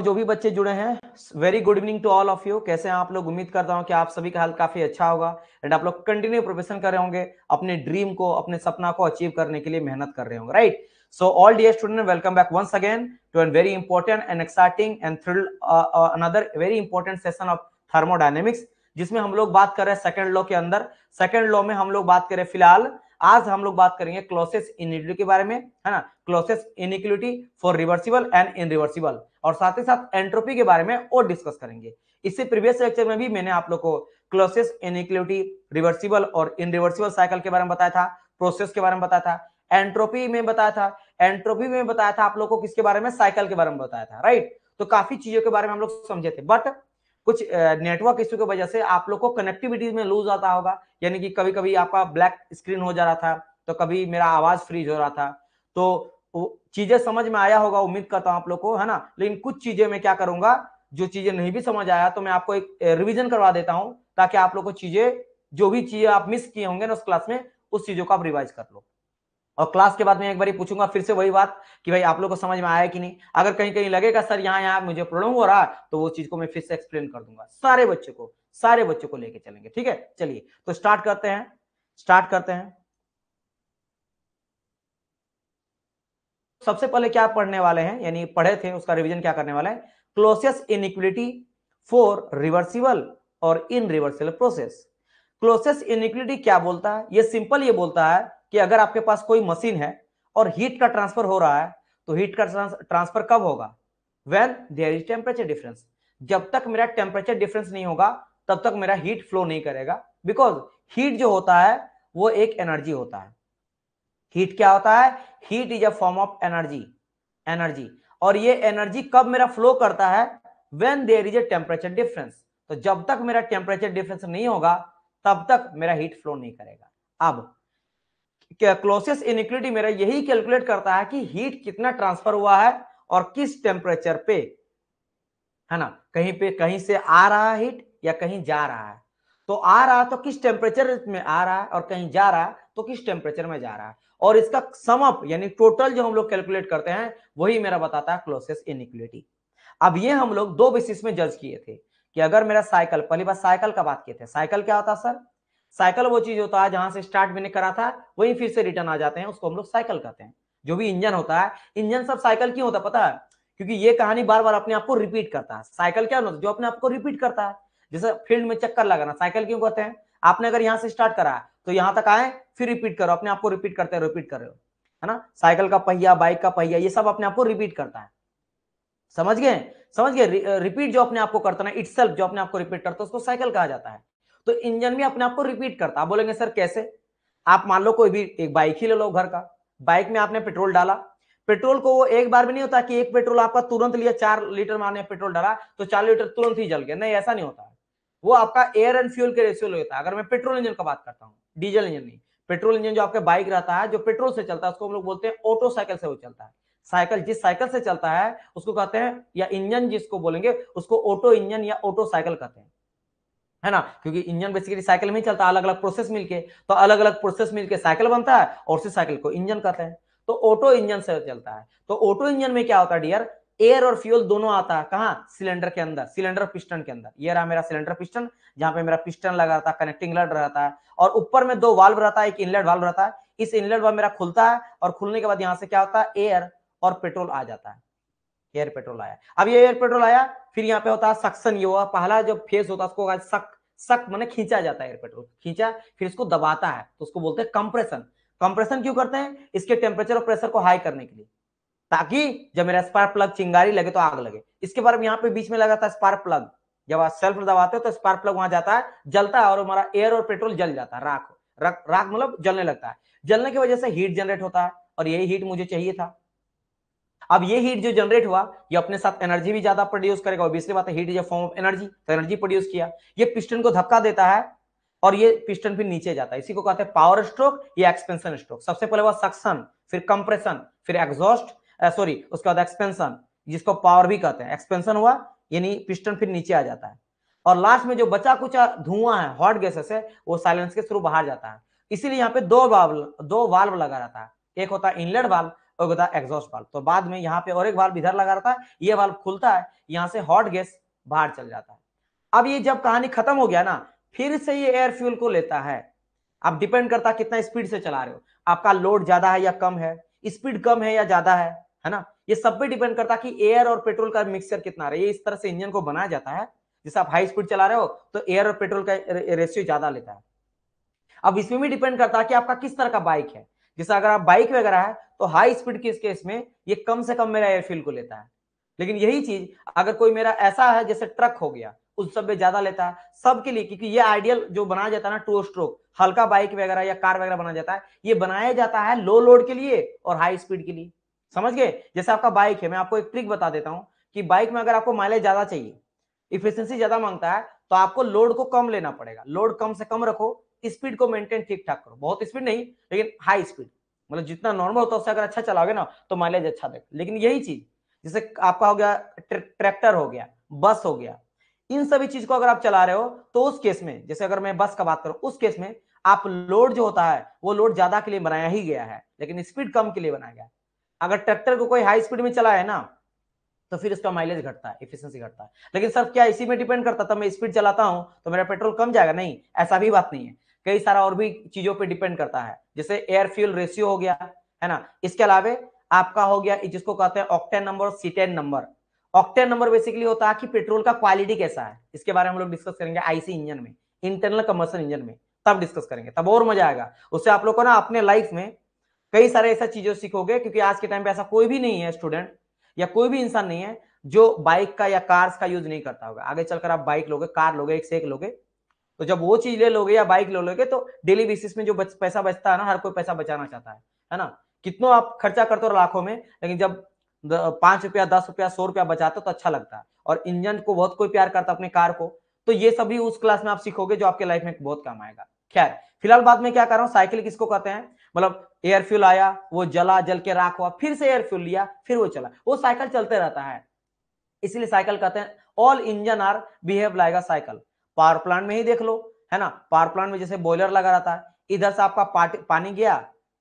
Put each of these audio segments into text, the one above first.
और जो भी बच्चे जुड़े हैं very good evening to all of you कैसे हैं आप लोग उम्मीद करता हूं कि आप सभी का हाल काफी अच्छा होगा एंड आप लोग कंटिन्यू प्रोफेशन कर रहे होंगे अपने ड्रीम को अपने सपना को अचीव करने के लिए मेहनत कर रहे होंगे right so all dear student welcome back once again to an very important and exciting and thrill another very important session of thermodynamics जिसमें हम लोग बात कर रहे हैं सेकेंड लॉ के अंदर सेकेंड लॉ में हम लोग बात करें फिलहाल आज हम लोग बात करेंगे क्लोसेस इनिक्विटी के बारे में है ना Clausius inequality for reversible and irreversible और साथ ही साथ एंट्रोपी के बारे में और डिस्कस करेंगे इससे प्रीवियस लेक्चर में भी मैंने आप लोग को क्लोसेस इनिक्विटी रिवर्सिबल और इनरिवर्सिबल साइकिल के बारे में बताया था प्रोसेस के बारे में बताया था एंट्रोपी में बताया था एंट्रोपी में बताया था आप लोग को किसके बारे में साइकिल के बारे में बताया था राइट तो काफी चीजों के बारे में हम लोग समझे थे बट कुछ नेटवर्क इश्यू की वजह से आप लोग को कनेक्टिविटी में लूज आता होगा यानी कि कभी कभी आपका ब्लैक स्क्रीन हो जा रहा था तो कभी मेरा आवाज फ्रीज हो रहा था तो चीजें समझ में आया होगा उम्मीद करता हूं आप लोग को है ना लेकिन कुछ चीजें मैं क्या करूंगा जो चीजें नहीं भी समझ आया तो मैं आपको एक रिविजन करवा देता हूं ताकि आप लोग को चीजें जो भी चीजें आप मिस किए होंगे ना उस क्लास में उस चीजों को आप रिवाइज कर लो और क्लास के बाद में एक बार पूछूंगा फिर से वही बात कि भाई आप लोग को समझ में आया कि नहीं अगर कहीं कहीं लगेगा सर यहाँ यहाँ मुझे प्रॉब्लम हो रहा तो वो चीज को मैं फिर से एक्सप्लेन कर दूंगा सारे बच्चों को सारे बच्चों को लेके चलेंगे ठीक है चलिए तो स्टार्ट करते हैं स्टार्ट करते हैं सबसे पहले क्या पढ़ने वाले हैं यानी पढ़े थे उसका रिवीजन क्या करने वाला है क्लोसियस इक्विटी फॉर रिवर्सिबल और irreversible process Clausius inequality क्या बोलता है ये सिंपल ये बोलता है कि अगर आपके पास कोई मशीन है और हीट का ट्रांसफर हो रहा है तो हीट का ट्रांसफर कब होगा when there is temperature difference जब तक मेरा टेम्परेचर डिफरेंस नहीं होगा तब तक मेरा हीट फ्लो नहीं करेगा बिकॉज हीट जो होता है वो एक एनर्जी होता है हीट क्या होता है heat is a form of energy energy और ये एनर्जी कब मेरा फ्लो करता है when there is a temperature difference तो जब तक मेरा टेम्परेचर डिफरेंस नहीं होगा तब तक मेरा हीट फ्लो नहीं करेगा अब क्लोसियस इनिक्विटी मेरा यही कैलकुलेट करता है कि हीट कितना ट्रांसफर हुआ है और किस टेम्परेचर पे है ना कहीं पे कहीं से आ रहा है हीट या कहीं जा रहा है तो आ रहा तो किस टेम्परेचर में आ रहा है और कहीं जा रहा है तो किस टेम्परेचर में जा रहा है और इसका समअप यानी टोटल जो हम लोग कैलकुलेट करते हैं वही मेरा बताता है क्लोसेस इनिक्विटी अब ये हम लोग दो बेसिस में जज किए थे कि अगर मेरा साइकिल पहली बार साइकिल का बात किए थे साइकिल क्या होता है सर साइकिल वो चीज होता है जहां से स्टार्ट मैंने करा था वहीं फिर से रिटर्न आ जाते हैं उसको हम लोग साइकिल कहते हैं जो भी इंजन होता है इंजन सब साइकिल क्यों होता है पता है क्योंकि ये कहानी बार बार अपने आप को रिपीट करता है साइकिल क्या होता है जो अपने आप को रिपीट करता है जैसे फील्ड में चक्कर लगाना साइकिल क्यों कहते हैं आपने अगर यहाँ से स्टार्ट करा है तो यहाँ तक आए फिर रिपीट करो अपने आप को रिपीट करते हो रिपीट कर रहे हो है ना साइकिल का पहिया बाइक का पहिया ये सब अपने आप को रिपीट करता है समझ गए समझ गए रिपीट जो अपने आपको करता ना इट जो अपने आपको रिपीट करता है उसको साइकिल कहा जाता है तो इंजन भी अपने आप को रिपीट करता आप बोलेंगे सर कैसे आप मान लो कोई भी एक बाइक ही ले लो घर का बाइक में आपने पेट्रोल डाला पेट्रोल को वो एक बार भी नहीं होता कि एक पेट्रोल आपका तुरंत लिया चार लीटर मारने पेट्रोल डाला तो चार लीटर तुरंत ही जल गया नहीं ऐसा नहीं होता वो आपका एयर एंड फ्यूल के रेशियो होता है अगर मैं पेट्रोल इंजन का बात करता हूँ डीजल इंजन नहीं पेट्रोल इंजन जो आपका बाइक रहता है जो पेट्रोल से चलता है उसको हम लोग बोलते हैं ऑटो साइकिल से वो चलता है साइकिल जिस साइकिल से चलता है उसको कहते हैं या इंजन जिसको बोलेंगे उसको ऑटो इंजन या ऑटो साइकिल कहते हैं है ना क्योंकि इंजन बेसिकली साइकिल में ही चलता है अलग अलग प्रोसेस मिलके तो अलग अलग प्रोसेस मिलके साइकिल बनता है और उसी साइकिल को इंजन कहते हैं तो ऑटो इंजन से चलता है तो ऑटो इंजन में क्या होता है डियर एयर और फ्यूल दोनों आता है कहा सिलेंडर के अंदर सिलेंडर पिस्टन के अंदर ये रहा मेरा सिलेंडर पिस्टन जहां पे मेरा पिस्टन लगा रहता है कनेक्टिंग लड रहता है और ऊपर में दो वाल्व रहता है एक इनलेट वाल्व रहता है इस इनलेट वाल्व मेरा खुलता है और खुलने के बाद यहाँ से क्या होता है एयर और पेट्रोल आ जाता है एयर पेट्रोल आया अब ये एयर पेट्रोल आया फिर यहाँ पे होता है सक्सन ये हुआ पहला जो फेस होता है उसको सक सक मैंने खींचा जाता है एयर पेट्रोल खींचा फिर इसको दबाता है तो उसको बोलते हैं कंप्रेशन कंप्रेशन क्यों करते हैं इसके टेम्परेचर और प्रेशर को हाई करने के लिए ताकि जब मेरा स्पार्क प्लग चिंगारी लगे तो आग लगे इसके बाद यहाँ पे बीच में लगा था स्पार्क प्लग जब आप सेल्फ दबाते हो तो स्पार्क प्लग वहां जाता है जलता है और हमारा एयर और पेट्रोल जल जाता है राख राख मतलब जलने लगता है जलने की वजह से हीट जनरेट होता है और यही हीट मुझे चाहिए था अब ये हीट जो जनरेट हुआ ये अपने साथ एनर्जी भी ज्यादा प्रोड्यूस करेगा ऑब्वियसली बात है heat is a form of energy तो एनर्जी प्रोड्यूस किया ये पिस्टन को धक्का देता है और ये पिस्टन फिर नीचे जाता है इसी को कहते हैं पावर स्ट्रोक या एक्सपेंशन स्ट्रोक सबसे पहले हुआ सक्शन फिर कंप्रेशन फिर एग्जॉस्ट सॉरी उसके बाद एक्सपेंशन जिसको पावर भी कहते हैं एक्सपेंशन हुआ यानी पिस्टन फिर नीचे आ जाता है और लास्ट में जो बचा कुचा धुआं है हॉट गैसेस है वो साइलेंस के थ्रू बाहर जाता है इसीलिए यहाँ पे दो वाल्व दो वाल्व लगा रहता है एक होता है इनलेट वाल्व और होता है एग्जॉस्ट वाल्व तो बाद में यहाँ पे और एक वाल्व इधर लगा रहता है ये वाल्व खुलता है यहाँ से हॉट गैस बाहर चल जाता है अब ये जब कहानी खत्म हो गया ना फिर से ये एयर फ्यूल को लेता है आप डिपेंड करता कितना स्पीड से चला रहे हो आपका लोड ज्यादा है या कम है स्पीड कम है या ज्यादा है है ना ये सब पे डिपेंड करता है कि एयर और पेट्रोल का मिक्सचर कितना रहे ये इस तरह से इंजन को बनाया जाता है जैसे आप हाई स्पीड चला रहे हो तो एयर और पेट्रोल का रेशियो ज्यादा लेता है अब इसमें भी डिपेंड करता है कि आपका किस तरह का बाइक है जैसे अगर आप बाइक वगैरह है तो हाई स्पीड किस केस में ये कम से कम मेरा एयरफील को लेता है लेकिन यही चीज अगर कोई मेरा ऐसा है जैसे ट्रक हो गया उस सब में ज्यादा लेता है सबके लिए क्योंकि ये आइडियल जो बनाया जाता है ना टू स्ट्रोक हल्का बाइक वगैरह या कार वगैरह बनाया जाता है ये बनाया जाता है लो लोड के लिए और हाई स्पीड के लिए समझ गए जैसे आपका बाइक है मैं आपको एक ट्रिक बता देता हूँ कि बाइक में अगर आपको माइलेज ज्यादा चाहिए इफिशियंसी ज्यादा मांगता है तो आपको लोड को कम लेना पड़ेगा लोड कम से कम रखो स्पीड को मेंटेन ठीक ठाक करो बहुत स्पीड नहीं लेकिन हाई स्पीड मतलब जितना नॉर्मल होता है उससे अगर अच्छा चलाओगे ना तो माइलेज अच्छा देगा लेकिन यही चीज जैसे आपका हो गया ट्रैक्टर हो गया बस हो गया इन सभी चीज को अगर आप चला रहे हो तो उस केस में जैसे अगर मैं बस का बात करूं उस केस में आप लोड जो होता है वो लोड ज्यादा के लिए बनाया ही गया है लेकिन स्पीड कम के लिए बनाया गया अगर ट्रैक्टर को कोई हाई स्पीड में चलाए ना तो फिर उसका माइलेज घटता है इफिशियंसी घटता है लेकिन सर क्या इसी में डिपेंड करता था मैं स्पीड चलाता हूं तो मेरा पेट्रोल कम जाएगा नहीं ऐसा भी बात नहीं है कई सारा और भी चीजों पे डिपेंड करता है जैसे एयर फ्यूल रेशियो हो गया है ना इसके अलावा आपका हो गया जिसको कहते हैं ऑक्टेन नंबर और cetane number octane number basically होता है कि पेट्रोल का क्वालिटी कैसा है इसके बारे में हम लोग डिस्कस करेंगे आईसी इंजन में इंटरनल कमर्शन इंजन में तब डिस्कस करेंगे तब और मजा आएगा उससे आप लोग को ना अपने लाइफ में कई सारे ऐसा चीजें सीखोगे क्योंकि आज के टाइम पे ऐसा कोई भी नहीं है स्टूडेंट या कोई भी इंसान नहीं है जो बाइक का या कार्स का यूज नहीं करता होगा आगे चलकर आप बाइक लोगे कार लोगे एक से एक लोगे तो जब वो चीज ले लोगे या बाइक ले लोगे तो डेली बेसिस में जो बच, पैसा बचता है ना हर कोई पैसा बचाना चाहता है है ना कितनों आप खर्चा करते हो लाखों में लेकिन जब पांच रुपया दस रुपया सौ रुपया बचाते हो तो अच्छा लगता है और इंजन को बहुत कोई प्यार करता है अपने कार को तो ये सभी उस क्लास में आप सीखोगे जो आपके लाइफ में बहुत काम आएगा खैर फिलहाल बाद में क्या कर रहा हूँ साइकिल किसको कहते हैं मतलब एयर फ्यूल आया वो जला जल के राख हुआ फिर से एयर फ्यूल लिया फिर वो चला वो साइकिल चलते रहता है इसलिए साइकिल कहते हैं ऑल इंजन आर बिहेव लाएगा साइकिल पावर प्लांट में ही देख लो है ना पावर प्लांट में जैसे बॉयलर लगा रहता है इधर से आपका पानी गया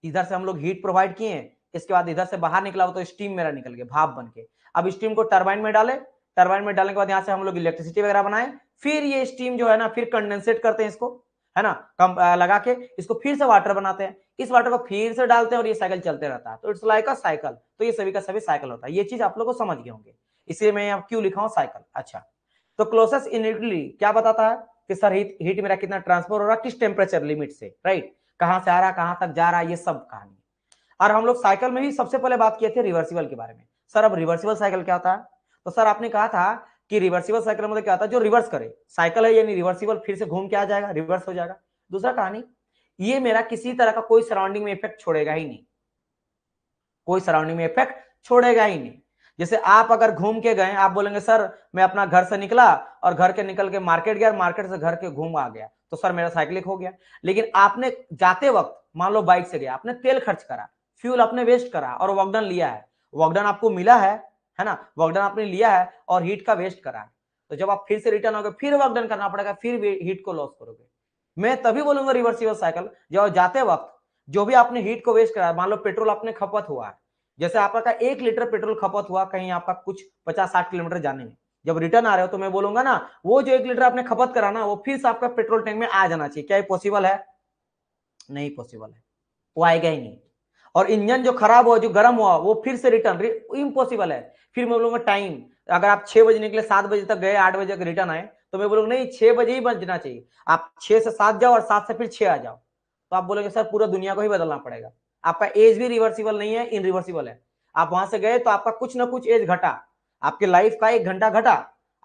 इधर से हम लोग हीट प्रोवाइड किए इसके बाद इधर से बाहर निकला हो तो स्टीम मेरा निकल गया भाप बन के अब स्टीम को टर्बाइन में डाले टर्बाइन में डालने के बाद यहाँ से हम लोग इलेक्ट्रिसिटी वगैरह बनाए फिर ये स्टीम जो है ना फिर कंडेंसेट करते हैं इसको है ना कम लगा के इसको फिर से वाटर बनाते हैं इस वाटर को फिर से डालते हैं और ये साइकिल चलते रहता है तो इट्स लाइक अ साइकिल तो ये सभी का सभी साइकिल होता है ये चीज आप लोग को समझ गए होंगे इसलिए मैं यहाँ क्यों लिखा हूँ साइकिल अच्छा तो क्लोसेस्ट इन क्या बताता है कि सर हीट हीट मेरा कितना ट्रांसफर हो रहा किस टेम्परेचर लिमिट से राइट कहां से आ रहा कहां तक जा रहा ये सब कहानी और हम लोग साइकिल में भी सबसे पहले बात किए थे रिवर्सिबल के बारे में सर अब रिवर्सिबल साइकिल क्या होता है तो सर आपने कहा था कि रिवर्सिबल साइकिल मतलब क्या होता है जो रिवर्स करे साइकिल है यानी रिवर्सिबल फिर से घूम के आ जाएगा रिवर्स हो जाएगा दूसरा कहानी ये मेरा किसी तरह का कोई सराउंडिंग में इफेक्ट छोड़ेगा ही नहीं कोई सराउंडिंग में इफेक्ट छोड़ेगा ही नहीं जैसे आप अगर घूम के गए आप बोलेंगे सर मैं अपना घर से निकला और घर के निकल के मार्केट गया मार्केट से घर के घूम आ गया तो सर मेरा साइकिलिंग हो गया लेकिन आपने जाते वक्त मान लो बाइक से गया आपने तेल खर्च करा फ्यूल आपने वेस्ट करा और वॉकडन लिया है वॉकडन आपको मिला है है ना वॉकडन आपने लिया है और हीट का वेस्ट करा है तो जब आप फिर से रिटर्न गए फिर वॉकडन करना पड़ेगा फिर हीट को लॉस करोगे मैं तभी बोलूंगा रिवर्सिबल साइकिल जब जाते वक्त जो भी आपने हीट को वेस्ट करा मान लो पेट्रोल आपने खपत हुआ है जैसे आपका एक लीटर पेट्रोल खपत हुआ कहीं आपका कुछ पचास साठ किलोमीटर जाने में जब रिटर्न आ रहे हो तो मैं बोलूंगा ना वो जो एक लीटर आपने खपत करा ना वो फिर से आपका पेट्रोल टैंक में आ जाना चाहिए क्या पॉसिबल है नहीं पॉसिबल है वो आएगा ही नहीं और इंजन जो खराब हुआ जो गर्म हुआ वो फिर से रिटर्न इम्पॉसिबल है फिर मैं बोलूंगा टाइम अगर आप छह बजे निकले सात बजे तक गए आठ बजे तक रिटर्न आए तो मैं बोलूंगा नहीं छह बजे ही बजना चाहिए आप छह से सात जाओ और सात से फिर छह आ जाओ तो आप बोलोगे सर पूरा दुनिया को ही बदलना पड़ेगा आपका एज भी रिवर्सिबल नहीं है इन रिवर्सिबल है आप वहां से गए तो आपका कुछ ना कुछ एज घटा आपके लाइफ का एक घंटा घटा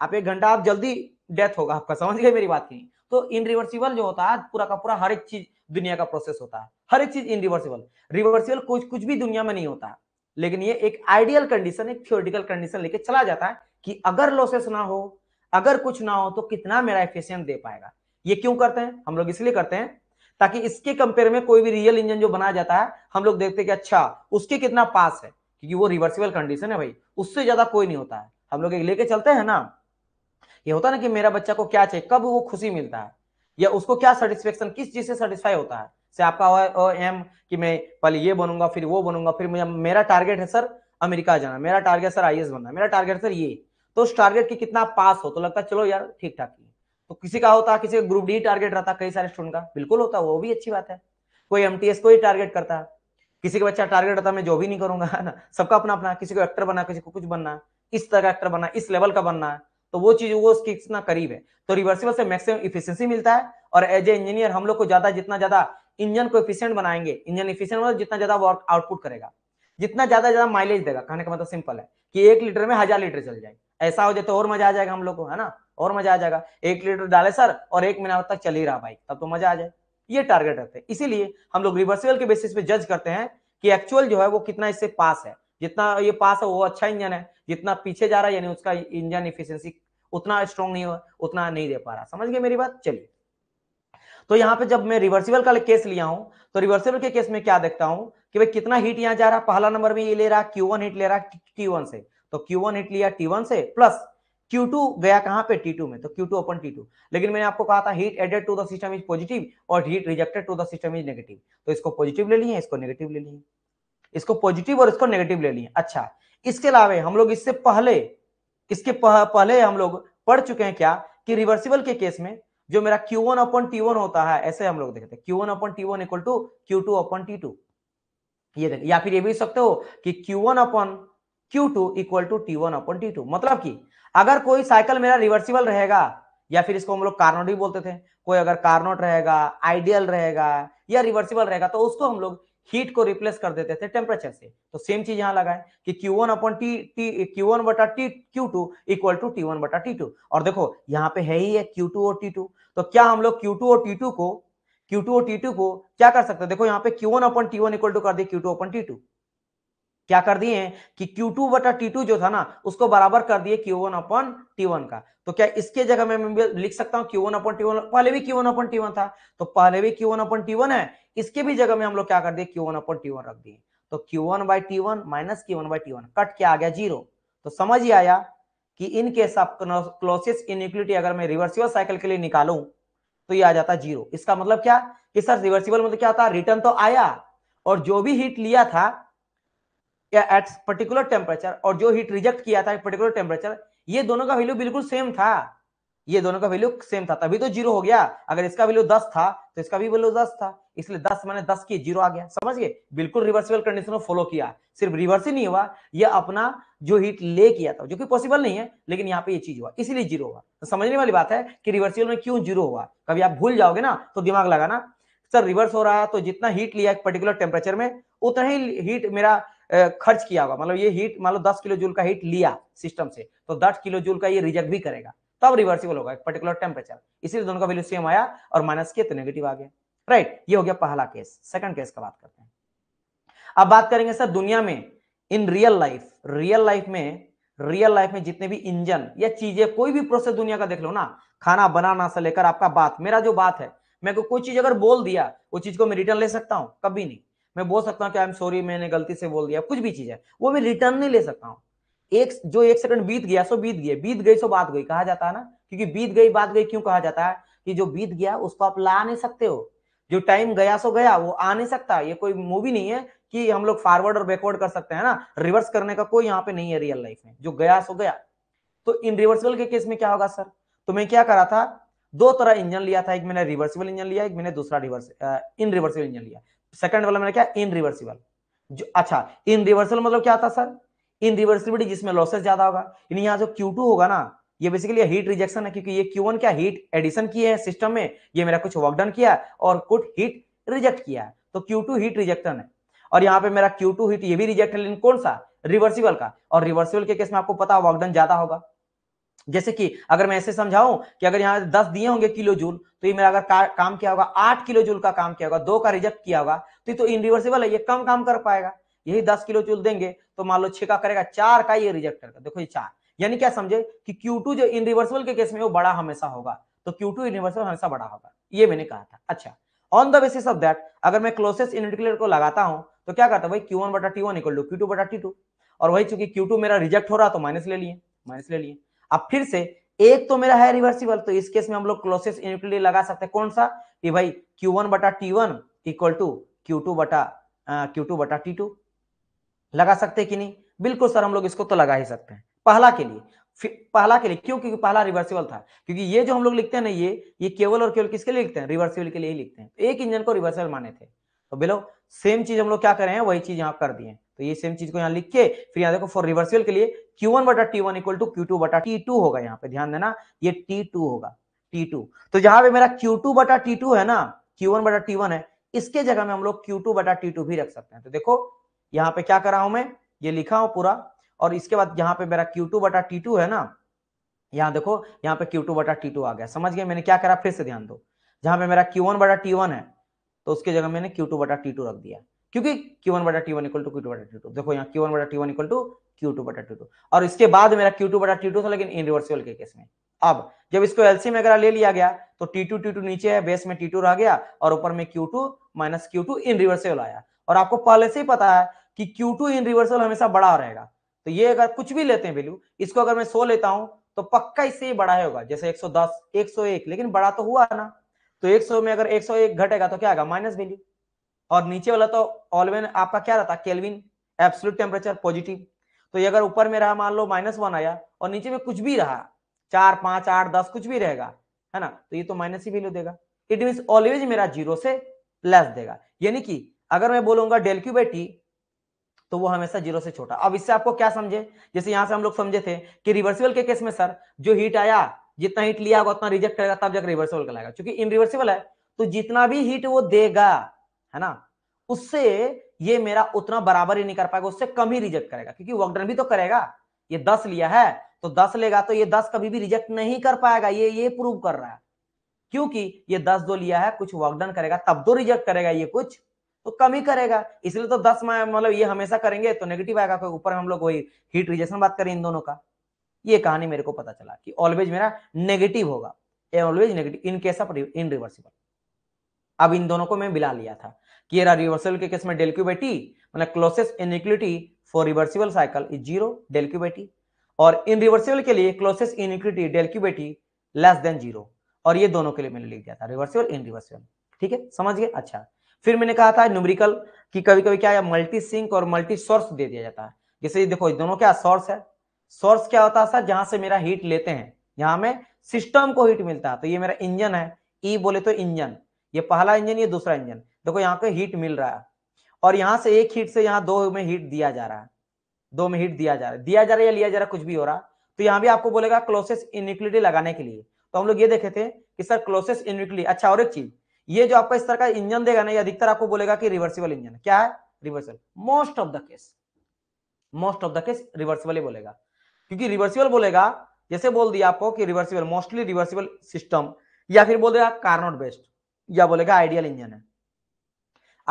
आप एक घंटा आप जल्दी डेथ होगा आपका समझ गए मेरी बात नहीं तो इन रिवर्सिबल जो होता है पूरा का पूरा हर एक चीज दुनिया का प्रोसेस होता है हर एक चीज इन रिवर्सिबल रिवर्सिबल कुछ कुछ भी दुनिया में नहीं होता लेकिन ये एक आइडियल कंडीशन एक थियोरिटिकल कंडीशन लेके चला जाता है कि अगर लॉसेस ना हो अगर कुछ ना हो तो कितना मेरा एफिशियंट दे पाएगा ये क्यों करते हैं हम लोग इसलिए करते हैं ताकि इसके कंपेयर में कोई भी रियल इंजन जो बनाया जाता है हम लोग देखते कि अच्छा उसके कितना पास है क्योंकि वो रिवर्सिबल कंडीशन है भाई उससे ज्यादा कोई नहीं होता है हम लोग लेके चलते हैं ना ये होता ना कि मेरा बच्चा को क्या चाहिए कब वो खुशी मिलता है या उसको क्या सेटिस्फेक्शन किस चीज से सेटिस्फाई होता है से आपका एम कि मैं पहले ये बनूंगा फिर वो बनूंगा फिर मेरा टारगेट है सर अमेरिका जाना मेरा टारगेट सर आई बनना मेरा टारगेट सर ये तो उस टारगेट की कितना पास हो तो लगता है चलो यार ठीक ठाक तो किसी का होता किसी का ग्रुप डी टारगेट रहता कई सारे स्टूडेंट का बिल्कुल होता वो भी अच्छी बात है कोई एम को ही टारगेट करता है किसी का बच्चा टारगेट रहता मैं जो भी नहीं करूंगा है ना सबका अपना अपना किसी को एक्टर बना किसी को कुछ बनना इस तरह का एक्टर बनना इस लेवल का बनना है तो वो चीज वो उसकी कितना करीब है तो रिवर्सिबल से मैक्सिमम इफिशियंसी मिलता है और एज ए इंजीनियर हम लोग को ज्यादा जितना ज्यादा इंजन को इफिशियंट बनाएंगे इंजन इफिशियंट मतलब जितना ज्यादा वर्क आउटपुट करेगा जितना ज्यादा ज्यादा माइलेज देगा कहने का मतलब सिंपल है कि एक लीटर में हजार लीटर चल जाए ऐसा हो जाए तो और मजा आ जाएगा हम लोग को है ना और मजा आ जाएगा एक लीटर डाले सर और एक महीना तक चल ही रहा बाइक तब तो मजा आ जाए ये टारगेट रखते हैं इसीलिए हम लोग रिवर्सिबल के बेसिस पे जज करते हैं कि एक्चुअल जो है वो कितना इससे पास है जितना ये पास है वो अच्छा इंजन है जितना पीछे जा रहा है यानी उसका इंजन इफिशियंसी उतना स्ट्रॉन्ग नहीं हुआ उतना नहीं दे पा रहा समझ गए मेरी बात चलिए तो यहाँ पे जब मैं रिवर्सिबल का केस लिया हूं तो रिवर्सिबल के केस में क्या देखता हूं कि भाई कितना हीट यहाँ जा रहा पहला नंबर में ये ले रहा क्यू वन हीट ले रहा टी वन से तो क्यू वन हीट लिया टी वन से प्लस Q2 गया कहां पे T2 में तो Q2 अपन T2 लेकिन मैंने आपको कहा था heat added to the system is positive और heat rejected to the system is negative तो इसको पॉजिटिव ले लिए इसको नेगेटिव ले लिए इसको पॉजिटिव और इसको नेगेटिव ले लिए अच्छा इसके अलावा हम लोग इससे पहले इसके पह, पहले हम लोग पढ़ चुके हैं क्या कि रिवर्सिबल के केस में जो मेरा Q1 वन अपन टी होता है ऐसे हम लोग देखते हैं Q1 one upon T one equal to Q two upon T two ये देख या फिर ये भी सकते हो कि Q1 one upon Q two equal to T one upon T two मतलब कि अगर कोई साइकिल मेरा रिवर्सिबल रहेगा या फिर इसको हम लोग कार्नोट भी बोलते थे कोई अगर कार्नोट रहेगा आइडियल रहेगा या रिवर्सिबल रहेगा तो उसको हम लोग हीट को रिप्लेस कर देते थे टेम्परेचर से तो सेम चीज यहाँ लगा है कि Q1 one upon T T Q one बटा T Q two equal to T one बटा टी टू और देखो यहाँ पे है ही है Q2 और T2 तो क्या हम लोग Q2 और T2 को Q2 और T2 को क्या कर सकते हैं देखो यहाँ पे Q1 one upon T one equal to कर दिए Q2 to upon T to क्या कर दिए हैं कि Q2 टू बटा टी जो था ना उसको बराबर कर दिए Q1 वन अपन टी का तो क्या इसके जगह में मैं लिख सकता हूं Q1 वन अपन टी पहले भी Q1 वन अपन टी था तो पहले भी Q1 वन अपन टी है इसके भी जगह में हम लोग क्या कर दिए Q1 वन अपन टी रख दिए तो Q1 one by T one minus one by कट के आ गया जीरो तो समझ ही आया कि in case of Clausius inequality अगर मैं रिवर्सिबल साइकिल के लिए निकालू तो ये आ जाता जीरो इसका मतलब क्या कि सर रिवर्सिबल मतलब क्या होता रिटर्न तो आया और जो भी हिट लिया था या एट पर्टिकुलर टेम्परेचर और जो हीट रिजेक्ट किया था पर्टिकुलर टेम्परेचर ये दोनों का वैल्यू बिल्कुल सेम था ये दोनों का वैल्यू सेम था तभी तो जीरो हो गया अगर इसका वैल्यू दस था तो इसका भी वैल्यू दस था इसलिए दस मैंने दस की जीरो आ गया समझ गए बिल्कुल रिवर्सिबल कंडीशन को फॉलो किया सिर्फ रिवर्स ही नहीं हुआ ये अपना जो हीट ले किया था जो कि पॉसिबल नहीं है लेकिन यहाँ पे ये चीज हुआ इसलिए जीरो हुआ तो समझने वाली बात है कि रिवर्सिबल में क्यों जीरो हुआ कभी आप भूल जाओगे ना तो दिमाग लगाना सर रिवर्स हो रहा है तो जितना हीट लिया एक पर्टिकुलर टेम्परेचर में उतना ही हीट मेरा खर्च किया हुआ मतलब ये हीट मान लो दस किलो जूल का हीट लिया सिस्टम से तो दस किलो जूल का ये रिजेक्ट भी करेगा तब रिवर्सिबल होगा एक पर्टिकुलर टेम्परेचर इसीलिए दोनों का वैल्यू सेम आया और माइनस किया तो नेगेटिव आ गया राइट ये हो गया पहला केस सेकंड केस का बात करते हैं अब बात करेंगे सर दुनिया में in real life real life में रियल लाइफ में जितने भी इंजन या चीजें कोई भी प्रोसेस दुनिया का देख लो ना खाना बनाना से लेकर आपका बात मेरा जो बात है मैं को कोई चीज अगर बोल दिया वो चीज को मैं रिटर्न ले सकता हूं कभी नहीं मैं बोल सकता हूँ कि आई एम सॉरी मैंने गलती से बोल दिया कुछ भी चीज है वो मैं रिटर्न नहीं ले सकता हूँ एक जो एक सेकंड बीत गया सो बीत गया बीत गई सो बात गई कहा जाता है ना क्योंकि बीत गई बात गई क्यों कहा जाता है कि जो बीत गया उसको आप ला नहीं सकते हो जो टाइम गया सो गया वो आ नहीं सकता ये कोई मूवी नहीं है कि हम लोग फॉरवर्ड और बैकवर्ड कर सकते हैं ना रिवर्स करने का कोई यहाँ पे नहीं है रियल लाइफ में जो गया सो गया तो इन रिवर्सिबल के केस में क्या होगा सर तो मैं क्या करा था दो तरह इंजन लिया था एक मैंने रिवर्सिबल इंजन लिया एक मैंने दूसरा रिवर्स इन रिवर्सिबल इंजन लिया सेकंड वाला मैंने क्या इन रिवर्सिबल जो अच्छा इन रिवर्सल मतलब क्या था सर इन रिवर्सिबिलिटी जिसमें लॉसेस ज्यादा होगा यानी यहाँ जो Q2 होगा ना ये बेसिकली हीट रिजेक्शन है क्योंकि ये Q1 क्या हीट एडिशन किए हैं सिस्टम में ये मेरा कुछ वर्कडन किया है और कुछ हीट रिजेक्ट किया है तो Q2 हीट रिजेक्टन है और यहाँ पे मेरा Q2 हीट ये भी रिजेक्ट है लेकिन कौन सा रिवर्सिबल का और रिवर्सिबल के केस में आपको पता वर्कडन ज्यादा होगा जैसे कि अगर मैं ऐसे समझाऊं कि अगर यहाँ दस दिए होंगे किलो जूल तो ये मेरा अगर का, काम किया होगा आठ किलो जूल का काम किया होगा दो का रिजेक्ट किया होगा तो ये तो इनरिवर्सिबल है ये कम काम कर पाएगा यही दस किलो जूल देंगे तो मान लो छे का करेगा चार का ये रिजेक्ट करेगा देखो ये चार यानी क्या समझे कि क्यू जो इनरिवर्सिबल के केस में वो बड़ा हमेशा होगा तो क्यू इनरिवर्सिबल हमेशा बड़ा होगा ये मैंने कहा था अच्छा on the basis of that अगर मैं क्लोजेस्ट इनडिकुलेटर को लगाता हूं तो क्या करता भाई वन बटा T1 इक्वल टू Q2 बटा टू और वही चूंकि टू मेरा रिजेक्ट हो रहा तो माइनस ले लिए माइनस ले लिए अब फिर से एक तो मेरा है रिवर्सिबल तो इस केस में हम लोग क्लोसेस यूनिट लगा सकते हैं कौन सा कि भाई क्यू वन बटा T one equal to Q two बटा क्यू टू बटा टी टू लगा सकते कि नहीं बिल्कुल सर हम लोग इसको तो लगा ही सकते हैं पहला के लिए पहला के लिए क्यों क्योंकि पहला रिवर्सिबल था क्योंकि ये जो हम लोग लिखते हैं ना ये ये केवल और केवल किसके लिए लिखते हैं रिवर्सिबल के लिए ही लिखते हैं एक इंजन को रिवर्सिबल माने थे तो बिलो सेम चीज हम लोग क्या करें वही चीज यहाँ कर दिए तो ये सेम चीज को यहाँ लिख के फिर यहाँ देखो फॉर रिवर्सल के लिए Q1 वन बटा T one equal to Q two बटा टी टू होगा यहाँ पे ध्यान देना ये टी टू होगा टी टू तो जहां पे मेरा क्यू टू बटा टी टू है ना क्यू वन बटा टी वन है इसके जगह में हम लोग क्यू टू बटा टी टू भी रख सकते हैं तो देखो यहाँ पे क्या करा हूं मैं ये लिखा हूं पूरा और इसके बाद यहाँ पे मेरा क्यू टू बटा टी टू है ना यहाँ देखो यहाँ पे क्यू टू बटा टी टू आ गया समझ गया मैंने क्या करा फिर से ध्यान दो जहां पे मेरा क्यू वन बटा टी वन है तो उसके जगह मैंने क्यू टू बटा टी टू रख दिया क्योंकि Q1 वन बटा T one equal to Q two बटा टी टू देखो यहाँ Q1 वन बटा T one equal to Q two बटा टी टू और इसके बाद मेरा Q2 टू बटा टी टू था लेकिन इन रिवर्सिबल के केस में अब जब इसको एलसी में अगर ले लिया गया तो T2 T2 नीचे है बेस में T2 रह गया और ऊपर में Q2 minus Q two irreversible आया और आपको पहले से ही पता है कि Q2 रिवर्सिबल हमेशा बड़ा रहेगा तो ये अगर कुछ भी लेते हैं वैल्यू इसको अगर मैं सो लेता हूं तो पक्का इससे ही बड़ा होगा जैसे 110 101 लेकिन बड़ा तो हुआ ना तो 100 में अगर 101 घटेगा तो क्या आएगा माइनस वैल्यू और नीचे वाला तो ऑलवेन आपका क्या रहता केल्विन एब्सोल्यूट टेम्परेचर पॉजिटिव तो ये अगर ऊपर में रहा मान लो माइनस वन आया और नीचे में कुछ भी रहा चार पांच आठ दस कुछ भी रहेगा है ना तो ये तो माइनस ही वैल्यू देगा इट मीन ऑलवेज मेरा जीरो से लेस देगा यानी कि अगर मैं बोलूंगा डेल क्यू बाई टी तो वो हमेशा जीरो से छोटा अब इससे आपको क्या समझे जैसे यहां से हम लोग समझे थे कि रिवर्सिबल के केस में सर जो हीट आया जितना हीट लिया होगा उतना रिजेक्ट करेगा तब जाकर रिवर्सिबल कहलाएगा क्योंकि इन रिवर्सिबल है तो जितना भी हीट वो देगा है ना उससे ये मेरा उतना बराबर ही नहीं कर पाएगा उससे कम ही रिजेक्ट करेगा क्योंकि वर्कडन भी तो करेगा ये दस लिया है तो दस लेगा तो ये दस कभी भी रिजेक्ट नहीं कर पाएगा ये ये प्रूव कर रहा है क्योंकि ये दस दो लिया है कुछ वर्कडन करेगा तब दो तो रिजेक्ट करेगा ये कुछ तो कम ही करेगा इसलिए तो दस मतलब ये हमेशा करेंगे तो नेगेटिव आएगा कोई ऊपर हम लोग वही हीट रिजेक्शन बात करें इन दोनों का ये कहानी मेरे को पता चला कि ऑलवेज मेरा नेगेटिव होगा always negative in case of irreversible अब इन दोनों को मैं मिला लिया था Here a reversal के केस में डेल क्यू बाई मतलब Clausius inequality for reversible cycle is zero del Q by और इन रिवर्सिबल के लिए Clausius inequality del Q by less than zero और ये दोनों के लिए मैंने लिख दिया था रिवर्सिबल इन रिवर्सिबल ठीक है समझ गए अच्छा फिर मैंने कहा था न्यूमरिकल कि कभी कभी क्या है मल्टी सिंक और मल्टी सोर्स दे दिया जाता है जैसे ये देखो दोनों क्या सोर्स है सोर्स क्या होता है सर जहां से मेरा हीट लेते हैं यहां में सिस्टम को हीट मिलता है तो ये मेरा इंजन है ई e बोले तो इंजन ये पहला इंजन ये दूसरा इंजन देखो यहाँ पे हीट मिल रहा है और यहाँ से एक हीट से यहाँ दो में हीट दिया जा रहा है दो में हीट दिया जा रहा है दिया जा रहा है या लिया जा रहा है कुछ भी हो रहा तो यहाँ भी आपको बोलेगा क्लोसेस इनिक्लिटी लगाने के लिए तो हम लोग ये देखे थे कि सर क्लोसेस इनिक्लिटी अच्छा और एक चीज ये जो आपका इस तरह का इंजन देगा ना ये अधिकतर आपको बोलेगा कि रिवर्सिबल इंजन क्या है reversal most of the case most of the case reversible ही बोलेगा क्योंकि रिवर्सिबल बोलेगा जैसे बोल दिया आपको कि रिवर्सिबल मोस्टली रिवर्सिबल सिस्टम या फिर बोल देगा कार्नोट बेस्ड या बोलेगा आइडियल इंजन है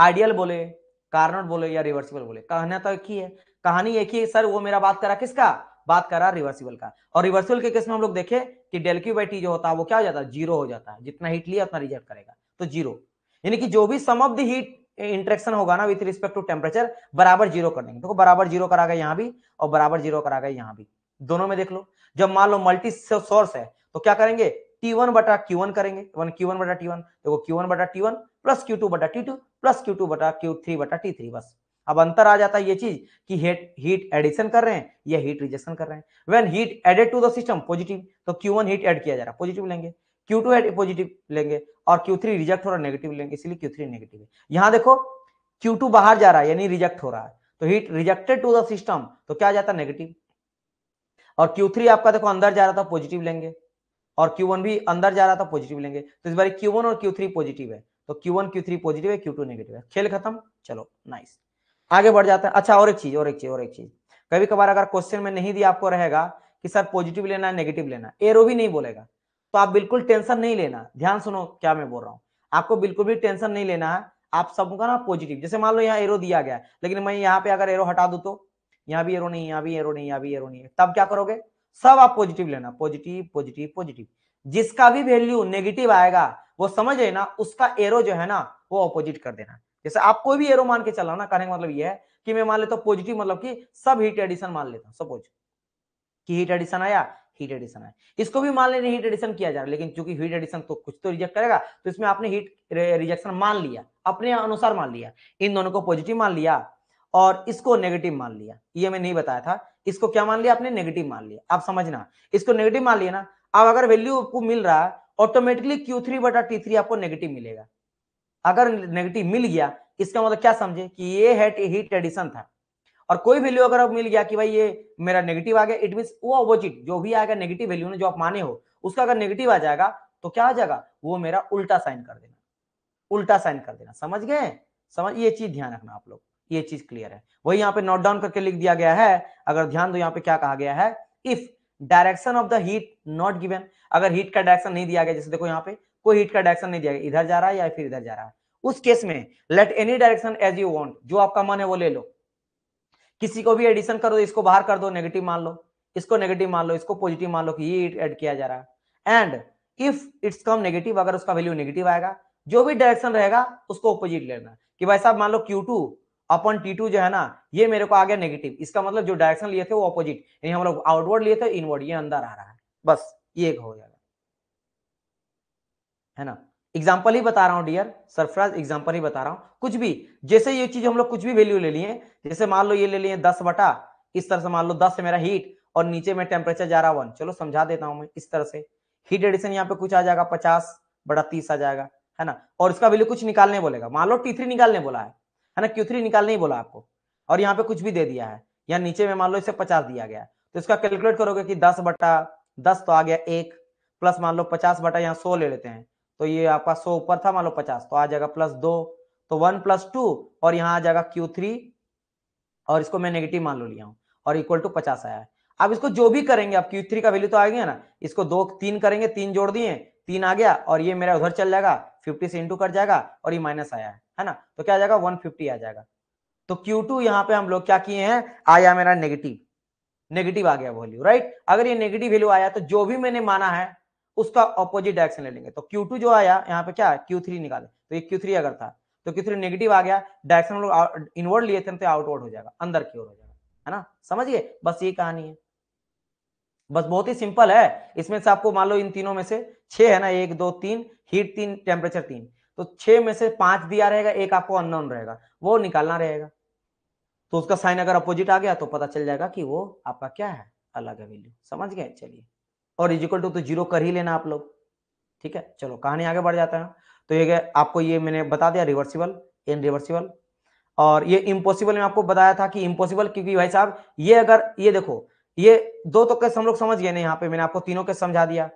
आइडियल बोले कार्नोट बोले या रिवर्सिबल बोले कहना तो एक ही है कहानी एक ही है सर वो मेरा बात करा किसका बात करा रिवर्सिबल का और रिवर्सिबल के केस में हम लोग देखे कि डेल बाई टी जो होता है वो क्या हो जाता है जीरो हो जाता है जितना हीट लिया उतना रिजेक्ट करेगा तो जीरो यानी कि जो भी sum of the heat interaction होगा ना विथ रिस्पेक्ट टू टेम्परेचर बराबर जीरो कर देंगे देखो बराबर जीरो करा गया यहाँ भी और बराबर जीरो करा गया यहाँ भी दोनों में देख लो जब मान लो मल्टी सोर्स है तो क्या करेंगे टी वन बटा क्यू वन करेंगे वन क्यू वन बटा टी वन देखो क्यू वन बटा T one plus Q two बटा T two plus Q two बटा क्यू थ्री बटा टी थ्री बस अब अंतर आ जाता है ये चीज कि हीट हीट एडिशन कर रहे हैं या हीट रिजेक्शन कर रहे हैं when heat added to the system positive तो क्यू वन हीट एड किया जा रहा है पॉजिटिव लेंगे क्यू टू एड पॉजिटिव लेंगे और क्यू थ्री रिजेक्ट हो रहा है नेगेटिव लेंगे इसलिए क्यू थ्री नेगेटिव है यहाँ देखो क्यू टू बाहर जा रहा है यानी रिजेक्ट हो रहा है तो heat rejected to the system तो क्या आ जाता है नेगेटिव और क्यू थ्री आपका देखो अंदर जा रहा था पॉजिटिव लेंगे और Q1 भी अंदर जा रहा था पॉजिटिव लेंगे तो इस बार Q1 और Q3 पॉजिटिव है तो Q one Q three positive है क्यू टू नेगेटिव है खेल खत्म चलो नाइस आगे बढ़ जाते हैं अच्छा और एक चीज और एक चीज और एक चीज कभी कभार अगर क्वेश्चन में नहीं दिया आपको रहेगा कि सर पॉजिटिव लेना है नेगेटिव लेना एरो भी नहीं बोलेगा तो आप बिल्कुल टेंशन नहीं लेना ध्यान सुनो क्या मैं बोल रहा हूँ आपको बिल्कुल भी टेंशन नहीं लेना है आप सबका ना पॉजिटिव जैसे मान लो यहाँ एरो दिया गया लेकिन मैं यहाँ पे अगर एरो हटा दू तो यहाँ भी एरो नहीं यहाँ भी एरो नहीं यहाँ भी एरो नहीं है तब क्या करोगे सब आप पॉजिटिव लेना पॉजिटिव पॉजिटिव पॉजिटिव जिसका भी वैल्यू नेगेटिव आएगा वो समझ लेना उसका एरो जो है ना वो अपोजिट कर देना जैसे आप कोई भी एरो मान के चला ना कहने का मतलब ये है कि मैं मान लेता हूँ पॉजिटिव मतलब कि सब हीट एडिशन मान लेता हूँ सपोज कि हीट एडिशन आया हीट एडिशन आया इसको भी मान लेने हीट एडिशन किया जा रहा है लेकिन चूंकि हीट एडिशन तो कुछ तो रिजेक्ट करेगा तो इसमें आपने हीट रिजेक्शन मान लिया अपने अनुसार मान लिया इन दोनों को पॉजिटिव मान लिया और इसको नेगेटिव मान लिया ये मैं नहीं बताया था इसको क्या मान लिया आपने नेगेटिव मान लिया आप समझना इसको नेगेटिव मान लिया ना अब अगर वैल्यू आपको मिल रहा है ऑटोमेटिकली क्यू थ्री बटा टी थ्री आपको नेगेटिव मिलेगा अगर नेगेटिव मिल गया इसका मतलब क्या समझे कि ये हेट हीट एडिशन था और कोई वैल्यू अगर अब मिल गया कि भाई ये मेरा नेगेटिव आ गया इट मीन वो अपोजिट जो भी आएगा नेगेटिव वैल्यू ने जो आप माने हो उसका अगर नेगेटिव आ जाएगा तो क्या आ जाएगा वो मेरा उल्टा साइन कर देना उल्टा साइन कर देना समझ गए समझ ये चीज ध्यान रखना आप लोग ये चीज क्लियर है वही यहाँ पे नोट डाउन करके लिख दिया गया है अगर ध्यान दो यहाँ पे क्या कहा गया है if direction of the heat not given अगर हीट का डायरेक्शन नहीं दिया गया जैसे देखो यहाँ पे कोई हीट का डायरेक्शन नहीं दिया गया इधर जा रहा है या फिर इधर जा रहा है उस केस में let any direction as you want जो आपका मन है वो ले लो किसी को भी एडिशन करो इसको बाहर कर दो नेगेटिव मान लो इसको नेगेटिव मान लो इसको पॉजिटिव मान लो कि ये ऐड किया जा रहा है and if it's come negative अगर उसका वैल्यू नेगेटिव आएगा जो भी डायरेक्शन रहेगा उसको ऑपोजिट लेना कि भाई साहब मान लो Q two upon T two जो है ना ये मेरे को आ गया नेगेटिव इसका मतलब जो डायरेक्शन लिए थे वो अपोजिट यानी हम लोग आउटवर्ड लिए थे इनवर्ड ये अंदर आ रहा है बस ये हो जाएगा है ना एग्जाम्पल ही बता रहा हूँ डियर सरफराज एग्जाम्पल ही बता रहा हूँ कुछ भी जैसे ये चीज हम लोग कुछ भी वैल्यू ले लिए जैसे मान लो ये ले लिए दस बटा इस तरह से मान लो दस है मेरा हीट और नीचे में टेम्परेचर जा रहा वन चलो समझा देता हूं मैं इस तरह से हीट एडिशन यहाँ पे कुछ आ जाएगा पचास बड़ा तीस आ जाएगा है ना और इसका वैल्यू कुछ निकालने बोलेगा मान लो टी निकालने बोला है है ना क्यू थ्री निकालने ही बोला आपको और यहाँ पे कुछ भी दे दिया है यहाँ नीचे में मान लो इसे पचास दिया गया तो इसका कैलकुलेट करोगे कि दस बटा दस तो आ गया एक प्लस मान लो पचास बटा यहाँ सौ ले लेते हैं तो ये आपका सौ ऊपर था मान लो पचास तो आ जाएगा प्लस दो तो वन प्लस टू और यहाँ आ जाएगा क्यू थ्री और इसको मैं नेगेटिव मान लो लिया हूँ और इक्वल टू पचास आया है अब इसको जो भी करेंगे आप क्यू थ्री का वैल्यू तो आ गया ना इसको दो तीन करेंगे तीन जोड़ दिए तीन आ गया और ये मेरा उधर चल जाएगा फिफ्टी से इंटू कट जाएगा और ये माइनस आया है है ना तो क्या आ जाएगा वन फिफ्टी आ जाएगा तो Q2 टू यहाँ पे हम लोग क्या किए हैं आया मेरा नेगेटिव नेगेटिव आ गया वैल्यू राइट अगर ये नेगेटिव वैल्यू आया तो जो भी मैंने माना है उसका ऑपोजिट डायरेक्शन ले लेंगे तो टू जो आया यहाँ पे क्या है थ्री निकाले तो ये थ्री अगर था तो थ्री नेगेटिव आ गया डायरेक्शन हम लोग इनवर्ड लिए थे तो आउटवर्ड हो जाएगा अंदर की ओर हो जाएगा है ना समझिए बस ये कहानी है बस बहुत ही सिंपल है इसमें से आपको मान लो इन तीनों में से छह है ना एक दो तीन हीट तीन टेम्परेचर तीन तो छह में से पांच दिया रहेगा एक आपको अननोन रहेगा वो निकालना रहेगा तो उसका साइन अगर अपोजिट आ गया तो पता चल जाएगा कि वो आपका क्या है अलग है वैल्यू समझ गए चलिए और इजिकल टू तो जीरो कर ही लेना आप लोग ठीक है चलो कहानी आगे बढ़ जाता है तो ये आपको ये मैंने बता दिया रिवर्सिबल इन रिवर्सिबल और ये इम्पोसिबल में आपको बताया था कि इम्पोसिबल क्योंकि भाई साहब ये अगर ये देखो ये दो तो कैसे हम लोग समझ गए ना यहाँ पे मैंने आपको तीनों के समझा दिया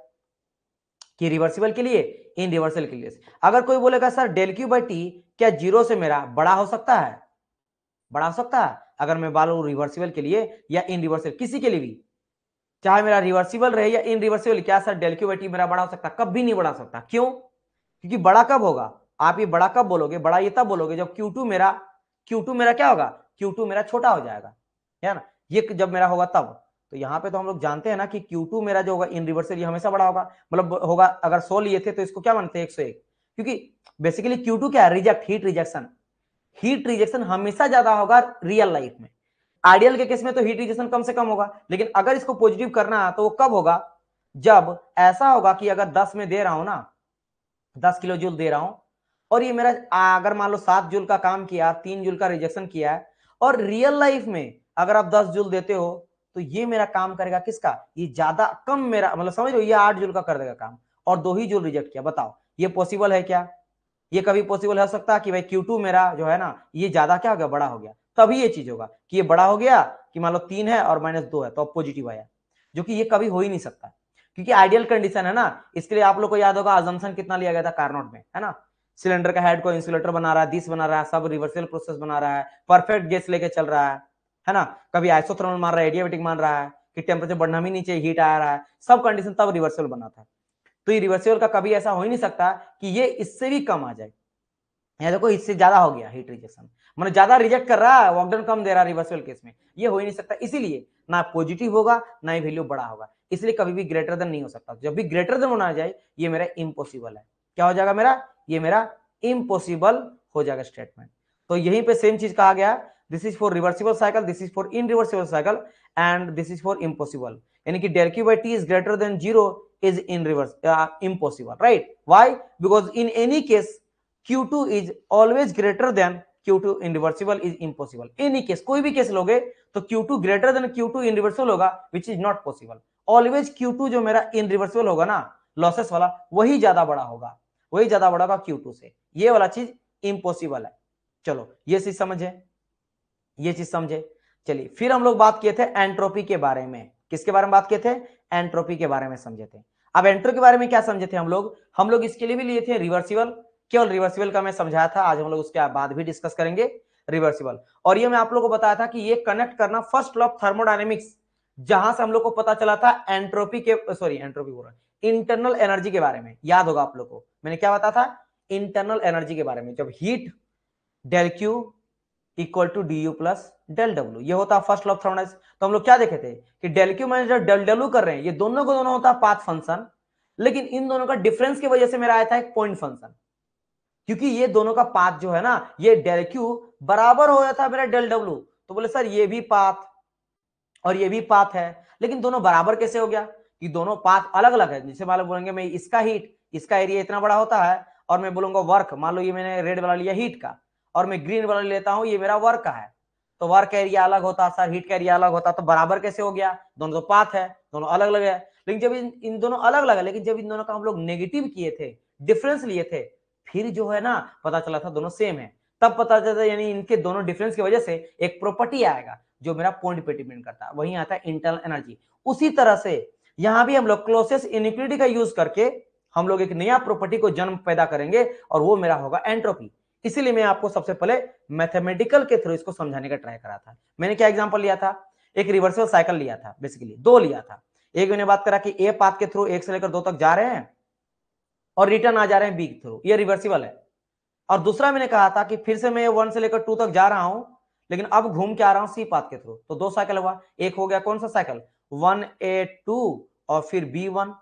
कि रिवर्सिबल के लिए इन रिवर्सल के लिए अगर कोई बोलेगा sir del Q by T क्या जीरो से मेरा बड़ा हो सकता है बड़ा हो सकता है अगर मैं बोलू रिवर्सिबल के लिए या इन रिवर्सल किसी के लिए भी चाहे मेरा रिवर्सिबल रहे या इन रिवर्सिबल क्या sir del Q by T मेरा बड़ा हो सकता कब भी नहीं बढ़ा सकता क्यों क्योंकि बड़ा कब होगा आप ये बड़ा कब बोलोगे बड़ा ये तब बोलोगे जब क्यू मेरा क्यू मेरा क्या होगा क्यू मेरा छोटा हो जाएगा है ना ये जब मेरा होगा तब तो यहाँ पे तो हम लोग जानते हैं ना कि Q2 मेरा जो होगा इन रिवर्सल ये हमेशा बड़ा होगा मतलब होगा अगर 100 लिए थे तो इसको क्या मानते हैं 101 क्योंकि बेसिकली Q2 क्या है reject heat rejection heat rejection हमेशा ज्यादा होगा रियल लाइफ में आइडियल के केस में तो हीट रिजेक्शन कम से कम होगा लेकिन अगर इसको पॉजिटिव करना तो वो कब होगा जब ऐसा होगा कि अगर दस में दे रहा हूं ना दस किलो जूल दे रहा हूं और ये मेरा अगर मान लो सात जूल का काम किया तीन जूल का रिजेक्शन किया है और रियल लाइफ में अगर आप दस जूल देते हो तो ये मेरा काम करेगा किसका ये ज्यादा कम मेरा मतलब समझ लो ये आठ जूल का कर देगा काम और दो ही जूल रिजेक्ट किया बताओ ये पॉसिबल है क्या ये कभी पॉसिबल हो सकता है कि भाई Q2 मेरा जो है ना ये ज्यादा क्या हो गया बड़ा हो गया तभी ये चीज होगा कि ये बड़ा हो गया कि मान लो तीन है और माइनस दो है तो अब पॉजिटिव आया जो कि ये कभी हो ही नहीं सकता क्योंकि आइडियल कंडीशन है ना इसके लिए आप लोग को याद होगा अजम्पन कितना लिया गया था कारनोट में है ना सिलेंडर का हेड को इंसुलेटर बना रहा है दिस बना रहा है सब रिवर्सल प्रोसेस बना रहा है परफेक्ट गैस लेके चल रहा है है ना कभी आइसोथर्मल मान रहा है एडियाबेटिक मान रहा है कि टेम्परेचर बढ़ना भी नीचे हीट आ रहा है सब कंडीशन तब रिवर्सिबल बना था तो ये रिवर्सिबल का कभी ऐसा हो ही नहीं सकता कि ये इससे भी कम आ जाए या देखो इससे ज्यादा हो गया हीट रिजेक्शन मतलब ज्यादा रिजेक्ट कर रहा है वॉकडाउन कम दे रहा है रिवर्सिबल केस में ये हो ही नहीं सकता इसीलिए ना पॉजिटिव होगा ना ही वैल्यू बड़ा होगा इसलिए कभी भी ग्रेटर देन नहीं हो सकता जब भी ग्रेटर देन होना जाए ये मेरा इम्पॉसिबल है क्या हो जाएगा मेरा ये मेरा इम्पॉसिबल हो जाएगा स्टेटमेंट तो यहीं पे सेम चीज कहा गया this is for reversible cycle this is for irreversible cycle and this is for impossible यानी कि del Q by T is greater than zero is in reverse uh, impossible right why because in any case q2 is always greater than q2 in reversible is impossible any case कोई भी case लोगे तो q2 greater than q2 in reversible होगा which is not possible always q2 जो मेरा in reversible होगा ना losses वाला वही ज्यादा बड़ा होगा वही ज्यादा बड़ा होगा q2 से ये वाला चीज इम्पॉसिबल है चलो ये चीज समझे ये चीज समझे चलिए फिर हम लोग बात किए थे एंट्रोपी के बारे में किसके बारे में बात किए थे एंट्रोपी के बारे में समझे थे अब एंट्रो के बारे में क्या समझे थे हम लोग हम लोग इसके लिए भी लिए थे रिवर्सिबल केवल रिवर्सिबल का मैं समझाया था आज हम लोग उसके बाद भी डिस्कस करेंगे रिवर्सिबल और ये मैं आप लोगों को बताया था कि ये कनेक्ट करना फर्स्ट लॉ ऑफ थर्मोडाइनेमिक्स जहां से हम लोग को पता चला था एंट्रोपी के सॉरी एंट्रोपी बोल रहा इंटरनल एनर्जी के बारे में याद होगा आप लोग को मैंने क्या बताया था इंटरनल एनर्जी के बारे में जब heat del Q equal to D U plus del W ये होता है फर्स्ट लॉफ ऑफ तो हम लोग क्या देखे थे कि del Q minus del W कर रहे हैं ये दोनों को दोनों होता है पाथ फंक्शन लेकिन इन दोनों का डिफरेंस की वजह से मेरा आया था एक पॉइंट फंक्शन क्योंकि ये दोनों का पाथ जो है ना ये डेल क्यू बराबर हो जाता है मेरा डेल डब्ल्यू तो बोले सर ये भी पाथ और ये भी पाथ है लेकिन दोनों बराबर कैसे हो गया कि दोनों पाथ अलग अलग है जैसे मान लो बोलेंगे मैं इसका हीट इसका एरिया इतना बड़ा होता है और मैं बोलूंगा वर्क मान लो ये मैंने रेड वाला लिया हीट का और मैं ग्रीन वाला लेता हूँ ये मेरा वर्क का है तो वर्क एरिया अलग होता सर हीट का एरिया अलग होता तो बराबर कैसे हो गया दोनों तो पाथ है दोनों अलग अलग है लेकिन जब इन, इन दोनों अलग अलग है लेकिन जब इन दोनों का हम लोग नेगेटिव किए थे डिफरेंस लिए थे फिर जो है ना पता चला था दोनों सेम है तब पता चलता यानी इनके दोनों डिफरेंस की वजह से एक प्रॉपर्टी आएगा जो मेरा पॉइंट पे डिपेंड करता है वही आता है इंटरनल एनर्जी उसी तरह से यहां भी हम लोग क्लोसेस इनिक्विटी का यूज करके हम लोग एक नया प्रॉपर्टी को जन्म पैदा करेंगे और वो मेरा होगा एंट्रोपी इसीलिए मैं आपको सबसे पहले मैथमेटिकल के थ्रू इसको समझाने का ट्राई करा था मैंने क्या एग्जाम्पल लिया था एक रिवर्सल साइकिल लिया था बेसिकली दो लिया था एक मैंने बात करा कि ए पाथ के थ्रू एक से लेकर दो तक जा रहे हैं और रिटर्न आ जा रहे हैं बी के थ्रू ये रिवर्सिबल है और दूसरा मैंने कहा था कि फिर से मैं वन से लेकर टू तक जा रहा हूं लेकिन अब घूम के आ रहा हूं सी पाथ के थ्रू तो दो साइकिल हुआ एक हो गया कौन सा साइकिल वन ए टू और फिर B one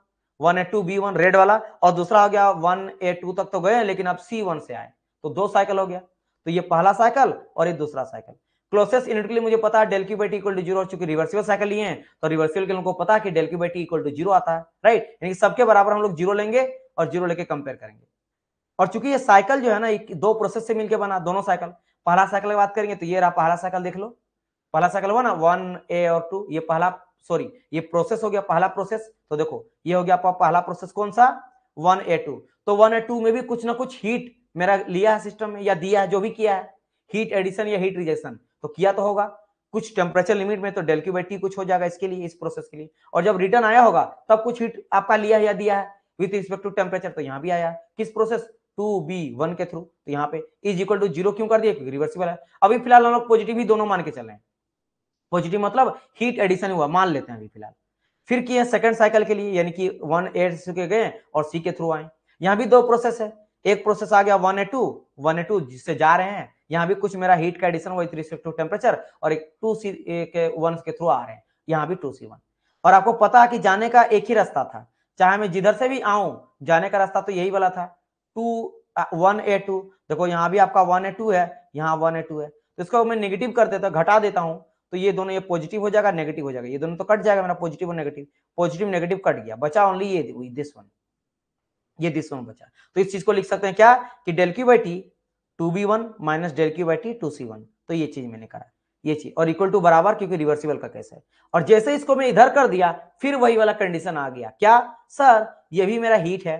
one A two B one red वाला और दूसरा हो गया वन ए टू तक तो गए लेकिन अब सी वन से आए तो दो साइकिल हो गया तो ये पहला साइकिल और ये दूसरा साइकिल क्लोसेस यूनिट लिए मुझे पता है del Q by equal to zero चूंकि रिवर्सिबल साइकिल लिए हैं तो रिवर्सिबल के लोगों को पता है कि del Q by equal to zero आता है राइट यानी सबके बराबर हम लोग जीरो लेंगे और जीरो लेके कंपेयर करेंगे और चूंकि ये साइकिल जो है ना दो प्रोसेस से मिलकर बना दोनों साइकिल पहला साइकिल की बात करेंगे तो ये रहा पहला साइकिल देख लो पहला साइकिल हुआ ना वन ए और टू ये पहला सॉरी ये प्रोसेस हो गया पहला प्रोसेस तो देखो ये हो गया पहला प्रोसेस कौन सा वन ए टू तो वन ए टू में भी कुछ ना कुछ हीट मेरा लिया है सिस्टम में या दिया है जो भी किया है हीट एडिशन या हीट रिजेक्शन तो किया तो होगा कुछ टेम्परेचर लिमिट में तो डेल क्यू बाई टी कुछ हो जाएगा इसके लिए इस प्रोसेस के लिए और जब रिटर्न आया होगा तब कुछ हीट आपका लिया या दिया है विथ रिस्पेक्ट टू टेम्परेचर तो यहाँ भी आया है किस प्रोसेस टू बी वन के थ्रू तो यहाँ पे इज इक्वल टू जीरो क्यों कर दिया क्योंकि रिवर्सिबल है अभी फिलहाल हम लोग पॉजिटिव ही दोनों मान के चले पॉजिटिव मतलब हीट एडिशन हुआ मान लेते हैं अभी फिलहाल फिर किए सेकंड साइकिल के लिए यानी कि वन एड के गए और सी के थ्रू आए यहाँ भी दो प्रोसेस है एक प्रोसेस आ गया one A two one A two जिससे जा रहे हैं यहाँ भी कुछ मेरा हीट का एडिशन टू टेम्परेचर और एक टू सी के वन के थ्रू आ रहे हैं यहाँ भी टू सी वन और आपको पता है कि जाने का एक ही रास्ता था चाहे मैं जिधर से भी आऊं जाने का रास्ता तो यही वाला था टू वन ए टू देखो यहाँ भी आपका वन ए टू है यहाँ वन ए टू है तो इसको मैं नेगेटिव कर देता हूँ घटा देता हूँ तो ये दोनों ये पॉजिटिव हो जाएगा नेगेटिव हो जाएगा ये दोनों तो कट जाएगा मेरा पॉजिटिव और नेगेटिव पॉजिटिव नेगेटिव कट गया बचा ओनली ये दिस वन ये दिस वन बचा तो इस चीज को लिख सकते हैं क्या कि del Q by T two B one minus del Q by T two C one तो ये चीज मैंने करा ये चीज और इक्वल टू बराबर क्योंकि रिवर्सिबल का कैसे है और जैसे इसको मैं इधर कर दिया फिर वही वाला कंडीशन आ गया क्या सर ये भी मेरा हीट है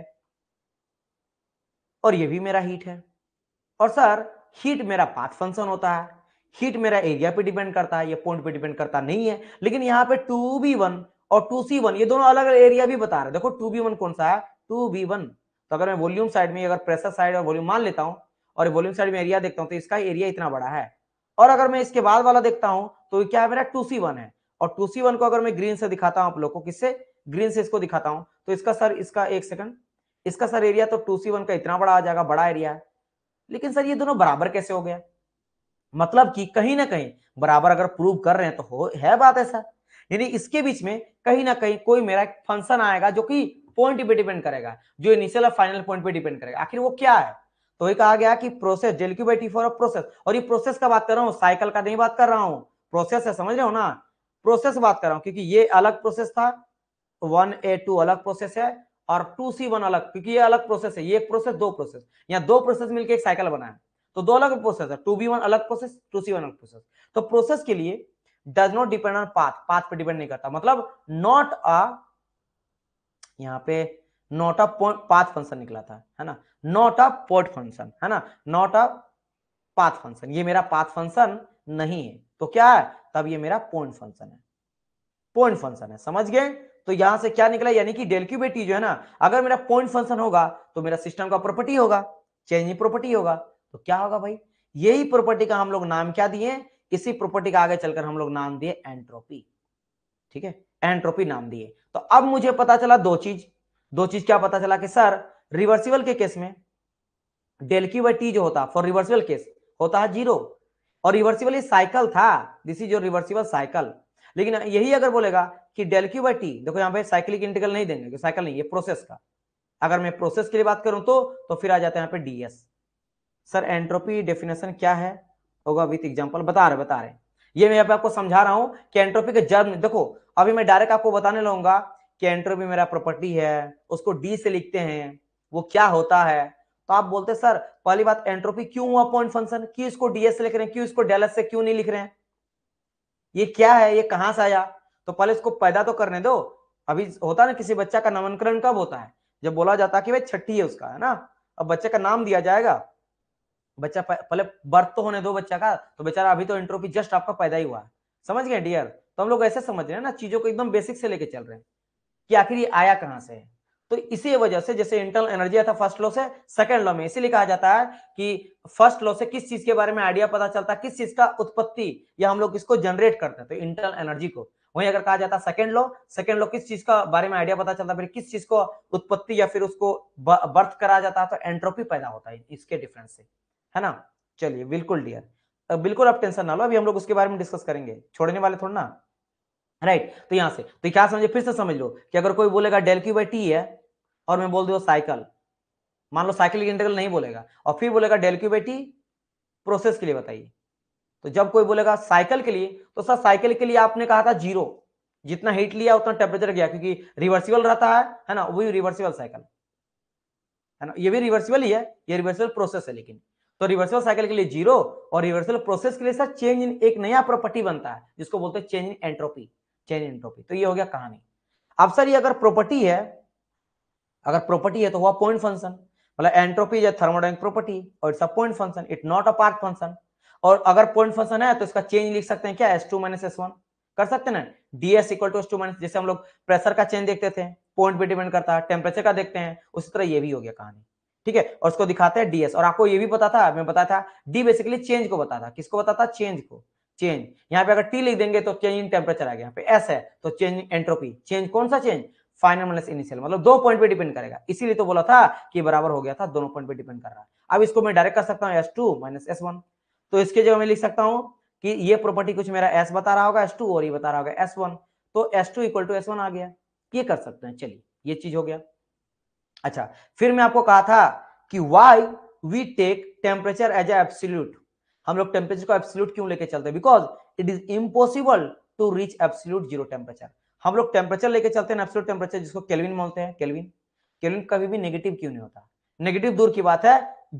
और ये भी मेरा हीट है और सर हीट मेरा पाथ फंक्शन होता है हीट मेरा एरिया पे डिपेंड करता है या पॉइंट पे डिपेंड करता नहीं है लेकिन यहाँ पे टू बी वन और टू सी वन ये दोनों अलग अलग एरिया भी बता रहे हैं देखो टू बी वन कौन सा है टू वी वन तो अगर मैं वॉल्यूम साइड में अगर प्रेशर साइड और वॉल्यूम मान लेता हूँ और वॉल्यूम साइड में एरिया देखता हूँ तो इसका एरिया इतना बड़ा है और अगर मैं इसके बाद वाला देखता हूँ तो क्या है मेरा टू सी वन है और टू सी वन को अगर मैं ग्रीन से दिखाता हूँ आप लोग को किससे ग्रीन से इसको दिखाता हूँ तो इसका सर इसका एक सेकंड इसका सर एरिया तो टू सी वन का इतना बड़ा आ जाएगा बड़ा एरिया है लेकिन सर ये दोनों बराबर कैसे हो गया मतलब कि कहीं ना कहीं बराबर अगर प्रूव कर रहे हैं तो हो है बात ऐसा यानी इसके बीच में कहीं ना कहीं कोई मेरा फंक्शन आएगा जो कि पॉइंट पे डिपेंड करेगा जो इनिशियल और फाइनल पॉइंट पे डिपेंड करेगा आखिर वो क्या है तो ये कहा गया कि process del Q by T for process और ये प्रोसेस का बात कर रहा हूँ साइकिल का नहीं बात कर रहा हूँ प्रोसेस है समझ रहे हो ना प्रोसेस बात कर रहा हूँ क्योंकि ये अलग प्रोसेस था वन ए टू अलग प्रोसेस है और टू सी वन अलग क्योंकि ये अलग प्रोसेस है ये एक प्रोसेस दो प्रोसेस यहाँ दो प्रोसेस मिलकर एक साइकिल बना है तो दो अलग प्रोसेस है टू बी वन अलग प्रोसेस टू सी वन अलग प्रोसेस तो प्रोसेस के लिए does not depend on path path पे डिपेंड नहीं करता मतलब नॉट अ यहाँ पे नॉट ऑफ पाथ फंक्शन निकला था है ना नॉट ऑफ पोर्ट फंक्शन है ना नॉट ऑफ पाथ फंक्शन ये मेरा पाथ फंक्शन नहीं है तो क्या है तब ये मेरा पॉइंट फंक्शन है पॉइंट फंक्शन है समझ गए तो यहां से क्या निकला यानी कि डेल क्यू बेटी जो है ना अगर मेरा पॉइंट फंक्शन होगा तो मेरा सिस्टम का प्रॉपर्टी होगा चेंजिंग प्रॉपर्टी होगा तो क्या होगा भाई यही प्रॉपर्टी का हम लोग नाम क्या दिए इसी प्रॉपर्टी का आगे चलकर हम लोग नाम दिए एंट्रोपी ठीक है एंट्रोपी नाम दिए तो अब मुझे पता चला दो चीज दो चीज क्या पता चला कि सर रिवर्सिबल के केस में डेल क्यू बाई टी जो होता फॉर रिवर्सिबल केस होता है जीरो और रिवर्सिबल साइकिल था this is your reversible cycle लेकिन यही अगर बोलेगा कि डेल क्यू बाई टी देखो यहां पे साइकिल इंटीग्रल नहीं देंगे साइकिल नहीं ये प्रोसेस का अगर मैं प्रोसेस के लिए बात करूं तो तो फिर आ जाते हैं यहां पे डीएस सर एंट्रोपी डेफिनेशन क्या है होगा विथ एग्जाम्पल बता रहे बता रहे ये मैं यहाँ पे आपको समझा रहा हूं कि एंट्रोपी के जर्म देखो अभी मैं डायरेक्ट आपको बताने लूंगा कि एंट्रोपी मेरा प्रॉपर्टी है उसको डी से लिखते हैं वो क्या होता है तो आप बोलते सर पहली बात एंट्रोपी क्यों हुआ पॉइंट फंक्शन क्यों इसको डीएस से लिख रहे हैं क्यों इसको डेलस से क्यों नहीं लिख रहे हैं ये क्या है ये कहां से आया तो पहले इसको पैदा तो करने दो अभी होता ना किसी बच्चा का नामकरण कब होता है जब बोला जाता है कि भाई छठी है उसका है ना अब बच्चे का नाम दिया जाएगा बच्चा पहले बर्थ तो होने दो बच्चा का तो बेचारा अभी तो एंट्रोपी जस्ट आपका पैदा ही हुआ है समझ गए डियर तो हम लोग ऐसे समझ रहे हैं ना चीजों को एकदम बेसिक से लेके चल रहे हैं कि आखिर ये आया कहां से तो इसी वजह से जैसे इंटरनल एनर्जी था फर्स्ट लॉ से सेकंड लॉ में इसीलिए कहा जाता है कि फर्स्ट लॉ से किस चीज के बारे में आइडिया पता चलता है किस चीज का उत्पत्ति या हम लोग इसको जनरेट करते हैं तो इंटरनल एनर्जी को वहीं अगर कहा जाता है सेकंड लॉ सेकंड लॉ किस चीज का बारे में आइडिया पता चलता है फिर किस चीज को उत्पत्ति या फिर उसको बर्थ करा जाता है तो एंट्रोपी पैदा होता है इसके डिफरेंस से है ना चलिए बिल्कुल डियर बिल्कुल आप टेंशन ना लो अभी हम लोग उसके बारे में डिस्कस करेंगे छोड़ने वाले थोड़ा ना राइट तो यहां से तो क्या समझे फिर से समझ लो कि अगर कोई बोलेगा डेल क्यू बाई टी है और मैं बोल दू साइकिल मान लो साइकिल इंटीग्रल नहीं बोलेगा और फिर बोलेगा del Q by T process के लिए बताइए तो जब कोई बोलेगा साइकिल के लिए तो सर साइकिल के लिए आपने कहा था जीरो जितना हीट लिया उतना टेम्परेचर गया क्योंकि रिवर्सिबल रहता है है ना वही रिवर्सिबल साइकिल है ना ये भी रिवर्सिबल ही है ये रिवर्सिबल प्रोसेस है लेकिन तो रिवर्सल साइकिल के लिए जीरो और रिवर्सल प्रोसेस के लिए सर चेंज इन एक नया प्रॉपर्टी बनता है जिसको बोलते हैं change in entropy change in entropy तो ये हो गया कहानी अब सर ये अगर प्रॉपर्टी है अगर प्रॉपर्टी है तो हुआ पॉइंट फंक्शन मतलब एंट्रोपी या थर्मोडाइनिक प्रॉपर्टी और it's a point function it not a path function और अगर पॉइंट फंक्शन है तो इसका चेंज लिख सकते हैं क्या S two minus S one कर सकते हैं ना D S equal to S two minus जैसे हम लोग प्रेशर का चेंज देखते थे पॉइंट पे डिपेंड करता है टेम्परेचर का देखते हैं उसी तरह ये भी हो गया कहानी ठीक है और उसको दिखाते हैं डीएस और आपको ये भी पता था मैं बताया था डी बेसिकली चेंज को बताता किसको बताता चेंज को चेंज यहाँ पे अगर टी लिख देंगे तो चेंज इन टेम्परेचर आ गया यहाँ पे एस है तो चेंज एंट्रोपी चेंज कौन सा चेंज फाइनल माइनस इनिशियल मतलब दो पॉइंट पे डिपेंड करेगा इसीलिए तो बोला था कि बराबर हो गया था दोनों पॉइंट पे डिपेंड कर रहा है अब इसको मैं डायरेक्ट कर सकता हूँ S two minus S one तो इसके जगह मैं लिख सकता हूँ कि ये प्रॉपर्टी कुछ मेरा एस बता रहा होगा एस टू और ये बता रहा होगा एस वन तो S two equal to S one आ गया ये कर सकते हैं चलिए ये चीज हो गया अच्छा फिर मैं आपको कहा था कि why we take temperature as absolute हम लोग टेम्परेचर को एब्सोल्यूट क्यों लेके चलते हैं because it is impossible to reach absolute zero temperature हम लोग टेम्परेचर लेके चलते हैं एब्सोल्यूट टेम्परेचर जिसको केल्विन बोलते हैं केल्विन केल्विन कभी भी नेगेटिव क्यों नहीं होता नेगेटिव दूर की बात है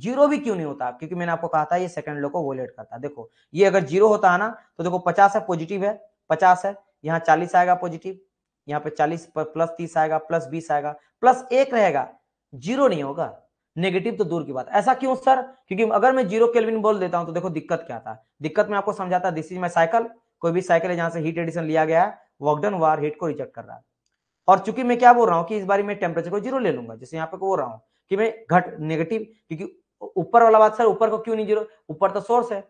जीरो भी क्यों नहीं होता क्योंकि मैंने आपको कहा था ये सेकंड लो को वोलेट करता देखो ये अगर जीरो होता है ना तो देखो पचास है पॉजिटिव है पचास है यहाँ चालीस आएगा पॉजिटिव यहाँ पे चालीस प्लस तीस आएगा प्लस बीस आएगा प्लस एक रहेगा जीरो नहीं होगा नेगेटिव तो दूर की बात ऐसा क्यों सर क्योंकि अगर मैं जीरो केल्विन बोल देता हूं तो देखो दिक्कत क्या था दिक्कत में आपको समझाता दिस इज माई साइकिल कोई भी साइकिल है जहां से हीट एडिशन लिया गया है वॉकडन वार हीट को रिजेक्ट कर रहा है और चूंकि मैं क्या बोल रहा हूँ कि इस बार मैं टेम्परेचर को जीरो ले लूंगा जैसे यहाँ पे बोल रहा हूँ कि मैं घट नेगेटिव क्योंकि ऊपर वाला बात सर ऊपर को क्यों नहीं जीरो ऊपर तो सोर्स है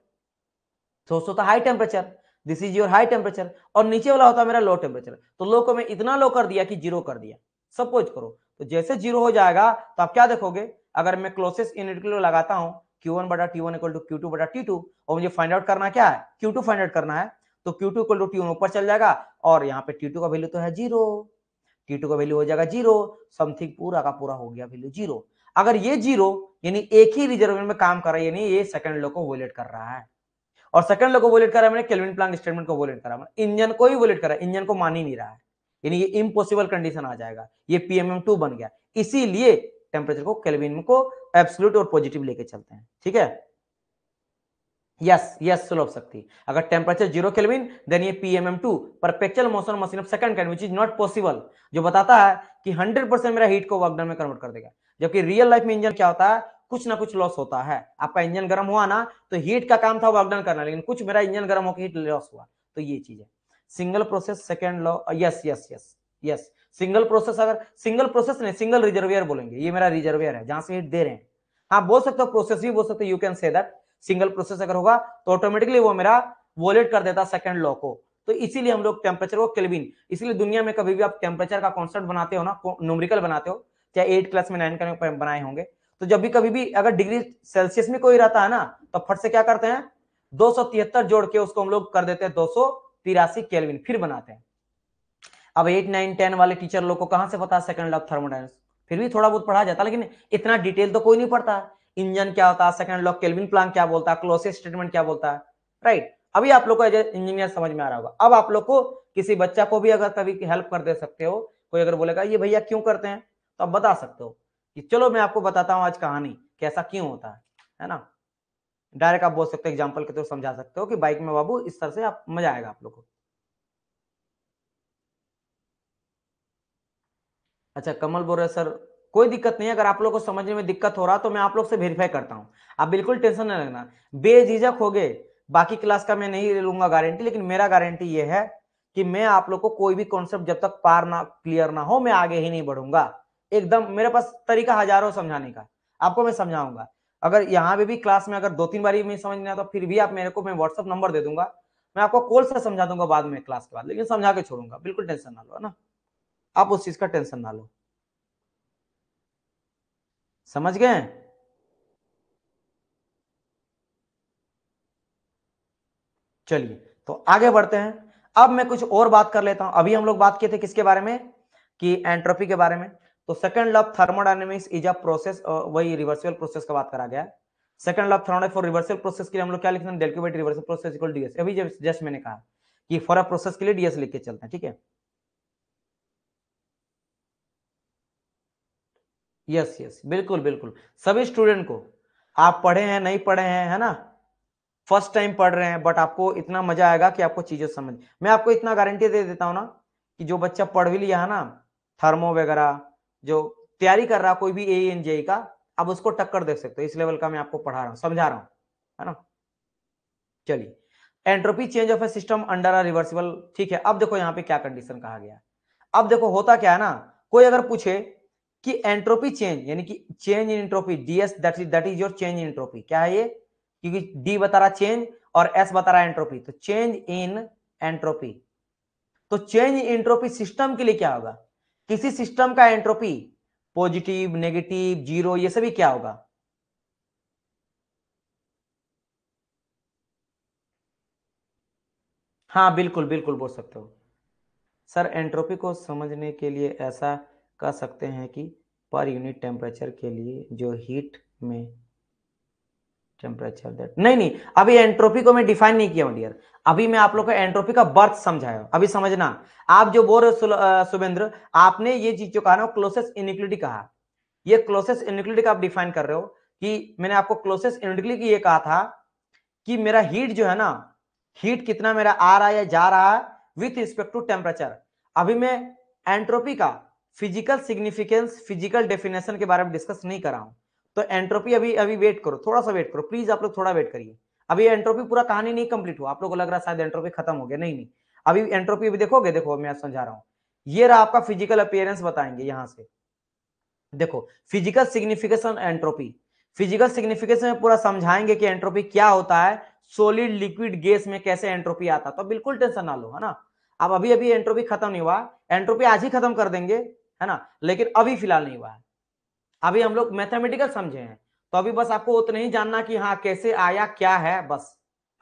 सोर्स होता high temperature this is your high temperature और नीचे वाला होता मेरा लो टेम्परेचर तो लो को मैं इतना लो कर दिया कि जीरो कर दिया सपोज करो तो जैसे जीरो हो जाएगा तो आप क्या देखोगे अगर मैं क्लोसेस इन लगाता हूं Q1 वन बटा T one equal to Q two बटा टी टू और मुझे फाइंड आउट करना क्या है Q2 फाइंड आउट करना है तो Q2 इक्वल टू टी ऊपर चल जाएगा और यहाँ पे T2 का वैल्यू तो है जीरो T2 का वैल्यू हो जाएगा जीरो समथिंग पूरा का पूरा हो गया वैल्यू जीरो अगर ये जीरो यानी एक ही रिजर्वेशन में काम कर रहा है यानी ये सेकंड लो को वोलेट कर रहा है और सेकंड लो को वोलेट कर रहा है मैंने केल्विन प्लांग स्टेटमेंट को वोलेट करा मतलब इंजन को ही वोलेट करा इंजन को मान ही नहीं रहा है यानी ये इम्पोसिबल कंडीशन आ जाएगा ये पीएमएम टू बन गया इसीलिए टेम्परेचर को कैलविन को एब्सोल्यूट और पॉजिटिव लेके चलते हैं ठीक है यस यस सुलभ शक्ति अगर टेम्परेचर जीरो केल्विन देन ये PMM two perpetual motion machine of second kind which is not possible जो बताता है कि 100 परसेंट मेरा हीट को वर्कडन में कन्वर्ट कर देगा जबकि रियल लाइफ में इंजन क्या होता है कुछ ना कुछ लॉस होता है आपका इंजन गर्म हुआ ना तो हीट का काम था वर्कडन करना लेकिन कुछ मेरा इंजन गर्म होकर हीट लॉस हुआ तो ये चीज है single process second law yes yes yes yes single process अगर सिंगल प्रोसेस नहीं सिंगल रिजर्वेयर बोलेंगे ये मेरा रिजर्वेयर है जहां से हिट दे रहे हैं हाँ बोल सकते हो प्रोसेस भी बोल सकते you can say that single process अगर होगा तो ऑटोमेटिकली वो मेरा वोलेट कर देता सेकंड लॉ को तो इसीलिए हम लोग टेम्परेचर को केल्विन इसलिए दुनिया में कभी भी आप टेम्परेचर का कॉन्सेप्ट बनाते हो ना न्यूमरिकल बनाते हो चाहे एट क्लास में नाइन क्लास में बनाए होंगे तो जब भी कभी भी अगर डिग्री सेल्सियस में कोई रहता है ना तो फट से क्या करते हैं दो जोड़ के उसको हम लोग कर देते हैं दो तिरासी केल्विन फिर बनाते हैं अब एट नाइन टेन वाले टीचर लोग को कहां से पता सेकंड लॉ ऑफ थर्मोडाइनस फिर भी थोड़ा बहुत पढ़ा जाता लेकिन इतना डिटेल तो कोई नहीं पढ़ता इंजन क्या होता है सेकंड लॉ केल्विन प्लान क्या बोलता है क्लोसेस स्टेटमेंट क्या बोलता है राइट अभी आप लोग को एज इंजीनियर समझ में आ रहा होगा अब आप लोग को किसी बच्चा को भी अगर कभी हेल्प कर दे सकते हो कोई अगर बोलेगा ये भैया क्यों करते हैं तो आप बता सकते हो कि चलो मैं आपको बताता हूँ आज कहानी कैसा क्यों होता है है ना डायरेक्ट आप बोल सकते हो एग्जाम्पल के तौर तो समझा सकते हो कि बाइक में बाबू इस तरह से आप मजा आएगा आप लोग को अच्छा कमल बोल रहे सर कोई दिक्कत नहीं अगर आप लोग को समझने में दिक्कत हो रहा तो मैं आप लोग से वेरीफाई करता हूँ आप बिल्कुल टेंशन नहीं लगना बेझिझक हो गए बाकी क्लास का मैं नहीं ले लूंगा गारंटी लेकिन मेरा गारंटी ये है कि मैं आप लोग को कोई भी कॉन्सेप्ट जब तक पार ना क्लियर ना हो मैं आगे ही नहीं बढ़ूंगा एकदम मेरे पास तरीका हजारों समझाने का आपको मैं समझाऊंगा अगर यहाँ पे भी क्लास में अगर दो तीन बार में समझ नहीं आता तो फिर भी आप मेरे को मैं व्हाट्सअप नंबर दे दूंगा मैं आपको कॉल से समझा दूंगा बाद में क्लास के बाद लेकिन समझा के छोड़ूंगा बिल्कुल टेंशन ना लो है ना आप उस चीज का टेंशन ना लो समझ गए चलिए तो आगे बढ़ते हैं अब मैं कुछ और बात कर लेता हूं अभी हम लोग बात किए थे किसके बारे में कि एंट्रोपी के बारे में तो second law thermodynamics is a process वही रिवर्सल प्रोसेस का बात करा गया second law of for reversal process के लिए हम लोग क्या लिखते हैं del Q by reversal process equal DS अभी जस्ट मैंने कहा कि फॉर अ प्रोसेस के लिए डीएस लिख के चलते हैं ठीक है यस यस बिल्कुल बिल्कुल सभी स्टूडेंट को आप पढ़े हैं नहीं पढ़े हैं है ना फर्स्ट टाइम पढ़ रहे हैं बट आपको इतना मजा आएगा कि आपको चीजें समझ मैं आपको इतना गारंटी दे देता हूं ना कि जो बच्चा पढ़ भी लिया है ना थर्मो वगैरह जो तैयारी कर रहा कोई भी ए एन जेई का आप उसको टक्कर दे सकते हो इस लेवल का मैं आपको पढ़ा रहा हूँ समझा रहा हूँ है ना चलिए entropy change of a system under a reversible ठीक है अब देखो यहाँ पे क्या कंडीशन कहा गया अब देखो होता क्या है ना कोई अगर पूछे कि एंट्रोपी चेंज यानी कि change in entropy DS that is that is your change in entropy क्या है ये क्योंकि डी बता रहा चेंज और एस बता रहा एंट्रोपी तो चेंज इन एंट्रोपी तो चेंज एंट्रोपी सिस्टम के लिए क्या होगा किसी सिस्टम का एंट्रोपी पॉजिटिव नेगेटिव जीरो ये सभी क्या होगा हाँ बिल्कुल बिल्कुल बोल सकते हो सर एंट्रोपी को समझने के लिए ऐसा कह सकते हैं कि पर यूनिट टेम्परेचर के लिए जो हीट में टेम्परेचर दैट नहीं नहीं अभी एंट्रोपी को मैं डिफाइन नहीं किया हूं डियर अभी मैं आप लोग को एंट्रोपी का बर्थ समझाया अभी समझना आप जो बोल रहे सुबेंद्र आपने ये चीज जो कहा ना क्लोसेस्ट इनिक्लिटी कहा ये क्लोसेस्ट इनिक्लिटी का आप डिफाइन कर रहे हो कि मैंने आपको क्लोसेस्ट इनिक्लिटी की ये कहा था कि मेरा हीट जो है ना हीट कितना मेरा आ रहा है या जा रहा है विथ रिस्पेक्ट टू टेम्परेचर अभी मैं एंट्रोपी का फिजिकल सिग्निफिकेंस फिजिकल डेफिनेशन के बारे में डिस्कस नहीं कर रहा हूं तो एंट्रोपी अभी अभी वेट करो थोड़ा सा वेट करो प्लीज आप लोग थोड़ा वेट करिए अभी एंट्रोपी पूरा कहानी नहीं कंप्लीट हुआ आप लोग को लग रहा शायद एंट्रोपी खत्म हो गया नहीं नहीं अभी एंट्रोपी अभी देखोगे देखो मैं समझा रहा हूँ ये रहा आपका फिजिकल अपियरेंस बताएंगे यहाँ से देखो physical signification entropy physical signification में पूरा समझाएंगे कि एंट्रोपी क्या होता है सोलिड लिक्विड गैस में कैसे एंट्रोपी आता तो बिल्कुल टेंशन ना लो है ना अब अभी अभी एंट्रोपी खत्म नहीं हुआ एंट्रोपी आज ही खत्म कर देंगे है ना लेकिन अभी फिलहाल नहीं हुआ है अभी हम लोग मैथमेटिकल समझे हैं तो अभी बस आपको उतना ही जानना कि हाँ कैसे आया क्या है बस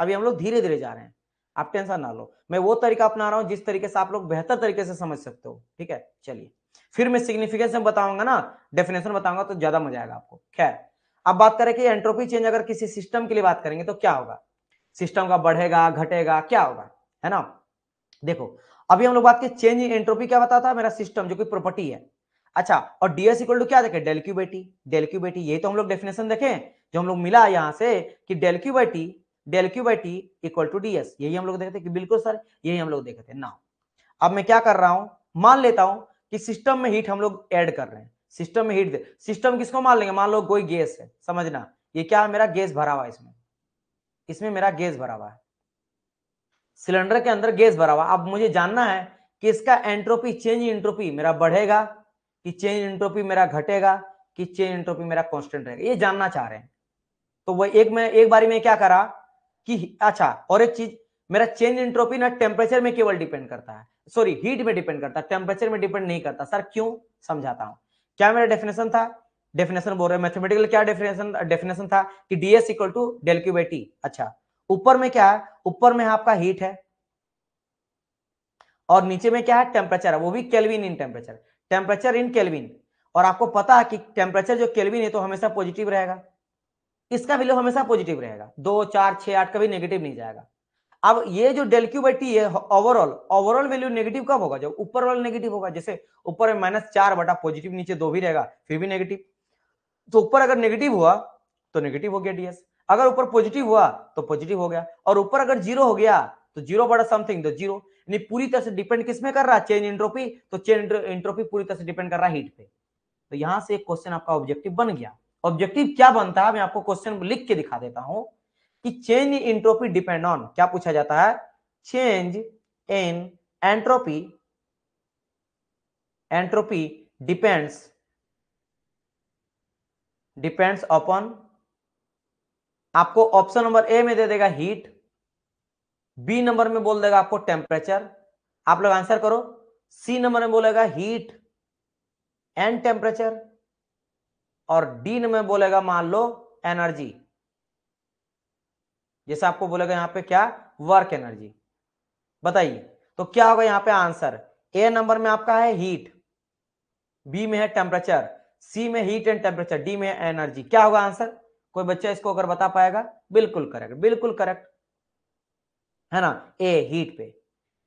अभी हम लोग धीरे धीरे जा रहे हैं आप टेंशन ना लो मैं वो तरीका अपना रहा हूँ जिस तरीके से आप लोग बेहतर तरीके से समझ सकते हो ठीक है चलिए फिर मैं सिग्निफिकेंस बताऊंगा ना डेफिनेशन बताऊंगा तो ज्यादा मजा आएगा आपको खैर अब बात करें कि एंट्रोपी चेंज अगर किसी सिस्टम के लिए बात करेंगे तो क्या होगा सिस्टम का बढ़ेगा घटेगा क्या होगा है ना देखो अभी हम लोग बात की चेंज इन एंट्रोपी क्या बताता है मेरा सिस्टम जो कि प्रॉपर्टी है अच्छा और डीएस इक्वल टू क्या देखे del Q by T del Q by T ये तो हम लोग डेफिनेशन देखे जो हम लोग मिला यहाँ से कि del Q by T del Q by T equal to DS यही हम लोग देखते कि बिल्कुल सर यही हम लोग देखे थे ना अब मैं क्या कर रहा हूँ मान लेता हूँ कि सिस्टम में हीट हम लोग एड कर रहे हैं सिस्टम में हीट सिस्टम किसको मान लेंगे मान लो कोई गैस है समझना ये क्या मेरा गैस भरा हुआ है इसमें इसमें मेरा गैस भरा हुआ है सिलेंडर के अंदर गैस भरा हुआ अब मुझे जानना है कि इसका एंट्रोपी चेंज इंट्रोपी मेरा बढ़ेगा कि चेंज एंट्रोपी मेरा घटेगा कि चेंज एंट्रोपी मेरा कांस्टेंट रहेगा ये जानना चाह रहे हैं तो वह एक मैं एक बारी में क्या करा कि अच्छा और एक चीज मेरा चेंज एंट्रोपी ना टेम्परेचर में केवल डिपेंड करता है सॉरी हीट में डिपेंड करता है टेम्परेचर में डिपेंड नहीं करता सर क्यों समझाता हूं क्या मेरा डेफिनेशन था डेफिनेशन बोल रहे हैं मैथमेटिकल क्या डेफिनेशन डेफिनेशन था कि DS equal to del Q by T अच्छा ऊपर में क्या है ऊपर में आपका हीट है और नीचे में क्या है टेम्परेचर है वो भी kelvin in temperature temperature in kelvin और आपको पता है कि टेम्परेचर जो केल्विन है तो हमेशा पॉजिटिव रहेगा इसका वैल्यू हमेशा पॉजिटिव रहेगा दो चार छह आठ कभी नेगेटिव नहीं जाएगा अब ये जो डेल क्यू बाई टी है ओवरऑल ओवरऑल वैल्यू नेगेटिव कब होगा जब ऊपर वाला नेगेटिव होगा जैसे ऊपर में माइनस चार बटा पॉजिटिव नीचे दो भी रहेगा फिर भी नेगेटिव तो ऊपर अगर नेगेटिव हुआ तो नेगेटिव हो गया डीएस अगर ऊपर पॉजिटिव हुआ तो पॉजिटिव हो गया और ऊपर अगर जीरो हो गया तो जीरो बटा समथिंग तो जीरो यानी पूरी तरह से डिपेंड किस में कर रहा है चेंज इंट्रोपी तो चेंज इंट्रोपी पूरी तरह से डिपेंड कर रहा है हीट पे तो यहां से एक क्वेश्चन आपका ऑब्जेक्टिव बन गया ऑब्जेक्टिव क्या बनता है मैं आपको क्वेश्चन लिख के दिखा देता हूं कि चेंज इंट्रोपी डिपेंड ऑन क्या पूछा जाता है change in entropy entropy depends depends upon आपको ऑप्शन नंबर ए में दे देगा हीट बी नंबर में बोल देगा आपको टेम्परेचर आप लोग आंसर करो सी नंबर में बोलेगा हीट एंड टेम्परेचर और डी नंबर में बोलेगा मान लो एनर्जी जैसे आपको बोलेगा यहां पे क्या वर्क एनर्जी बताइए तो क्या होगा यहां पे आंसर ए नंबर में आपका है हीट बी में है टेम्परेचर सी में हीट एंड टेम्परेचर डी में एनर्जी क्या होगा आंसर कोई बच्चा इसको अगर बता पाएगा बिल्कुल करेक्ट बिल्कुल करेक्ट है ना ए हीट पे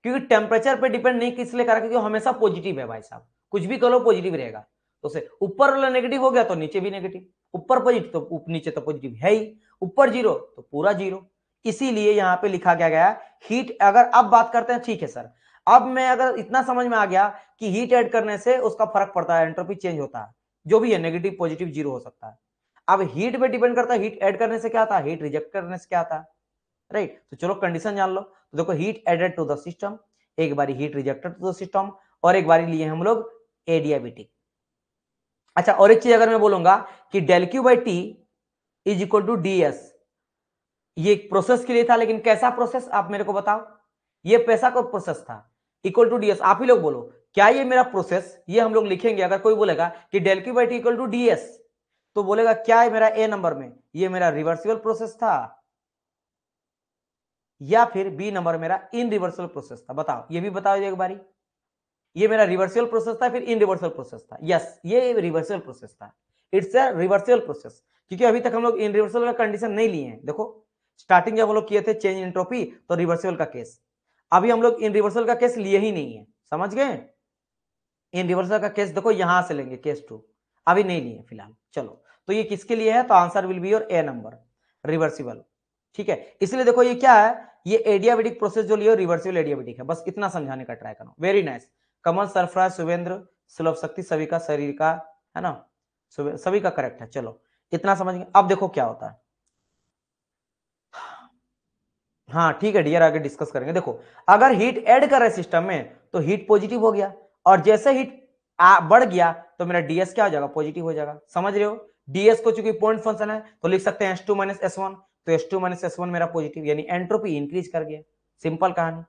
क्योंकि टेम्परेचर पे डिपेंड नहीं किस लिए करा क्योंकि हमेशा पॉजिटिव है भाई साहब कुछ भी करो पॉजिटिव रहेगा तो से ऊपर वाला नेगेटिव हो गया तो नीचे भी नेगेटिव ऊपर पॉजिटिव तो नीचे तो पॉजिटिव है ही ऊपर जीरो तो पूरा जीरो इसीलिए यहाँ पे लिखा गया गया हीट अगर अब बात करते हैं ठीक है सर अब मैं अगर इतना समझ में आ गया कि हीट ऐड करने से उसका फर्क पड़ता है एंट्रोपी चेंज होता है जो भी है नेगेटिव पॉजिटिव जीरो हो सकता है अब हीट पे डिपेंड करता है हीट ऐड करने से क्या था हीट रिजेक्ट करने से क्या था राइट तो चलो कंडीशन जान लो तो देखो heat added to the system एक बार heat rejected to the system और एक बार लिए हम लोग एडियाबेटिक अच्छा और एक चीज अगर मैं बोलूंगा कि del Q by T is equal to D S ये एक प्रोसेस के लिए था लेकिन कैसा प्रोसेस आप मेरे को बताओ ये पैसा का प्रोसेस था इक्वल टू डीएस आप ही लोग बोलो क्या ये मेरा प्रोसेस ये हम लोग लिखेंगे अगर कोई बोलेगा कि del Q by T equal to S तो बोलेगा क्या है मेरा ए नंबर में ये मेरा रिवर्सिबल प्रोसेस था या फिर बी नंबर मेरा इन रिवर्सल प्रोसेस था बताओ ये भी बताओ एक बारी ये मेरा रिवर्सल प्रोसेस था फिर इन रिवर्सल प्रोसेस था यस ये रिवर्सल प्रोसेस था इट्स अ रिवर्सल प्रोसेस क्योंकि अभी तक हम लोग इन रिवर्सल का कंडीशन नहीं लिए हैं देखो स्टार्टिंग जब हम लोग किए थे चेंज इन ट्रॉपी तो रिवर्सल का केस अभी हम लोग इन रिवर्सल का केस लिए ही नहीं है समझ गए इन रिवर्सल का केस देखो यहां से लेंगे केस टू अभी नहीं लिए फिलहाल चलो तो ये किसके लिए है तो answer will be your A number reversible ठीक है इसलिए देखो ये क्या है ये एडियाबेटिक प्रोसेस जो लियो रिवर्सिबल एडियाबेटिक है बस इतना समझाने का ट्राई करो वेरी नाइस कमल सरफराज सुवेंद्र सुलभ शक्ति सभी का शरीर का है ना सभी का करेक्ट है चलो इतना समझ गए अब देखो क्या होता है हाँ ठीक है डियर आगे डिस्कस करेंगे देखो अगर हीट ऐड कर रहे सिस्टम में तो हीट पॉजिटिव हो गया और जैसे हीट आ, बढ़ गया तो मेरा डीएस क्या हो जाएगा पॉजिटिव हो जाएगा समझ रहे हो डीएस को चूंकि पॉइंट फंक्शन है तो लिख सकते हैं S two minus S one तो S two minus S one मेरा पॉजिटिव यानी एंट्रोपी इंक्रीज कर गया सिंपल कहानी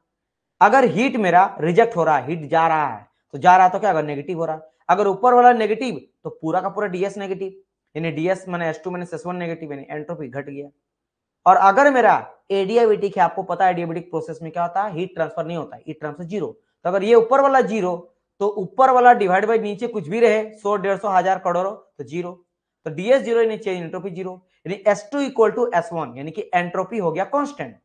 अगर हीट मेरा रिजेक्ट हो रहा है हीट जा रहा है तो जा रहा है तो क्या अगर नेगेटिव हो रहा है अगर ऊपर वाला नेगेटिव तो पूरा का पूरा डीएस नेगेटिव यानी डीएस मैंने S two minus S one negative यानी एंट्रोपी घट गया और अगर मेरा एडियाबेटिक है आपको पता है एडियाबेटिक प्रोसेस में क्या होता है हीट ट्रांसफर नहीं होता हीट ट्रांसफर जीरो तो अगर ये ऊपर वाला जीरो तो ऊपर वाला डिवाइड बाई नीचे कुछ भी रहे सौ डेढ़ सौ हजार करोड़ो तो जीरो तो DS zero change entropy zero यानी S two equal to S one यानी कि एंट्रोपी हो गया कॉन्स्टेंट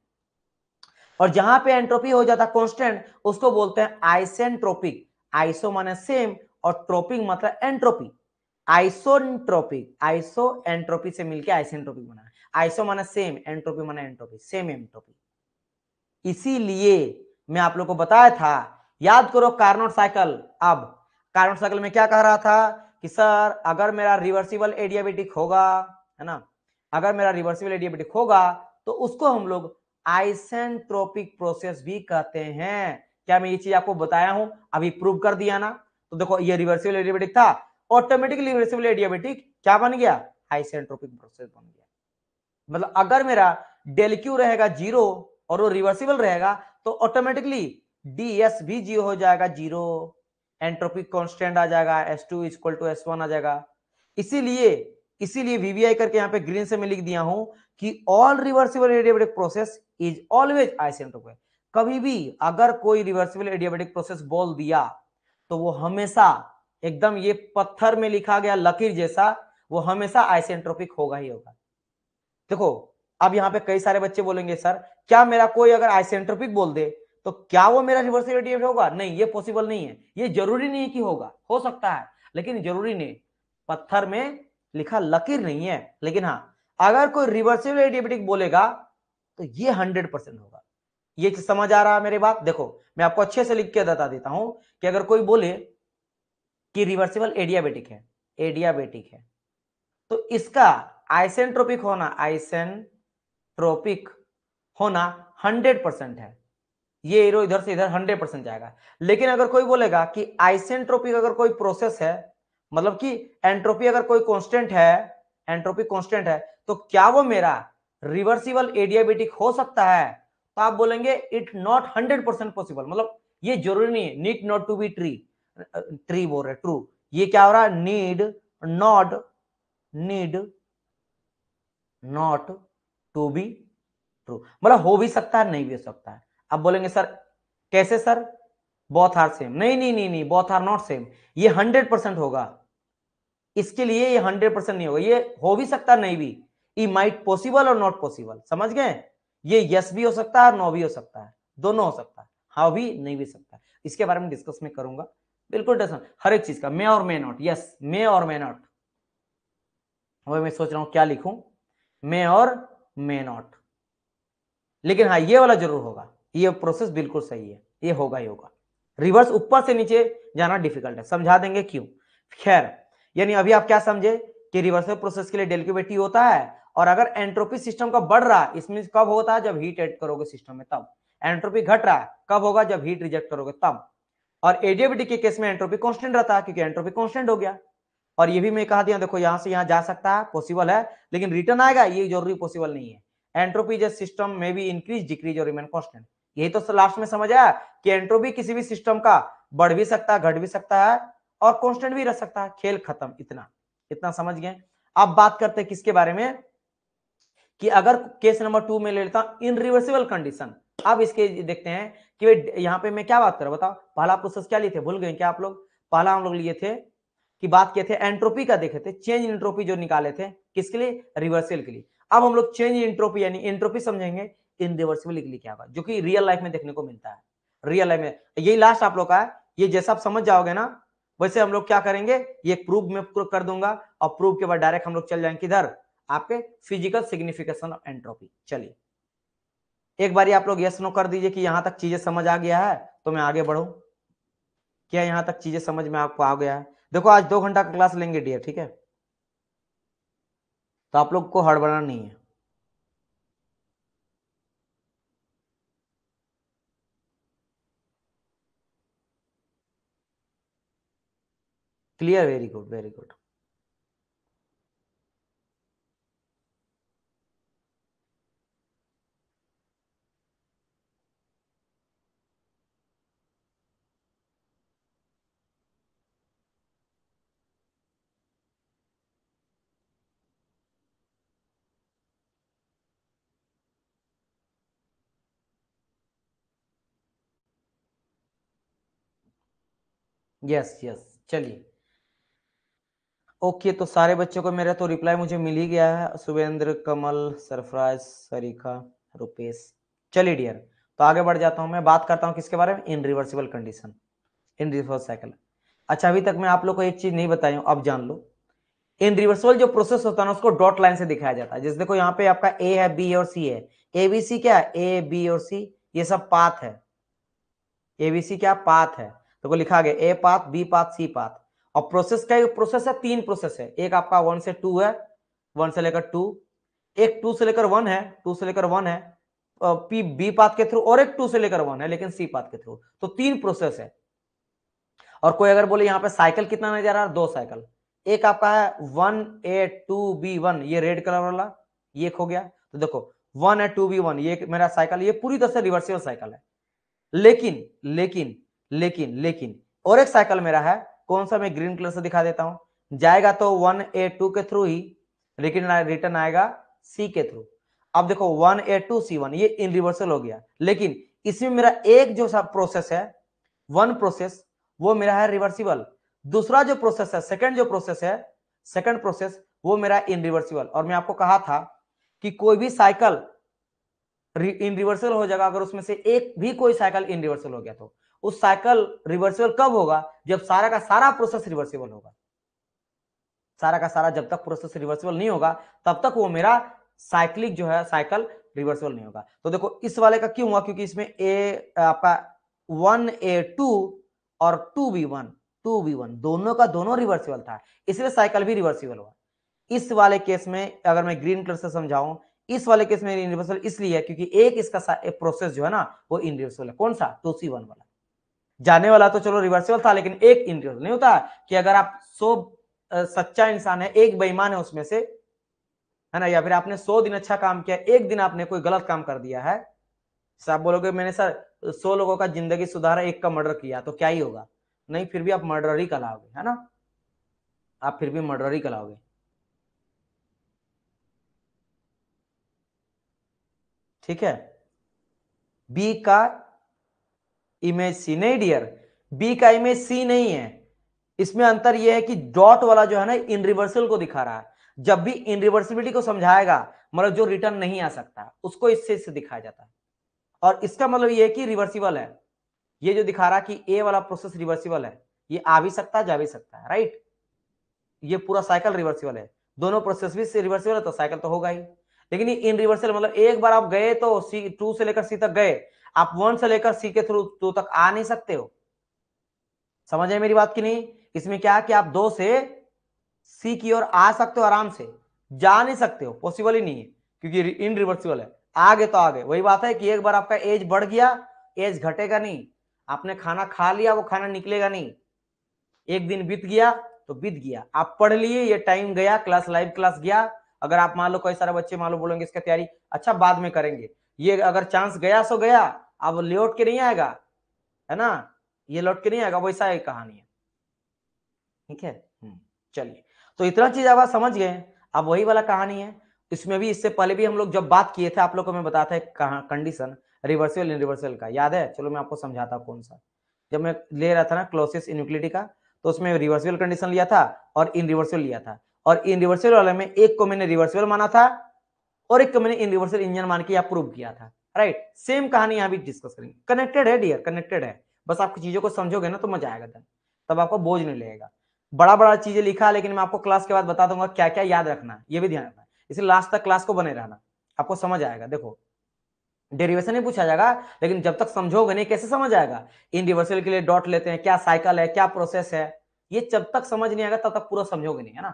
और जहां पे एंट्रोपी हो जाता कॉन्स्टेंट उसको बोलते हैं आइसेंट्रोपिक आइसो माने सेम और ट्रोपिक मतलब एंट्रोपी आइसोट्रोपिक आइसो एंट्रोपी से मिलकर आइसेंट्रोपिक बना आइसो माने सेम एंट्रोपी माने एंट्रोपी सेम एंट्रोपी इसीलिए मैं आप लोग को बताया था याद करो कार्नोट साइकिल अब कार्नोट साइकिल में क्या कह रहा था कि सर अगर मेरा रिवर्सिबल एडियाबेटिक होगा है ना अगर मेरा रिवर्सिबल एडियाबेटिक होगा तो उसको हम लोग आइसेंट्रोपिक प्रोसेस भी कहते हैं क्या मैं ये चीज आपको बताया हूं अभी प्रूव कर दिया ना तो देखो ये रिवर्सिबल एडियाबेटिक था ऑटोमेटिकली रिवर्सिबल एडियाबेटिक क्या बन गया आइसेंट्रोपिक प्रोसेस बन गया मतलब अगर मेरा डेल क्यू रहेगा जीरो और वो रिवर्सिबल रहेगा तो ऑटोमेटिकली डी एस भी जीरो हो जाएगा जीरो एंट्रोपिक कांस्टेंट आ जाएगा S two is equal to S one आ जाएगा इसीलिए इसीलिए वीवीआई करके यहाँ पे ग्रीन से मैं लिख दिया हूं कि all reversible adiabatic process is always isentropic कभी भी अगर कोई रिवर्सिबल एडियाबेटिक प्रोसेस बोल दिया तो वो हमेशा एकदम ये पत्थर में लिखा गया लकीर जैसा वो हमेशा आइसेंट्रोपिक होगा ही होगा देखो अब यहां पे कई सारे बच्चे बोलेंगे सर क्या मेरा कोई अगर आइसेंट्रोपिक बोल दे तो क्या वो मेरा रिवर्सिबल एडिएबेट होगा नहीं ये पॉसिबल नहीं है ये जरूरी नहीं है कि होगा हो सकता है लेकिन जरूरी नहीं पत्थर में लिखा लकीर नहीं है लेकिन हाँ अगर कोई रिवर्सिबल एडियाबेटिक बोलेगा तो ये हंड्रेड परसेंट होगा ये समझ आ रहा है मेरी बात देखो मैं आपको अच्छे से लिख के बता देता हूं कि अगर कोई बोले कि रिवर्सिबल एडियाबेटिक है एडियाबेटिक है तो इसका आइसेंट्रोपिक होना आइसेंट्रोपिक होना हंड्रेड परसेंट है ये इधर से इधर हंड्रेड परसेंट जाएगा लेकिन अगर कोई बोलेगा कि आइसेंट्रोपिक अगर कोई प्रोसेस है मतलब कि एंट्रोपी अगर कोई कांस्टेंट है एंट्रोपी कांस्टेंट है तो क्या वो मेरा रिवर्सिबल एडियाबेटिक हो सकता है तो आप बोलेंगे it not hundred percent possible मतलब ये जरूरी नहीं है need not to be tree tree बोल रहे ट्रू ये क्या हो रहा है need not need not to be true मतलब हो भी सकता है नहीं भी हो सकता है आप बोलेंगे सर कैसे सर बोथ आर सेम नहीं नहीं नहीं नहीं बोथ आर नॉट सेम ये हंड्रेड परसेंट होगा इसके लिए ये हंड्रेड परसेंट नहीं होगा ये हो भी सकता नहीं भी ई माइट पॉसिबल और नॉट पॉसिबल समझ गए ये यस भी हो सकता है और नो भी हो सकता है दोनों हो सकता है हाँ भी नहीं भी सकता इसके बारे में डिस्कस में करूंगा बिल्कुल हर एक चीज का मे और मे नॉट यस मे और मे नॉट वही मैं सोच रहा हूं क्या लिखूं मे और मे नॉट लेकिन हाँ ये वाला जरूर होगा ये प्रोसेस बिल्कुल सही है ये होगा ही होगा रिवर्स ऊपर से नीचे जाना डिफिकल्ट है समझा देंगे क्यों खैर यानी अभी आप क्या समझे कि रिवर्सल प्रोसेस के लिए डेल क्यू होता है और अगर एंट्रोपी सिस्टम का बढ़ रहा है इसमें कब होता है जब हीट एड करोगे सिस्टम में तब एंट्रोपी घट रहा है कब होगा जब हीट रिजेक्ट करोगे तब और एडीएबीटी के केस में एंट्रोपी कांस्टेंट रहता है क्योंकि एंट्रोपी कांस्टेंट हो गया और ये भी मैं कहा दिया देखो यहां से यहाँ जा सकता है पॉसिबल है लेकिन रिटर्न आएगा ये जरूरी पॉसिबल नहीं है एंट्रोपी जैसे सिस्टम में भी इंक्रीज डिक्रीज और रिमेन कॉन्स्टेंट यही तो लास्ट में समझ आया कि एंट्रोपी किसी भी सिस्टम का बढ़ भी सकता है घट भी सकता है और कॉन्स्टेंट भी रह सकता है खेल खत्म इतना इतना समझ गए अब बात करते हैं किसके बारे में कि अगर केस नंबर टू में ले लेता इन रिवर्सिबल कंडीशन अब इसके देखते हैं कि भाई यहाँ पे मैं क्या बात कर रहा बताओ पहला प्रोसेस क्या लिए थे भूल गए क्या आप लोग पहला हम लोग लिए थे कि बात किए थे एंट्रोपी का देखे थे चेंज एंट्रोपी जो निकाले थे किसके लिए रिवर्सल के लिए अब हम लोग चेंज एंट्रोपी यानी एंट्रोपी समझेंगे इन रिवर्सिबल के लिए क्या होगा जो कि रियल लाइफ में देखने को मिलता है रियल लाइफ में यही लास्ट आप लोग का है ये जैसा आप समझ जाओगे ना वैसे हम लोग क्या करेंगे ये प्रूफ में कर दूंगा और प्रूफ के बाद डायरेक्ट हम लोग चल जाएंगे किधर आपके फिजिकल सिग्निफिकेशन ऑफ एंट्रोपी चलिए एक बार आप लोग यस नो कर दीजिए कि यहां तक चीजें समझ आ गया है तो मैं आगे बढ़ू क्या यहां तक चीजें समझ में आपको आ गया है देखो आज दो घंटा का क्लास लेंगे डियर ठीक है तो आप लोग को हड़बड़ा नहीं है clear very good very good yes yes चलिए ओके तो सारे बच्चों को मेरा तो रिप्लाई मुझे मिल ही गया है सुवेंद्र कमल सरफराज सरिखा रुपेश चलिए डियर तो आगे बढ़ जाता हूं मैं बात करता हूं किसके बारे में इन रिवर्सिबल कंडीशन इन रिवर्स साइकिल अच्छा अभी तक मैं आप लोग को एक चीज नहीं बताई हूं अब जान लो इन रिवर्सिबल जो प्रोसेस होता है ना उसको डॉट लाइन से दिखाया जाता है जैसे देखो यहाँ पे आपका ए है बी और सी है ए बी सी क्या ए बी और सी ये सब पाथ है ए बी सी क्या पाथ है देखो तो लिखा गया A path B path C path और प्रोसेस का प्रोसेस है तीन प्रोसेस है एक आपका वन से टू है वन से लेकर टू एक टू से लेकर वन है टू से लेकर वन है पी बी पाथ के थ्रू और एक टू से लेकर वन है लेकिन सी पाथ के थ्रू तो तीन प्रोसेस है और कोई अगर बोले यहाँ पे साइकिल कितना नजर आ रहा दो साइकिल एक आपका है one A two B one ये रेड कलर वाला ये एक हो गया तो देखो one A two B one ये मेरा साइकिल ये पूरी तरह से रिवर्सिबल साइकिल है लेकिन लेकिन लेकिन लेकिन और एक साइकिल मेरा है कौन सा मैं ग्रीन कलर से दिखा देता हूं जाएगा तो वन ए टू के थ्रू ही लेकिन रिटर्न आएगा सी के थ्रू अब देखो one A two C one ये इन रिवर्सल हो गया लेकिन इसमें मेरा एक जो सा प्रोसेस है वन प्रोसेस वो मेरा है रिवर्सिबल दूसरा जो प्रोसेस है सेकंड जो प्रोसेस है सेकंड प्रोसेस वो मेरा इन रिवर्सिबल और मैं आपको कहा था कि कोई भी साइकिल इन रिवर्सल हो जाएगा अगर उसमें से एक भी कोई साइकिल इन रिवर्सल हो गया तो उस साइकिल रिवर्सिबल कब होगा जब सारा का सारा प्रोसेस रिवर्सिबल होगा सारा का सारा जब तक प्रोसेस रिवर्सिबल नहीं होगा तब तक वो मेरा साइक्लिक जो है साइकिल रिवर्सिबल नहीं होगा तो देखो इस वाले का क्यों हुआ क्योंकि इसमें ए आपका वन ए टू और two B one two B one दोनों का दोनों रिवर्सिबल था इसलिए साइकिल भी रिवर्सिबल हुआ इस वाले केस में अगर मैं ग्रीन कलर से समझाऊं इस वाले केस में रिवर्सिबल इसलिए क्योंकि एक इसका प्रोसेस जो है ना वो इनरिवर्सिबल है कौन सा टू सी वन वाला जाने वाला तो चलो रिवर्सिबल था लेकिन एक इंटरव्यू नहीं होता कि अगर आप सौ सच्चा इंसान है एक बेईमान है उसमें से है ना या फिर आपने सौ दिन अच्छा काम किया एक दिन आपने कोई गलत काम कर दिया है आप बोलोगे मैंने सर सौ लोगों का जिंदगी सुधारा एक का मर्डर किया तो क्या ही होगा नहीं फिर भी आप मर्डर ही कलाओगे है ना आप फिर भी मर्डर ही कलाओगे ठीक है बी का इमेज सी नहीं डियर बी का इमेज सी नहीं है इसमें अंतर यह है कि डॉट वाला जो है ना इन रिवर्सल को दिखा रहा है जब भी इन रिवर्सिबिलिटी को समझाएगा मतलब जो रिटर्न नहीं आ सकता उसको इससे इससे दिखाया जाता है और इसका मतलब यह है कि रिवर्सिबल है ये जो दिखा रहा कि ए वाला प्रोसेस रिवर्सिबल है ये आ भी सकता है जा भी सकता है राइट ये पूरा साइकिल रिवर्सिबल है दोनों प्रोसेस भी रिवर्सिबल है तो साइकिल तो होगा ही लेकिन ये इन रिवर्सल मतलब एक बार आप गए तो सी टू से लेकर सी तक गए आप वन से लेकर सी के थ्रू टू तो तक आ नहीं सकते हो समझ मेरी बात की नहीं इसमें क्या है कि आप दो से सी की ओर आ सकते हो आराम से जा नहीं सकते हो पॉसिबल ही नहीं है क्योंकि इन रिवर्सिबल है आगे तो आगे वही बात है कि एक बार आपका एज बढ़ गया एज घटेगा नहीं आपने खाना खा लिया वो खाना निकलेगा नहीं एक दिन बीत गया तो बीत गया आप पढ़ लिए ये टाइम गया क्लास लाइव क्लास गया अगर आप मान लो कई सारे बच्चे मान लो बोलेंगे इसका तैयारी अच्छा बाद में करेंगे ये अगर चांस गया सो गया अब लौट के नहीं आएगा है ना ये लौट के नहीं आएगा वैसा एक कहानी है ठीक है हम्म, चलिए तो इतना चीज अब आप समझ गए अब वही वाला कहानी है इसमें भी इससे पहले भी हम लोग जब बात किए थे आप लोग को मैं है कहा कंडीशन रिवर्सल इन रिवर्सल का याद है चलो मैं आपको समझाता हूँ कौन सा जब मैं ले रहा था ना क्लोसिस इनक्लिटी का तो उसमें रिवर्सल कंडीशन लिया था और इन रिवर्सल लिया था और इन रिवर्सल वाले में एक को मैंने रिवर्सल माना था और एक को मैंने इन रिवर्सल इंजन मान के प्रूव किया था राइट सेम कहानी यहाँ भी डिस्कस करेंगे कनेक्टेड है डियर कनेक्टेड है बस आपको चीजों को समझोगे ना तो मजा आएगा तब तब आपको बोझ नहीं लगेगा बड़ा बड़ा चीजें लिखा लेकिन मैं आपको क्लास के बाद बता दूंगा क्या क्या याद रखना है ये भी ध्यान रखना इसलिए लास्ट तक क्लास को बने रहना आपको समझ आएगा देखो डेरिवेशन नहीं पूछा जाएगा लेकिन जब तक समझोगे नहीं कैसे समझ आएगा इन रिवर्सल के लिए डॉट लेते हैं क्या साइकिल है क्या प्रोसेस है ये जब तक समझ नहीं आएगा तब तक पूरा समझोगे नहीं है ना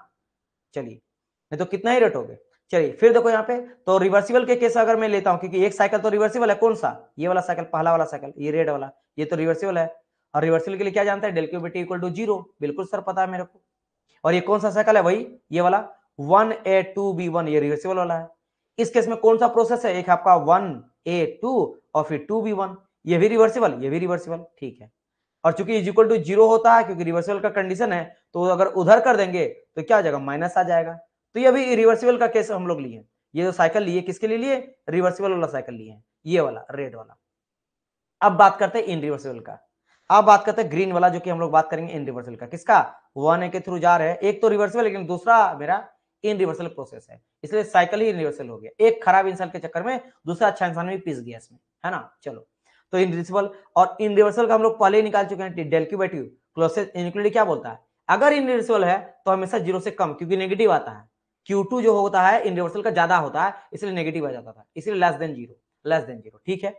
चलिए नहीं तो कितना ही रटोगे चलिए फिर देखो यहाँ पे तो रिवर्सिबल के केस अगर मैं लेता हूँ क्योंकि एक साइकिल तो रिवर्सिबल है कौन सा ये वाला साइकिल पहला वाला साइकिल ये रेड वाला ये तो रिवर्सिबल है और रिवर्सिबल के लिए क्या जानता है del Q equal to zero बिल्कुल सर पता है मेरे को और ये कौन सा साइकिल है वही ये वाला one A two B one ये रिवर्सिबल वाला है इस केस में कौन सा प्रोसेस है एक आपका वन ए टू और फिर टू बी वन ये भी रिवर्सिबल ये भी रिवर्सिबल ठीक है और चूंकि इज इक्वल टू जीरो होता है क्योंकि रिवर्सिबल का कंडीशन है तो अगर उधर कर देंगे तो क्या हो जाएगा माइनस आ जाएगा तो ये अभी रिवर्सिबल का केस हम लोग लिए ये जो साइकिल लिए किसके लिए लिए रिवर्सिबल वाला साइकिल लिए हैं ये वाला रेड वाला अब बात करते हैं इन रिवर्सिबल का अब बात करते हैं ग्रीन वाला जो कि हम लोग बात करेंगे इन रिवर्सल का किसका वन ए के थ्रू जा रहे हैं एक तो रिवर्सिबल लेकिन दूसरा मेरा इन रिवर्सल प्रोसेस है इसलिए साइकिल ही इन रिवर्सल हो गया एक खराब इंसान के चक्कर में दूसरा अच्छा इंसान भी पिस गया इसमें है ना चलो तो इन रिवर्सिबल और इन रिवर्सल का हम लोग पहले ही निकाल चुके हैं del Q by Clausius include क्या बोलता है अगर इन रिवर्सिबल है तो हमेशा जीरो से कम क्योंकि नेगेटिव आता है टू जो होता है इन रिवर्सल का ज्यादा होता है इसलिए नेगेटिव आ जाता था इसलिए less than zero less than zero ठीक है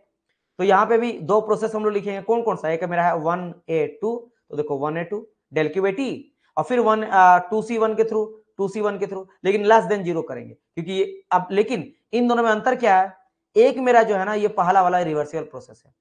तो यहाँ पे भी दो प्रोसेस हम लोग लिखेंगे कौन कौन सा एक मेरा है वन ए टू तो देखो one A two del Q T और फिर वन टू सी वन के थ्रू टू सी वन के थ्रू लेकिन लेस देन जीरो करेंगे क्योंकि ये अब लेकिन इन दोनों में अंतर क्या है एक मेरा जो है ना ये पहला वाला रिवर्सिबल प्रोसेस है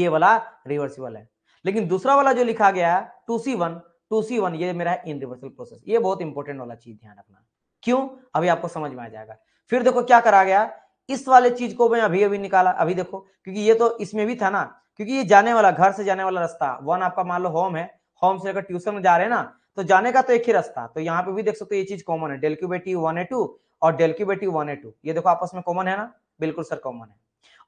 ये वाला रिवर्सिबल है लेकिन दूसरा वाला जो लिखा गया है two C one two C one ये मेरा है इन रिवर्सल प्रोसेस ये बहुत इंपॉर्टेंट वाला चीज ध्यान रखना क्यों अभी आपको समझ में आ जाएगा फिर देखो क्या करा गया इस वाले चीज को मैं अभी अभी निकाला अभी देखो क्योंकि ये तो इसमें भी था ना क्योंकि ये जाने वाला घर से जाने वाला रास्ता वन आपका मान लो होम है होम से अगर ट्यूशन में जा रहे हैं ना तो जाने का तो एक ही रास्ता तो यहाँ पे भी देख सकते हो ये चीज कॉमन है del by T one A two और del by T one A two ये देखो आपस में कॉमन है ना बिल्कुल सर कॉमन है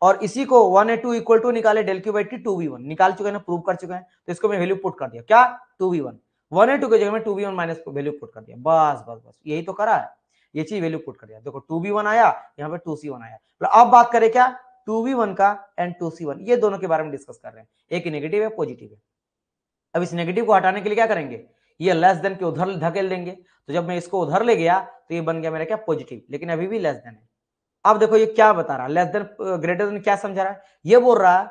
और इसी को one A two equal to निकाले del Q two V one निकाल चुके हैं प्रूव कर चुके हैं तो इसको मैं वैल्यू पुट कर दिया क्या two V one one A two के जगह में two B one minus value put कर दिया बस बस बस यही तो करा है ये चीज वैल्यू पुट कर दिया देखो टू बी वन आया यहाँ पे टू सी वन आया अब बात करें क्या टू बी वन का एंड टू सी वन ये दोनों के बारे में डिस्कस कर रहे हैं एक नेगेटिव है पॉजिटिव है अब इस नेगेटिव को हटाने के लिए क्या करेंगे ये लेस देन के उधर धकेल देंगे तो जब मैं इसको उधर ले गया तो ये बन गया मेरा क्या पॉजिटिव लेकिन अभी भी लेस देन है अब देखो ये क्या बता रहा है लेस देन ग्रेटर देन क्या समझा रहा है ये बोल रहा है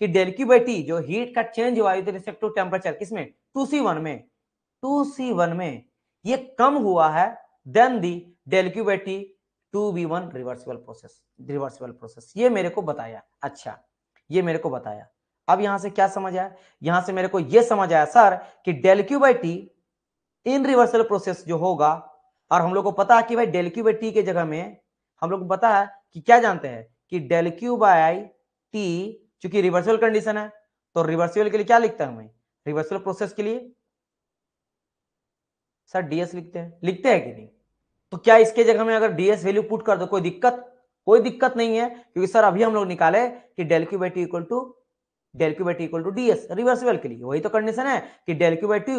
कि डेल क्यू टी जो हीट का चेंज हुआ विद रिस्पेक्ट टू टेम्परेचर किसमें टू सी वन में टू सी वन में ये कम हुआ है then the del Q by T two B one reversible process reversible process ये मेरे को बताया अच्छा ये मेरे को बताया अब यहां से क्या समझ आया यहां से मेरे को ये समझ आया सर कि del Q by T in reversal process जो होगा और हम लोग को पता है कि भाई डेल क्यू बाई टी के जगह में हम लोग को पता है कि क्या जानते हैं कि डेल क्यू बाई टी चूंकि रिवर्सल कंडीशन है तो रिवर्सिबल के लिए क्या लिखता है हमें रिवर्सल प्रोसेस के लिए सर डीएस लिखते हैं लिखते हैं कि नहीं तो क्या इसके जगह में अगर डीएस वैल्यू पुट कर दो कोई दिक्कत कोई दिक्कत नहीं है क्योंकि सर अभी हम लोग निकाले कि del Q by two equal to del Q by two equal to DS reversible के लिए वही तो कंडीशन है कि del Q by two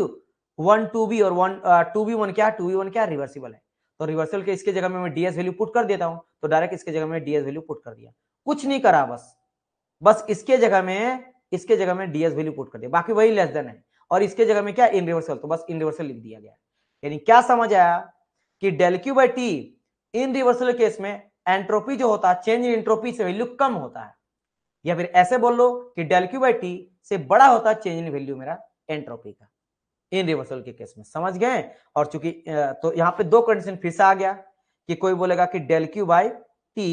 one two B और वन टू बी वन क्या टू बी वन क्या रिवर्सिबल है तो रिवर्सल के इसके जगह में मैं डीएस वैल्यू पुट कर देता हूं तो डायरेक्ट इसके जगह में डीएस वैल्यू पुट कर दिया कुछ नहीं करा बस बस इसके जगह में इसके जगह में डीएस वैल्यू पुट कर दिया बाकी वही लेस देन है और इसके जगह में क्या इन रिवर्सल तो बस इन रिवर्सल लिख दिया गया यानी क्या समझ आया कि del Q by T irreversible case में एंट्रोपी जो होता है चेंज इन एंट्रोपी से वैल्यू कम होता है या फिर ऐसे बोल लो कि डेल क्यू बाई टी से बड़ा होता है चेंज इन वैल्यू मेरा एंट्रोपी का इन रिवर्सल के केस में समझ गए और चूंकि तो यहां पे दो कंडीशन फिर से आ गया कि कोई बोलेगा कि del Q by T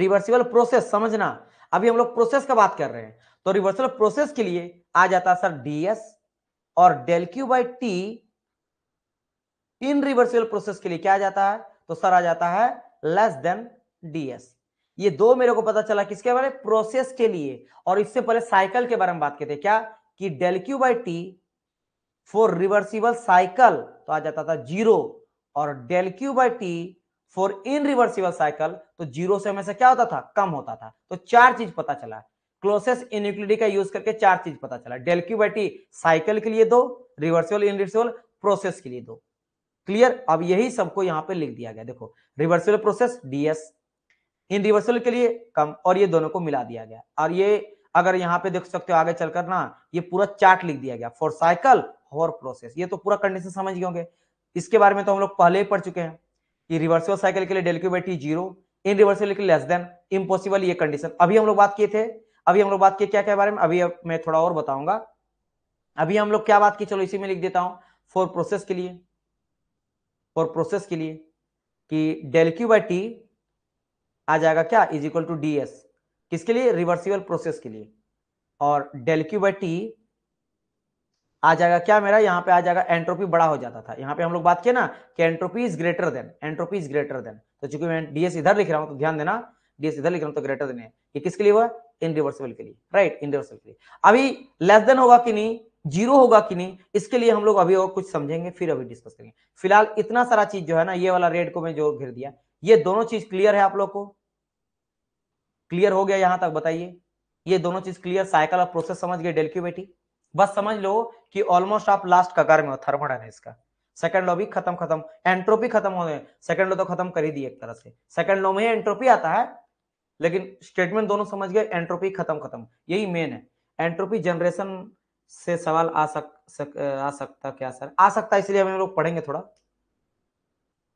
reversible process समझना अभी हम लोग प्रोसेस का बात कर रहे हैं तो रिवर्सल प्रोसेस के लिए आ जाता है सर डीएस और del Q by T irreversible process के लिए क्या आ जाता है तो सर आ जाता है लेस देन डीएस ये दो मेरे को पता चला किसके बारे प्रोसेस के लिए और इससे पहले साइकिल के बारे में बात करते क्या कि del Q by T for reversible cycle तो आ जाता था जीरो और del Q by T for irreversible cycle तो जीरो से हमेशा क्या होता था कम होता था तो चार चीज पता चला क्लोसेस इनक्लिडी का यूज करके चार चीज पता चला डेल बाई टी साइकिल के लिए दो रिवर्सिबल इन रिवर्सिबल प्रोसेस के लिए दो क्लियर अब यही सबको यहाँ पे लिख दिया गया देखो reversible process DS irreversible के लिए कम और ये दोनों को मिला दिया गया और ये अगर यहाँ पे देख सकते हो आगे चलकर ना ये पूरा चार्ट लिख दिया गया फॉर साइकिल और प्रोसेस ये तो पूरा कंडीशन समझ गए होंगे इसके बारे में तो हम लोग पहले ही पढ़ चुके हैं कि रिवर्सिबल साइकिल के लिए del Q by zero irreversible के लिए लेस देन इम्पॉसिबल ये कंडीशन अभी हम लोग बात किए थे अभी हम लोग बात किए क्या क्या बारे में अभी मैं थोड़ा और बताऊंगा अभी हम लोग क्या बात की चलो इसी में लिख देता हूं फॉर प्रोसेस के लिए फॉर प्रोसेस के लिए कि डेल क्यू बाई टी आ जाएगा क्या is equal to D S किसके लिए रिवर्सिबल प्रोसेस के लिए और डेल क्यू बाई टी आ जाएगा क्या मेरा यहाँ पे आ जाएगा एंट्रोपी बड़ा हो जाता था यहाँ पे हम लोग बात किए ना कि entropy is greater than entropy is greater than तो चूंकि मैं डीएस इधर लिख रहा हूँ तो ध्यान देना डीएस इधर लिख रहा हूँ तो ग्रेटर देन है ये किसके लिए हुआ रिवर्सिबल के लिए राइट रिवर्सिबल के लिए अभी लेस देन होगा कि नहीं जीरो होगा कि नहीं इसके लिए हम लोग अभी और कुछ समझेंगे फिर अभी डिस्कस करेंगे फिलहाल इतना सारा चीज जो है ना ये वाला रेड को मैं जो घेर दिया ये दोनों चीज क्लियर है आप लोग को क्लियर हो गया यहां तक बताइए ये दोनों चीज क्लियर साइकिल और प्रोसेस समझ गए डेल्क्यूमेटी बस समझ लो कि ऑलमोस्ट आप लास्ट कगार में हो थर्मोडाइनमिक्स का सेकंड लॉ भी खत्म खत्म एंट्रोपी खत्म हो गए सेकंड लॉ तो खत्म कर ही दी एक तरह से सेकंड लॉ में एंट्रोपी आता है लेकिन स्टेटमेंट दोनों समझ गए एंट्रोपी खत्म खत्म यही मेन है एंट्रोपी जनरेशन से सवाल आ सक, सक आ सकता क्या सर आ सकता है इसलिए हम लोग पढ़ेंगे थोड़ा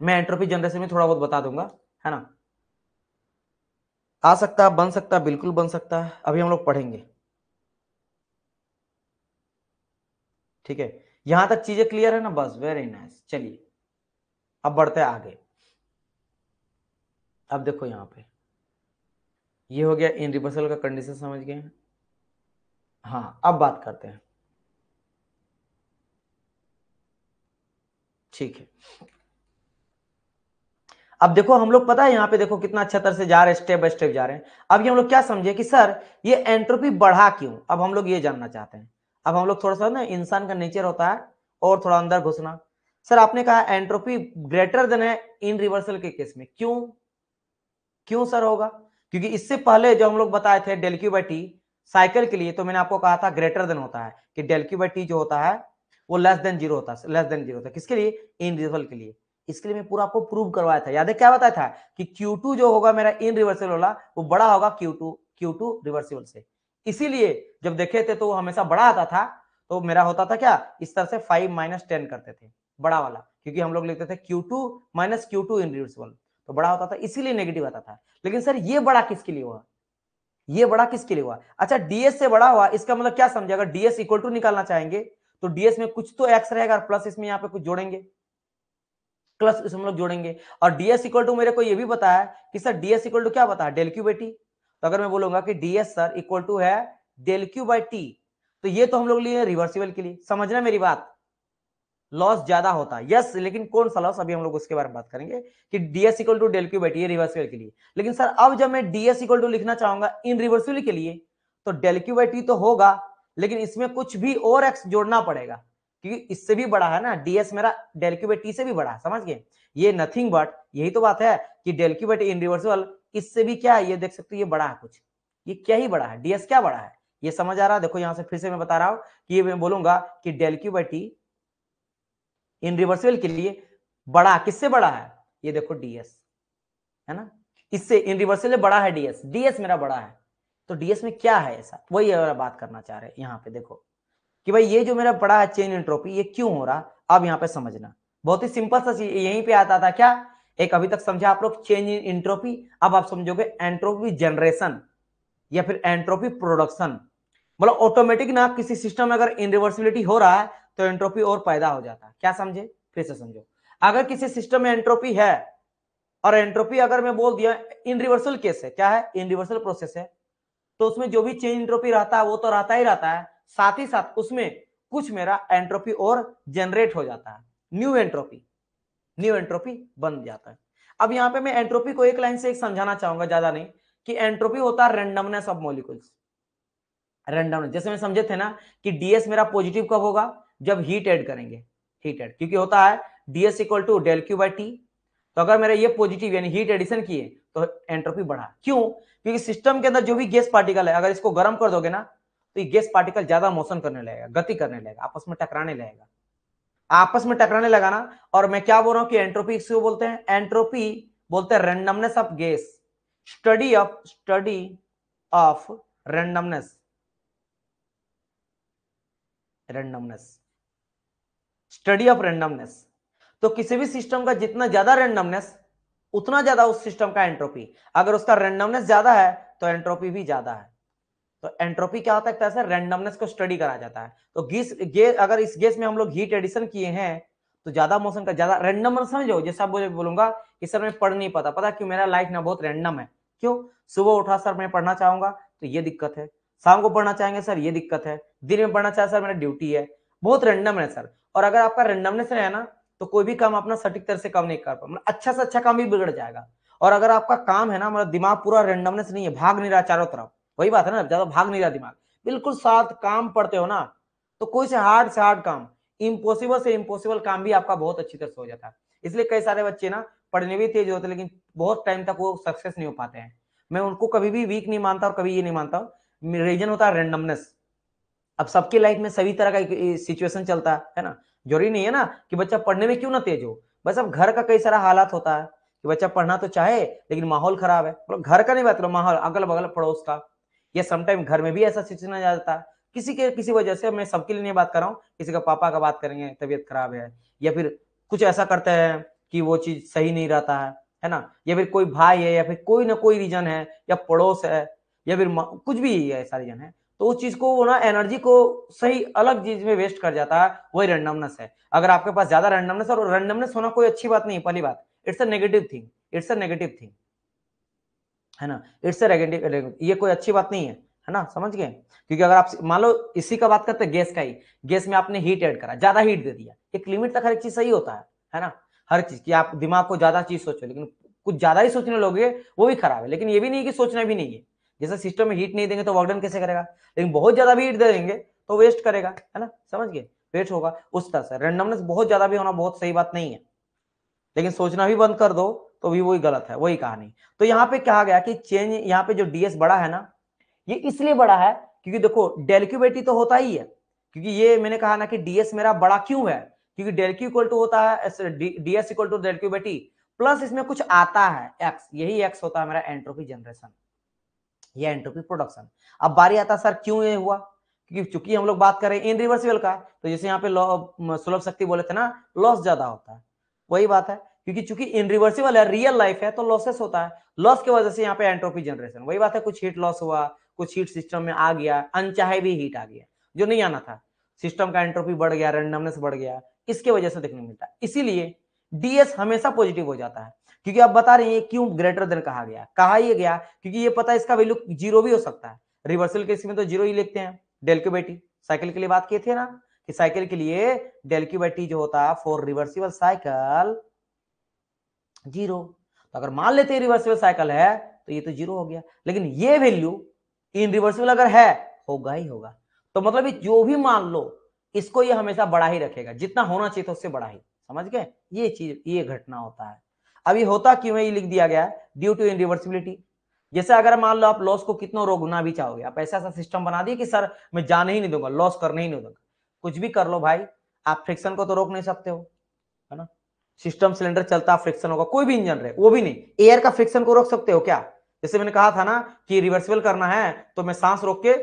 मैं एंट्रोपी जनरेशन में थोड़ा बहुत बता दूंगा है ना आ सकता बन सकता बिल्कुल बन सकता है अभी हम लोग पढ़ेंगे ठीक है यहां तक चीजें क्लियर है ना बस वेरी नाइस चलिए अब बढ़ते आगे अब देखो यहां पे ये हो गया इन रिवर्सल का कंडीशन समझ गए हाँ अब बात करते हैं ठीक है अब देखो हम लोग पता है यहाँ पे देखो कितना अच्छा तरह से जा रहे हैं स्टेप बाय स्टेप जा रहे हैं अब ये हम लोग क्या समझे कि सर ये एंट्रोपी बढ़ा क्यों अब हम लोग ये जानना चाहते हैं अब हम लोग थोड़ा सा ना इंसान का नेचर होता है और थोड़ा अंदर घुसना सर आपने कहा एंट्रोपी ग्रेटर देन है इन रिवर्सल के केस में क्यों क्यों सर होगा क्योंकि इससे पहले जो हम लोग बताए थे डेल्क्यू बाई टी साइकिल के लिए तो मैंने आपको कहा था ग्रेटर देन होता है कि डेल्क्यू बाई टी जो होता है वो लेस देन जीरो होता है लेस देन जीरो होता है किसके लिए इन रिवर्सल के लिए इसके लिए मैं पूरा आपको प्रूव करवाया था याद है क्या बताया था कि टू जो होगा मेरा इन रिवर्सल वाला वो बड़ा होगा क्यू टू रिवर्सिबल से इसीलिए जब देखे थे तो वो हमेशा बड़ा आता था तो मेरा होता था क्या इस तरह से फाइव माइनस टेन करते थे बड़ा वाला क्योंकि हम लोग लिखते थे Q2 two minus Q two inducible तो बड़ा होता था इसीलिए नेगेटिव आता था लेकिन सर ये बड़ा किसके लिए हुआ ये बड़ा किसके लिए हुआ अच्छा डीएस से बड़ा हुआ इसका मतलब क्या समझे अगर डीएस इक्वल टू निकालना चाहेंगे तो डीएस में कुछ तो एक्स रहेगा और प्लस इसमें यहाँ पे कुछ जोड़ेंगे प्लस इसमें हम लोग जोड़ेंगे और डीएस इक्वल टू मेरे को ये भी बताया कि सर डीएस इक्वल टू क्या बताया डेल क्यू बेटी तो अगर मैं बोलूंगा कि डीएस सर इक्वल टू है डेल क्यू बाई टी तो ये तो हम लोग लिए रिवर्सिबल के लिए समझना मेरी बात लॉस ज्यादा होता है यस लेकिन कौन सा लॉस अभी हम लोग उसके बारे में बात करेंगे कि DS equal to del Q by reversible के लिए लेकिन सर अब जब मैं डीएस इक्वल टू लिखना चाहूंगा इन रिवर्सिबल के लिए तो डेल क्यू बाई टी तो होगा लेकिन इसमें कुछ भी और एक्स जोड़ना पड़ेगा क्योंकि इससे भी बड़ा है ना डीएस मेरा डेल क्यू बाई टी से भी बड़ा है समझ गए ये नथिंग बट यही तो बात है कि del Q but irreversible इससे भी क्या है ये देख सकते हो ये बड़ा है कुछ ये क्या ही बड़ा है डीएस क्या बड़ा है ये समझ आ रहा है देखो यहां से फिर से मैं बता रहा हूं कि मैं बोलूंगा कि del Q by T irreversible के लिए बड़ा किससे बड़ा है ये देखो डीएस है ना इससे इन रिवर्सिबल बड़ा है डीएस डीएस मेरा बड़ा है तो डीएस में क्या है ऐसा वही अगर बात करना चाह रहे हैं पर पे देखो कि भाई ये जो मेरा बड़ा है चेन इंट्रोपी ये क्यों हो रहा अब यहाँ पे समझना बहुत ही सिंपल सा चीज यहीं पे आता था क्या एक अभी तक समझा आप लोग चेंज इन एंट्रोपी अब आप समझोगे एंट्रोपी जनरेशन या फिर एंट्रोपी प्रोडक्शन मतलब ऑटोमेटिक ना किसी सिस्टम में अगर इनरिवर्सिबिलिटी हो रहा है तो एंट्रोपी और पैदा हो जाता है क्या समझे फिर से समझो अगर किसी सिस्टम में एंट्रोपी है और एंट्रोपी अगर मैं बोल दिया इनरिवर्सल केस है क्या है इनरिवर्सल प्रोसेस है तो उसमें जो भी चेंज एंट्रोपी रहता है वो तो रहता ही रहता है साथ ही साथ उसमें कुछ मेरा एंट्रोपी और जनरेट हो जाता है न्यू एंट्रोपी न्यू एंट्रोपी बन जाता है अब यहां पे मैं एंट्रोपी को एक लाइन से एक समझाना चाहूंगा ज्यादा नहीं कि एंट्रोपी होता है रेंडमनेस ऑफ मोलिकुल्स रेंडमनेस जैसे मैं समझे थे ना कि डीएस मेरा पॉजिटिव कब होगा जब हीट एड करेंगे हीट एड क्योंकि होता है DS equal to del Q by T तो अगर मेरा ये पॉजिटिव यानी हीट एडिशन किए तो एंट्रोपी बढ़ा क्यों क्योंकि सिस्टम के अंदर जो भी गैस पार्टिकल है अगर इसको गर्म कर दोगे ना तो ये गैस पार्टिकल ज्यादा मोशन करने लगेगा गति करने लगेगा आपस में टकराने लगेगा आपस में टकराने लगा ना और मैं क्या बोल रहा हूं कि एंट्रोपी इसको बोलते हैं एंट्रोपी बोलते हैं randomness of gas study of study of randomness randomness study of randomness तो किसी भी सिस्टम का जितना ज्यादा रेंडमनेस उतना ज्यादा उस सिस्टम का एंट्रोपी अगर उसका रेंडमनेस ज्यादा है तो एंट्रोपी भी ज्यादा है तो एंट्रोपी क्या होता है तरह रैंडमनेस को स्टडी करा जाता है तो गीस गे, अगर इस गेस में हम लोग हीट एडिशन किए हैं तो ज्यादा मौसम का ज्यादा रैंडम समझो जैसा बोलूंगा कि सर मैं पढ़ नहीं पाता पता क्यों मेरा लाइफ ना बहुत रैंडम है क्यों सुबह उठा सर मैं पढ़ना चाहूंगा तो ये दिक्कत है शाम को पढ़ना चाहेंगे सर ये दिक्कत है दिन में पढ़ना चाहे सर मेरा ड्यूटी है बहुत रैंडम है सर और अगर आपका रैंडमनेस है ना तो कोई भी काम अपना सटीक तरह से काम नहीं कर पाए मतलब अच्छा से अच्छा काम भी बिगड़ जाएगा और अगर आपका काम है ना मतलब दिमाग पूरा रैंडमनेस नहीं है भाग नहीं रहा चारों तरफ वही बात है ना ज्यादा भाग नहीं रहा दिमाग बिल्कुल साथ काम पढ़ते हो ना तो कोई से हार्ड से हार्ड काम इम्पोसिबल से इम्पोसिबल काम भी आपका बहुत अच्छी तरह से हो जाता है इसलिए कई सारे बच्चे ना पढ़ने भी तेज होते लेकिन बहुत टाइम तक वो सक्सेस नहीं हो पाते हैं मैं उनको कभी भी वीक नहीं मानता और कभी ये नहीं मानता रीजन होता है रेंडमनेस अब सबके लाइफ में सभी तरह का सिचुएशन चलता है ना जरूरी नहीं है ना कि बच्चा पढ़ने में क्यों ना तेज हो बस अब घर का कई सारा हालात होता है कि बच्चा पढ़ना तो चाहे लेकिन माहौल खराब है मतलब घर का नहीं बात करो माहौल अगल बगल पड़ोस का या समटाइम घर में भी ऐसा सिचुएशन आ जाता है किसी के किसी वजह से मैं सबके लिए नहीं बात कर रहा हूँ किसी का पापा का बात करेंगे तबीयत खराब है या फिर कुछ ऐसा करते हैं कि वो चीज सही नहीं रहता है है ना या फिर कोई भाई है या फिर कोई ना कोई रीजन है या पड़ोस है या फिर कुछ भी ऐसा रीजन है तो उस चीज को वो ना एनर्जी को सही अलग चीज में वेस्ट कर जाता है वही रैंडमनेस है अगर आपके पास ज्यादा रैंडमनेस और रैंडमनेस होना कोई अच्छी बात नहीं पहली बात it's a negative thing it's a negative thing है ना इट्स ये कोई अच्छी बात नहीं है है ना समझ गए क्योंकि अगर आप मान लो इसी का बात करते हैं गैस का ही गैस में आपने हीट ऐड करा ज्यादा हीट दे दिया एक लिमिट तक हर एक चीज सही होता है है ना हर चीज की आप दिमाग को ज्यादा चीज सोचो लेकिन कुछ ज्यादा ही सोचने लोगे वो भी खराब है लेकिन ये भी नहीं कि सोचना भी नहीं है जैसे सिस्टम में हीट नहीं देंगे तो वर्कडन कैसे करेगा लेकिन बहुत ज्यादा भी हीट दे देंगे तो वेस्ट करेगा है ना समझ गए वेस्ट होगा उस तरह से रेंडमनेस बहुत ज्यादा भी होना बहुत सही बात नहीं है लेकिन सोचना भी बंद कर दो तो भी वही गलत है वही कहानी तो यहाँ पे कहा गया कि चेंज यहाँ पे जो डीएस बड़ा है ना ये इसलिए बड़ा है क्योंकि देखो डेलक्यू तो होता ही है क्योंकि ये मैंने कहा ना कि डीएस मेरा बड़ा क्यों है क्योंकि डेलक्यू इक्वल टू होता है DS equal to del Q plus इसमें कुछ आता है एक्स यही एक्स होता है मेरा एंट्रोपी जनरेशन ये एंट्रोपी प्रोडक्शन अब बारी आता सर क्यों ये हुआ क्योंकि चूंकि हम लोग बात कर रहे हैं इन रिवर्सिबल का तो जैसे यहाँ पे सुलभ शक्ति बोले थे ना लॉस ज्यादा होता है वही बात है क्योंकि चूंकि इनरिवर्सिबल है रियल लाइफ है तो लॉसेस होता है लॉस की वजह से यहाँ पे एंट्रोपी जनरेशन वही बात है कुछ हीट लॉस हुआ कुछ हीट सिस्टम में आ गया अनचाहे भी हीट आ गया जो नहीं आना था सिस्टम का एंट्रोपी बढ़ गया रेंडमनेस बढ़ गया इसके वजह से देखने मिलता है इसीलिए डीएस हमेशा पॉजिटिव हो जाता है क्योंकि आप बता रहे हैं क्यों ग्रेटर देन कहा गया कहा ये गया क्योंकि ये पता है इसका वैल्यू जीरो भी हो सकता है रिवर्सल केस में तो जीरो ही लिखते हैं डेल बेटी साइकिल के लिए बात किए थे ना कि साइकिल के लिए डेल बेटी जो होता है फॉर रिवर्सिबल साइकिल जीरो तो अगर मान लेते हैं रिवर्सिबल साइकिल है तो ये तो जीरो हो गया लेकिन ये वैल्यू इन रिवर्सिबल अगर है होगा ही होगा तो मतलब जो भी मान लो इसको ये हमेशा बड़ा ही रखेगा जितना होना चाहिए था उससे बड़ा ही समझ गए ये चीज ये घटना होता है अब ये होता क्यों है ये लिख दिया गया है ड्यू टू इन रिवर्सिबिलिटी जैसे अगर मान लो आप लॉस को कितना रोकना भी चाहोगे आप ऐसा ऐसा सिस्टम बना दिए कि सर मैं जाने ही नहीं दूंगा लॉस करने ही नहीं दूंगा कुछ भी कर लो भाई आप फ्रिक्शन को तो रोक नहीं सकते हो है ना सिस्टम सिलेंडर चलता फ्रिक्शन होगा कोई भी इंजन रहे वो भी नहीं एयर का फ्रिक्शन को रोक सकते हो क्या जैसे मैंने कहा था ना कि रिवर्सिबल करना है तो मैं सांस रोक के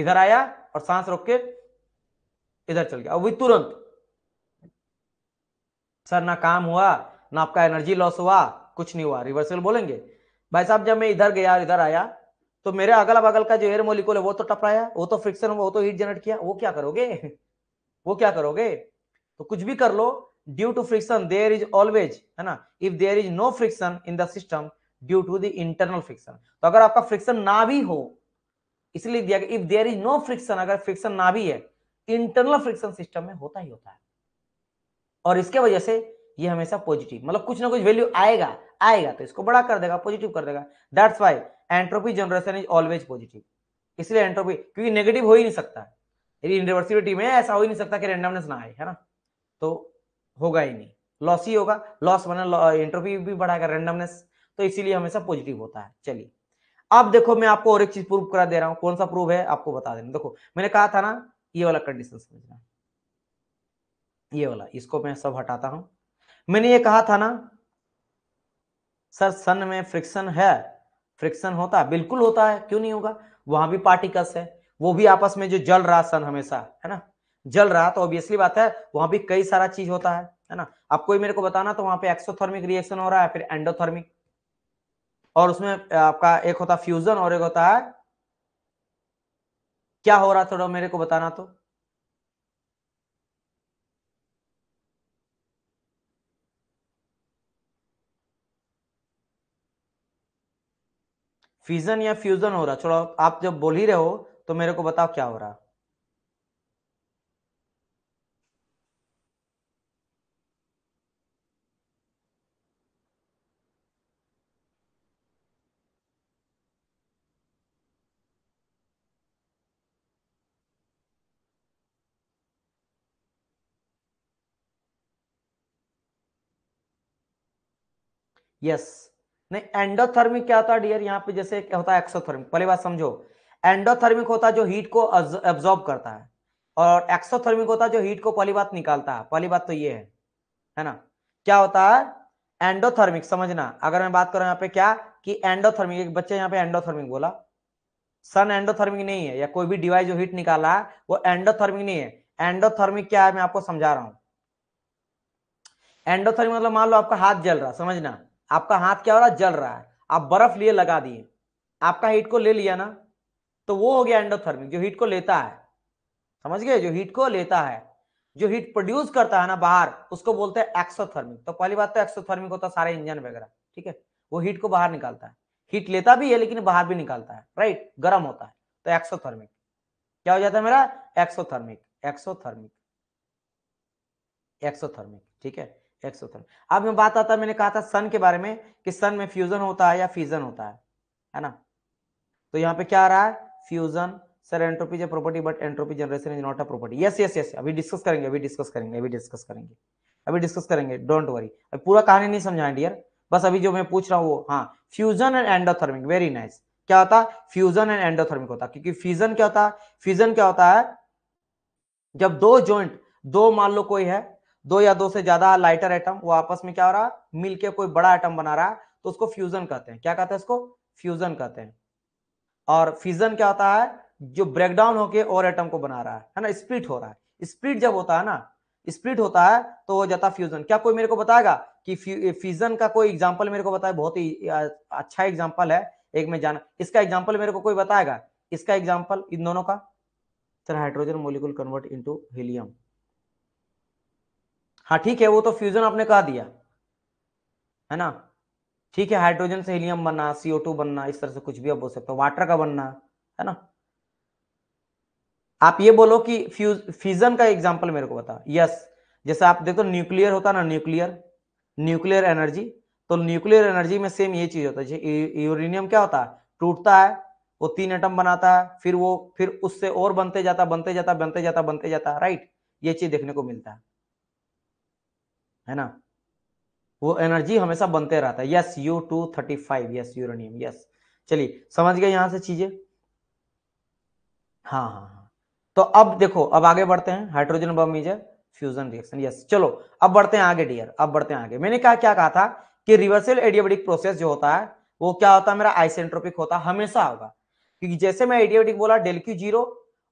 इधर आया और सांस रोक के इधर चल गया अभी तुरंत सर ना काम हुआ ना आपका एनर्जी लॉस हुआ कुछ नहीं हुआ रिवर्सल बोलेंगे भाई साहब जब मैं इधर गया और इधर आया तो मेरे अगल बगल का जो एयर मोलिकोल है वो तो टपराया वो तो फ्रिक्शन वो तो हीट जनरेट किया वो क्या करोगे वो क्या करोगे तो कुछ भी कर लो due to friction there is always है ना if there is no friction in the system due to the internal friction तो अगर आपका फ्रिक्शन ना भी हो इसलिए दिया कि if there is no friction अगर फ्रिक्शन ना भी है इंटरनल फ्रिक्शन सिस्टम में होता ही होता है और इसके वजह से ये हमेशा पॉजिटिव मतलब कुछ ना कुछ वैल्यू आएगा आएगा तो इसको बड़ा कर देगा पॉजिटिव कर देगा that's why entropy generation is always positive इसलिए एंट्रोपी क्योंकि नेगेटिव हो ही नहीं सकता यूनिवर्सिटी में ऐसा हो ही नहीं सकता कि रेंडमनेस ना आए है ना तो होगा ही नहीं लॉस ही होगा लॉस बना इंटरव्यू भी बढ़ाएगा रेंडमनेस तो इसीलिए हमेशा पॉजिटिव होता है चलिए अब देखो मैं आपको और एक चीज प्रूव करा दे रहा हूँ कौन सा प्रूव है आपको बता देना देखो मैंने कहा था ना ये वाला कंडीशन समझना ये वाला इसको मैं सब हटाता हूं मैंने ये कहा था ना सर सन में फ्रिक्शन है फ्रिक्शन होता है बिल्कुल होता है क्यों नहीं होगा वहां भी पार्टिकल्स है वो भी आपस में जो जल रहा सन हमेशा है ना जल रहा तो ऑब्वियसली बात है वहां भी कई सारा चीज होता है है ना अब कोई मेरे को बताना तो वहां पे एक्सोथर्मिक रिएक्शन हो रहा है फिर एंडोथर्मिक और उसमें आपका एक होता फ्यूजन और एक होता है क्या हो रहा थोड़ा मेरे को बताना तो फ्यूजन या फ्यूजन हो रहा थोड़ा आप जब बोल ही रहे हो तो मेरे को बताओ क्या हो रहा है यस नहीं एंडोथर्मिक क्या होता है डियर यहाँ पे जैसे क्या होता है एक्सोथर्मिक पहली बात समझो एंडोथर्मिक होता है जो हीट को एब्जॉर्ब करता है और एक्सोथर्मिक होता है जो हीट को पहली बात निकालता है पहली बात तो ये है है ना क्या होता है एंडोथर्मिक समझना अगर मैं बात करूं यहाँ पे क्या कि एंडोथर्मिक एक बच्चे यहाँ पे एंडोथर्मिक बोला सन एंडोथर्मिक नहीं है या कोई भी डिवाइस जो हीट निकाला है वो एंडोथर्मिक नहीं है एंडोथर्मिक क्या है मैं आपको समझा रहा हूं एंडोथर्मिक मतलब मान लो आपका हाथ जल रहा समझना आपका हाथ क्या हो रहा है जल रहा है आप बर्फ लिए लगा दिए आपका हीट को ले लिया ना तो वो हो गया एंडोथर्मिक जो हीट को लेता है समझ गए जो हीट को लेता है जो हीट प्रोड्यूस करता है ना बाहर उसको बोलते हैं एक्सोथर्मिक तो पहली बात तो एक्सोथर्मिक होता है सारे इंजन वगैरह ठीक है वो हीट को बाहर निकालता है हीट लेता भी है लेकिन बाहर भी निकालता है राइट गर्म होता है तो एक्सोथर्मिक क्या हो जाता है मेरा एक्सोथर्मिक एक्सोथर्मिक एक्सोथर्मिक ठीक है एक्सोथर्म अब मैं बात आता मैंने कहा था सन के बारे में कि सन में फ्यूजन होता है या फ्यूजन होता है है ना तो यहाँ पे क्या आ रहा है फ्यूजन सर एंट्रोपी जो property but entropy generation is not a property yes yes yes अभी डिस्कस करेंगे अभी डिस्कस करेंगे अभी डिस्कस करेंगे अभी डिस्कस करेंगे डोंट वरी अभी पूरा कहानी नहीं समझाए डियर बस अभी जो मैं पूछ रहा हूँ वो हाँ fusion and endothermic very nice क्या होता है फ्यूजन एंड एंडोथर्मिक होता है क्योंकि फ्यूजन क्या होता है फ्यूजन क्या होता है जब दो ज्वाइंट दो मान लो कोई है दो या दो से ज्यादा लाइटर एटम वो आपस में क्या हो रहा है मिलके कोई बड़ा एटम बना रहा है तो उसको फ्यूजन कहते हैं क्या कहते हैं इसको फ्यूजन कहते हैं और फ्यूजन क्या होता है जो ब्रेकडाउन होके और एटम को बना रहा है है ना स्प्लिट हो रहा है स्प्लिट जब होता है ना स्प्लिट होता है तो वो जाता है फ्यूजन क्या कोई मेरे को बताएगा कि फ्यूजन का कोई एग्जाम्पल मेरे को बताए बहुत ही अच्छा एग्जाम्पल है एक में जाना इसका एग्जाम्पल मेरे को कोई बताएगा इसका एग्जाम्पल इन दोनों का sir hydrogen molecule convert into helium हाँ ठीक है वो तो फ्यूजन आपने कहा दिया है ना ठीक है हाइड्रोजन से हीलियम बनना सीओ टू बनना इस तरह से कुछ भी आप बोल सकते हो वाटर का बनना है ना आप ये बोलो कि फ्यूज फ्यूजन का एग्जाम्पल मेरे को बता यस जैसे आप देखो न्यूक्लियर होता ना न्यूक्लियर न्यूक्लियर एनर्जी तो न्यूक्लियर एनर्जी में सेम ये चीज होता है यूरेनियम क्या होता है टूटता है वो तीन एटम बनाता है फिर वो फिर उससे और बनते जाता बनते जाता बनते जाता बनते जाता राइट ये चीज देखने को मिलता है है ना वो एनर्जी हमेशा बनते रहता है yes U two thirty five yes uranium yes चलिए समझ गए यहां से चीजें हाँ हाँ हाँ तो अब देखो अब आगे बढ़ते हैं hydrogen bomb is fusion reaction yes चलो अब बढ़ते हैं आगे डियर अब बढ़ते हैं आगे मैंने कहा क्या कहा था कि रिवर्सल एडियाबेटिक प्रोसेस जो होता है वो क्या होता है मेरा आइसेंट्रोपिक होता है हमेशा होगा क्योंकि जैसे मैं एडियाबेटिक बोला डेल्क्यू जीरो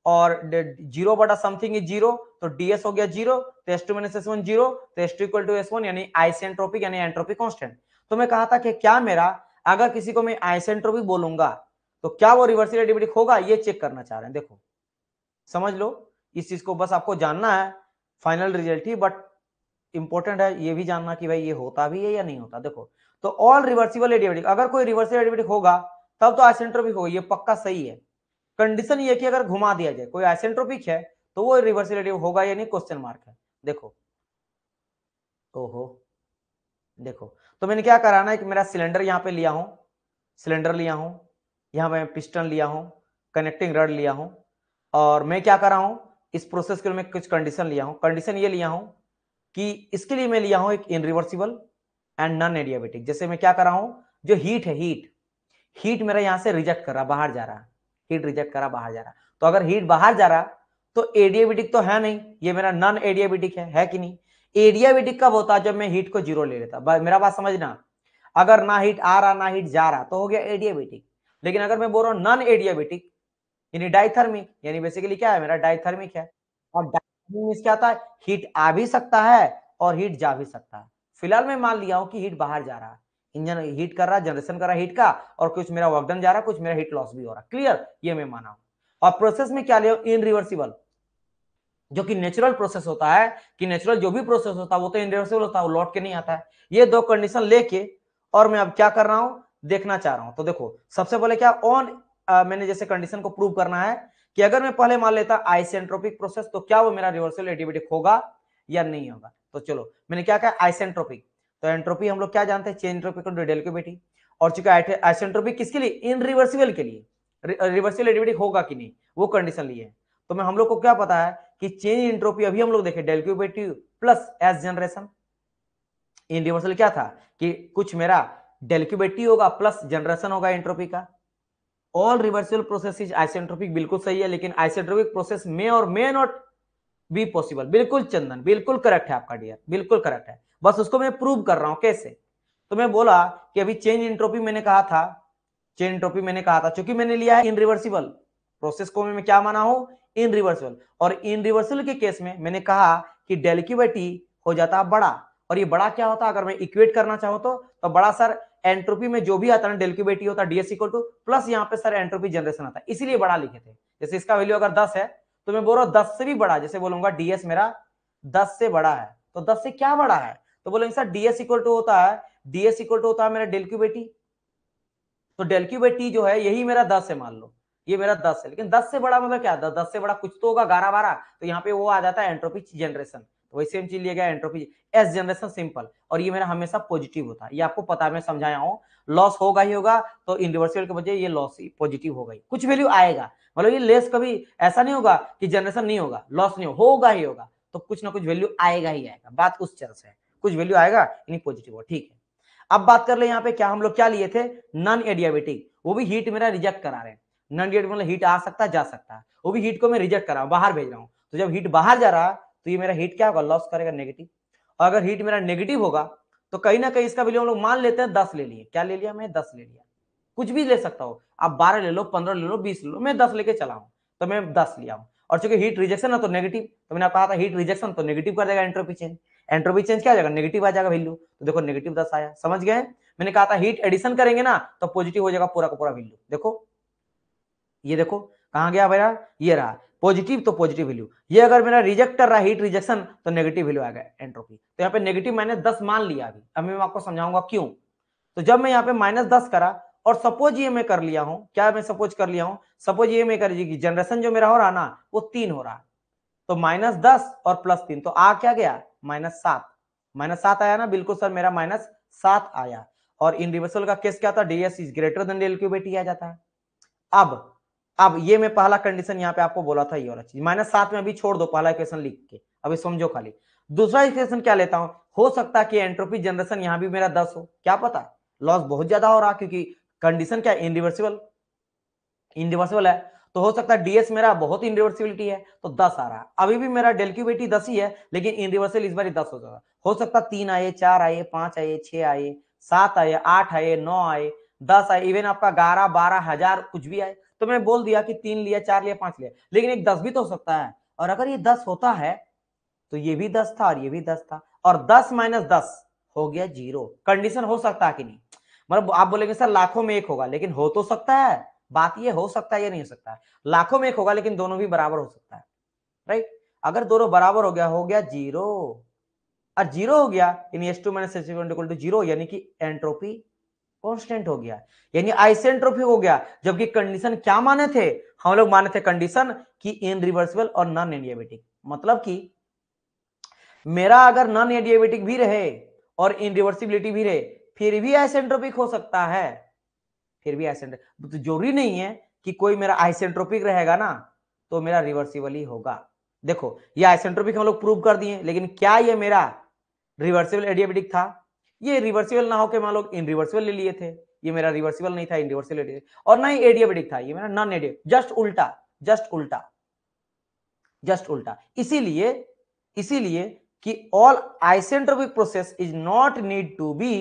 और जीरो बटा समथिंग इज जीरो तो डीएस हो गया जीरो तो S two minus S one zero तो S two equal to S one यानी आइसेंट्रोपिक यानी एंट्रोपिक कॉन्स्टेंट तो मैं कहा था कि क्या मेरा अगर किसी को मैं आइसेंट्रोपिक बोलूंगा तो क्या वो रिवर्सिबल एडिबिटिक होगा ये चेक करना चाह रहे हैं देखो समझ लो इस चीज को बस आपको जानना है फाइनल रिजल्ट ही बट इंपॉर्टेंट है ये भी जानना कि भाई ये होता भी है या नहीं होता देखो तो ऑल रिवर्सिबल एडिबिटिक अगर कोई रिवर्सिबल एडिबिटिक होगा तब तो आइसेंट्रोपिक होगा ये पक्का सही है कंडीशन ये कि अगर घुमा दिया जाए कोई आइसेंट्रोपिक है तो वो रिवर्सिलेटिव होगा या नहीं क्वेश्चन मार्क है देखो ओहो देखो तो मैंने क्या कराना है कि मेरा सिलेंडर यहाँ पे लिया हूँ सिलेंडर लिया हूं यहाँ मैं पिस्टन लिया हूँ कनेक्टिंग रड लिया हूँ और मैं क्या कर रहा हूँ इस प्रोसेस के लिए मैं कुछ कंडीशन लिया हूं कंडीशन ये लिया हूँ कि इसके लिए मैं लिया हूं एक इनरिवर्सिबल एंड नॉन एडियाबेटिक जैसे मैं क्या कर रहा हूँ जो हीट है हीट हीट मेरा यहां से रिजेक्ट कर रहा बाहर जा रहा है हीट रिजेक्ट करा बाहर जा रहा तो अगर हीट बाहर जा रहा तो एडियाबिटिक तो है नहीं ये मेरा नॉन एडियाबिटिक है है कि नहीं एडियाबिटिक कब होता जब मैं हीट को जीरो ले लेता मेरा बात समझना अगर ना हीट आ रहा ना हीट जा रहा तो हो गया एडियाबेटिक लेकिन अगर मैं बोल रहा हूँ नॉन एडियाबिटिक यानी डाइथर्मिक यानी बेसिकली क्या है मेरा डाइथर्मिक है और डाइथर्मिक क्या आता है हीट आ भी सकता है और हीट जा भी सकता है फिलहाल मैं मान लिया हूं कि हीट बाहर जा रहा है इंजन हीट कर रहा है जनरेशन कर रहा हीट का और कुछ मेरा वर्कडन जा रहा है कुछ मेरा हीट लॉस भी हो रहा है क्लियर ये मैं माना और प्रोसेस में क्या ले इन रिवर्सिबल जो कि नेचुरल प्रोसेस होता है कि नेचुरल जो भी प्रोसेस होता है वो तो इन रिवर्सिबल होता है वो लौट के नहीं आता है ये दो कंडीशन लेके और मैं अब क्या कर रहा हूं देखना चाह रहा हूं तो देखो सबसे पहले क्या ऑन मैंने जैसे कंडीशन को प्रूव करना है कि अगर मैं पहले मान लेता आइसेंट्रोपिक प्रोसेस तो क्या वो मेरा रिवर्सल एटिविटिक होगा या नहीं होगा तो चलो मैंने क्या कहा आइसेंट्रोपिक तो एंट्रोपी हम लोग क्या जानते हैं चेंज एंट्रोपी को डेल के बेटी और चूंकि आइसेंट्रोपी किसके लिए इन रिवर्सिबल के लिए रिवर्सिबल एडिविटी होगा कि नहीं वो कंडीशन लिए तो मैं हम लोग को क्या पता है कि चेंज एंट्रोपी अभी हम लोग देखे del Q by T plus S generation irreversible क्या था कि कुछ मेरा डेल क्यू बेटी होगा प्लस जनरेशन होगा एंट्रोपी का all reversal process is isentropic बिल्कुल सही है लेकिन आइसेंट्रोपिक प्रोसेस में और मे नॉट बी पॉसिबल बिल्कुल चंदन बिल्कुल करेक्ट है आपका डियर बिल्कुल करेक्ट है बस उसको मैं प्रूव कर रहा हूं कैसे तो मैं बोला कि अभी चेंज इंट्रोपी मैंने कहा था चेंज इंट्रोपी मैंने कहा था चूंकि मैंने लिया है इनरिवर्सिबल प्रोसेस को मैं क्या माना हूं इनरिवर्सिबल और इनरिवर्सिबल के केस में मैंने कहा कि डेलिक्यूबिटी हो जाता बड़ा और ये बड़ा क्या होता अगर मैं इक्वेट करना चाहूं तो, तो बड़ा सर एंट्रोपी में जो भी आता है डेलिक्यूबिटी की होता डीएस इक्वल टू प्लस यहाँ पे सर एंट्रोपी जनरेशन आता है इसीलिए बड़ा लिखे थे जैसे इसका वैल्यू अगर दस है तो मैं बोल रहा हूँ दस से भी बड़ा जैसे बोलूंगा डीएस मेरा दस से बड़ा है तो दस से क्या बड़ा है तो बोलेंगे सर डीएस इक्वल टू होता है डीएस इक्वल टू होता है मेरा डेल क्यू तो डेल क्यू जो है यही मेरा दस है मान लो ये मेरा दस है लेकिन दस से बड़ा मतलब क्या दस दस से बड़ा कुछ तो होगा गारह बारह तो यहाँ पे वो आ जाता है एंट्रोपी तो जनरेशन वही सेम चीज लिया गया एंट्रोपी एस जनरेशन सिंपल और ये मेरा हमेशा पॉजिटिव होता है ये आपको पता मैं समझाया हूँ लॉस होगा ही होगा तो इनरिवर्सिबल के बजे ये लॉस पॉजिटिव होगा ही कुछ वैल्यू आएगा मतलब ये लेस कभी ऐसा नहीं होगा कि जनरेशन नहीं होगा लॉस नहीं होगा ही होगा तो कुछ ना कुछ वैल्यू आएगा ही आएगा बात उस चल से है कुछ वैल्यू आएगा यानी पॉजिटिव हो ठीक है अब बात कर ले यहाँ पे क्या हम लोग क्या लिए थे नॉन एडियाबेटिक वो भी हीट मेरा रिजेक्ट करा रहे हैं नॉन एडियाबेटिक मतलब हीट आ सकता जा सकता है वो भी हीट को मैं रिजेक्ट करा बाहर भेज रहा हूँ तो जब हीट बाहर जा रहा तो ये मेरा हीट क्या होगा लॉस करेगा नेगेटिव और अगर हीट मेरा नेगेटिव होगा तो कहीं ना कहीं इसका वैल्यू हम लोग मान लेते हैं दस ले लिए क्या ले लिया मैं दस ले लिया कुछ भी ले सकता हूँ आप बारह ले लो पंद्रह ले लो बीस ले लो मैं दस लेके चला हूँ तो मैं दस लिया हूँ और चूंकि हीट रिजेक्शन है तो नेगेटिव तो मैंने कहा था हीट रिजेक्शन तो नेगेटिव कर देगा एंट्रोपी चेंज एंट्रोपी चेंज क्या आ जाएगा नेगेटिव आ जाएगा वैल्यू तो देखो नेगेटिव दस आया समझ गए मैंने कहा था हीट एडिशन करेंगे ना तो पॉजिटिव हो जाएगा पूरा का पूरा वैल्यू देखो ये देखो कहा गया भैया ये रहा पॉजिटिव तो पॉजिटिव वैल्यू ये अगर मेरा रिजेक्टर रहा हीट रिजेक्शन तो नेगेटिव वैल्यू आएगा एंट्रोपी तो यहाँ पे नेगेटिव मैंने दस मान लिया अभी अब मैं आपको समझाऊंगा क्यों तो जब मैं यहाँ पे माइनस दस करा और सपोज ये मैं कर लिया हूं क्या मैं सपोज कर लिया हूं सपोज ये मैं कर लीजिए जनरेशन जो मेरा हो रहा ना वो तीन हो रहा तो माइनस दस और प्लस तीन तो आ क्या गया माइनस सात माइनस सात आया ना बिल्कुल सर मेरा माइनस सात आया और इन रिवर्सल का केस क्या होता DS is greater than del Q by आ जाता है अब अब ये मैं पहला कंडीशन यहाँ पे आपको बोला था ये वाला चीज माइनस सात में अभी छोड़ दो पहला इक्वेशन लिख के अभी समझो खाली दूसरा इक्वेशन क्या लेता हूँ हो सकता है कि एंट्रोपी जनरेशन यहाँ भी मेरा दस हो क्या पता लॉस बहुत ज्यादा हो रहा क्योंकि कंडीशन क्या इनरिवर्सिबल इनरिवर्सिबल है तो हो सकता है डीएस मेरा बहुत इनरिवर्सिबिलिटी है तो दस आ रहा है अभी भी मेरा डेल दस ही है लेकिन इनरिवर्सिबल इस बार दस हो जाएगा हो सकता है तीन आए चार आए पांच आए छह आए सात आए आठ आए नौ आए दस आए इवन आपका ग्यारह बारह हजार कुछ भी आए तो मैं बोल दिया कि तीन लिया चार लिया पांच लिया लेकिन एक दस भी तो हो सकता है और अगर ये दस होता है तो ये भी दस था और ये भी दस था और दस माइनस दस हो गया जीरो कंडीशन हो सकता है कि नहीं मतलब आप बोलेंगे सर लाखों में एक होगा लेकिन हो तो सकता है बात ये हो सकता है या नहीं हो सकता है लाखों में एक होगा लेकिन दोनों भी बराबर हो सकता है राइट अगर दोनों बराबर हो गया हो गया जीरो और जीरो हो गया यानी S two minus S equal to zero यानी कि एंट्रोपी कांस्टेंट हो गया यानी आइसेंट्रोपी हो गया जबकि कंडीशन क्या माने थे हम लोग माने थे कंडीशन कि इन रिवर्सिबल और नॉन एडियाबेटिक मतलब कि मेरा अगर नॉन एडियाबेटिक भी रहे और इन रिवर्सिबिलिटी भी रहे फिर भी आइसेंट्रोपिक हो सकता है फिर भी आइसेंट्रोपिक तो जरूरी नहीं है कि कोई मेरा आइसेंट्रोपिक रहेगा ना तो मेरा रिवर्सिबल ही होगा देखो ये आइसेंट्रोपिक हम लोग प्रूव कर दिए लेकिन क्या ये मेरा रिवर्सिबल एडियाबेटिक था ये रिवर्सिबल ना होकर मान लोग इन रिवर्सिबल ले लिए थे ये मेरा रिवर्सिबल नहीं था इन रिवर्सिबल और ना ही एडियाबेटिक था ये मेरा नॉन एडियो जस्ट उल्टा जस्ट उल्टा जस्ट उल्टा इसीलिए इसीलिए कि all isentropic process is not need to be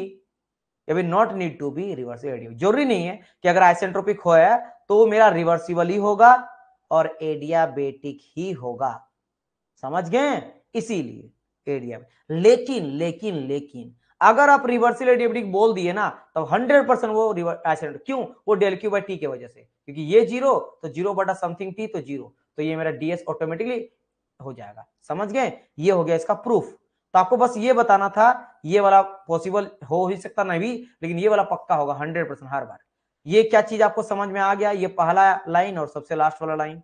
या फिर not need to be reversible एडिया जरूरी नहीं है कि अगर आइसेंट्रोपिक होया तो मेरा रिवर्सिबल ही होगा और एडियाबेटिक ही होगा समझ गए इसीलिए एडिया लेकिन लेकिन लेकिन अगर आप रिवर्सिबल एडियाबेटिक बोल दिए ना तो 100 परसेंट वो आइसेंट क्यों वो डेल क्यू बाई टी की वजह से क्योंकि ये जीरो तो जीरो बटा समथिंग टी तो जीरो तो ये मेरा डीएस ऑटोमेटिकली हो जाएगा समझ गए ये हो गया इसका प्रूफ तो आपको बस ये बताना था ये वाला पॉसिबल हो ही सकता नहीं भी लेकिन ये वाला पक्का होगा हंड्रेड परसेंट हर बार ये क्या चीज आपको समझ में आ गया ये पहला लाइन और सबसे लास्ट वाला लाइन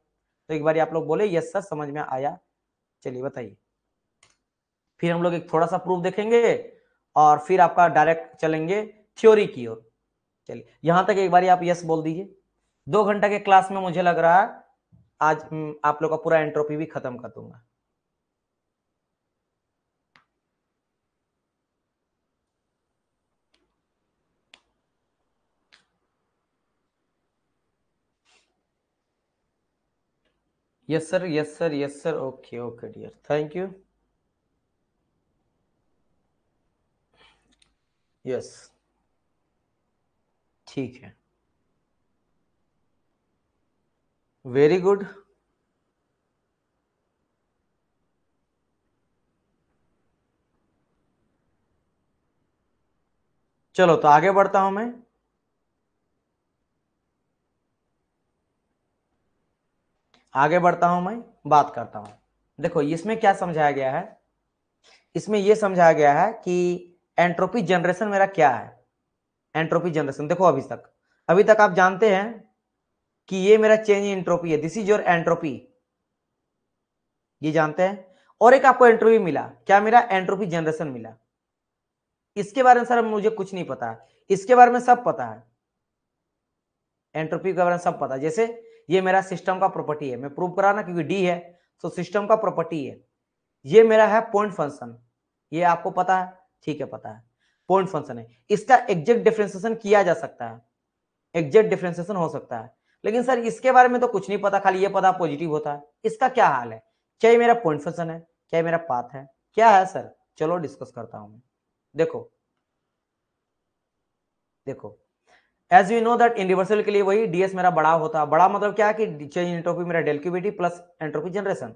तो एक बार आप लोग बोले यस सर समझ में आया चलिए बताइए फिर हम लोग एक थोड़ा सा प्रूफ देखेंगे और फिर आपका डायरेक्ट चलेंगे थ्योरी की ओर चलिए यहां तक एक बार आप यस बोल दीजिए दो घंटा के क्लास में मुझे लग रहा है आज हम्म, आप लोग का पूरा एंट्रोपी भी खत्म कर दूंगा yes sir yes sir yes sir okay okay dear thank you yes yes. ठीक है वेरी गुड चलो तो आगे बढ़ता हूं मैं आगे बढ़ता हूं मैं बात करता हूं देखो इसमें क्या समझाया गया है इसमें यह समझाया गया है कि एंट्रोपी जनरेशन मेरा क्या है एंट्रोपी जनरेशन देखो अभी तक अभी तक आप जानते हैं कि ये मेरा चेंज इन एंट्रोपी है दिस इज योर एंट्रोपी ये जानते हैं और एक आपको एंट्रोपी मिला क्या मेरा एंट्रोपी जनरेशन मिला इसके बारे में सर मुझे कुछ नहीं पता इसके बारे में सब पता है एंट्रोपी के बारे में सब पता है जैसे ये मेरा सिस्टम का प्रॉपर्टी है मैं प्रूव करा ना क्योंकि डी है तो सिस्टम का प्रॉपर्टी है ये मेरा है पॉइंट फंक्शन ये आपको पता है ठीक है पता है पॉइंट फंक्शन है इसका एग्जैक्ट डिफ्रेंसिएशन किया जा सकता है एग्जैक्ट डिफ्रेंसिएशन हो सकता है लेकिन सर इसके बारे में तो कुछ नहीं पता खाली ये पता पॉजिटिव होता है इसका क्या हाल है क्या ये मेरा पॉइंट फंक्शन है क्या मेरा पाथ है क्या है सर चलो डिस्कस करता हूं मैं देखो देखो as you know that universal के लिए वही डीएस मेरा बड़ा होता है बड़ा मतलब क्या कि चेंज एंट्रोपी मेरा डेल्क्यूबिटी प्लस एंट्रोपी जनरेशन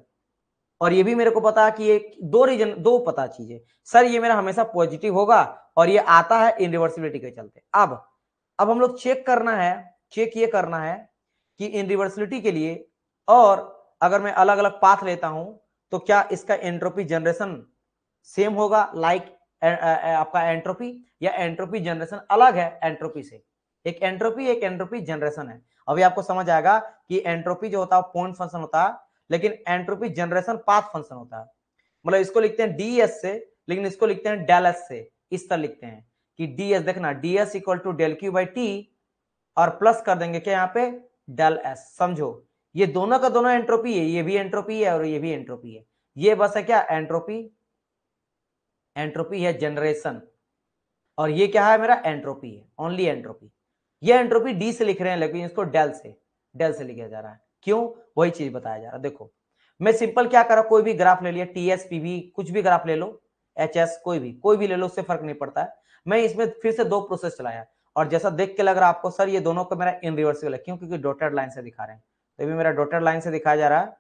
और ये भी मेरे को पता है कि ये दो रीजन दो पता चीजें सर ये मेरा हमेशा पॉजिटिव होगा और ये आता है इनरिवर्सिबिलिटी के चलते अब अब हम लोग चेक करना है चेक ये करना है कि इनरिवर्सिबिलिटी के लिए और अगर मैं अलग अलग पाथ लेता हूं तो क्या इसका एंट्रोपी जनरेशन सेम होगा लाइक like, आपका एंट्रोपी या एंट्रोपी जनरेशन अलग है एंट्रोपी से एक एंट्रोपी एक एंट्रोपी जनरेशन है अभी आपको समझ आएगा कि एंट्रोपी जो होता है पॉइंट फंक्शन होता है लेकिन एंट्रोपी जनरेशन पाथ फंक्शन होता है मतलब इसको लिखते हैं डी एस से लेकिन इसको लिखते हैं डेल एस से इस तरह लिखते हैं कि डी एस देखना D S equal to del Q by T और प्लस कर देंगे क्या यहाँ पे डेल एस समझो ये दोनों का दोनों एंट्रोपी है ये भी एंट्रोपी है और ये भी एंट्रोपी है ये बस है क्या एंट्रोपी एंट्रोपी है जनरेशन और ये क्या है मेरा एंट्रोपी है ओनली एंट्रोपी ये एंट्रोपी डी से लिख रहे हैं लेकिन इसको डेल से डेल से लिखा जा रहा है क्यों वही चीज बताया जा रहा है देखो मैं सिंपल क्या कर रहा कोई भी ग्राफ ले लिया टी एस पी भी कुछ भी ग्राफ ले लो एच एस कोई भी कोई भी ले लो उससे फर्क नहीं पड़ता है मैं इसमें फिर से दो प्रोसेस चलाया और जैसा देख के लग रहा है आपको सर ये दोनों का मेरा इन रिवर्सिबल है क्यों क्योंकि डॉटेड लाइन से दिखा रहे हैं तो भी मेरा डॉटेड लाइन से दिखाया जा रहा है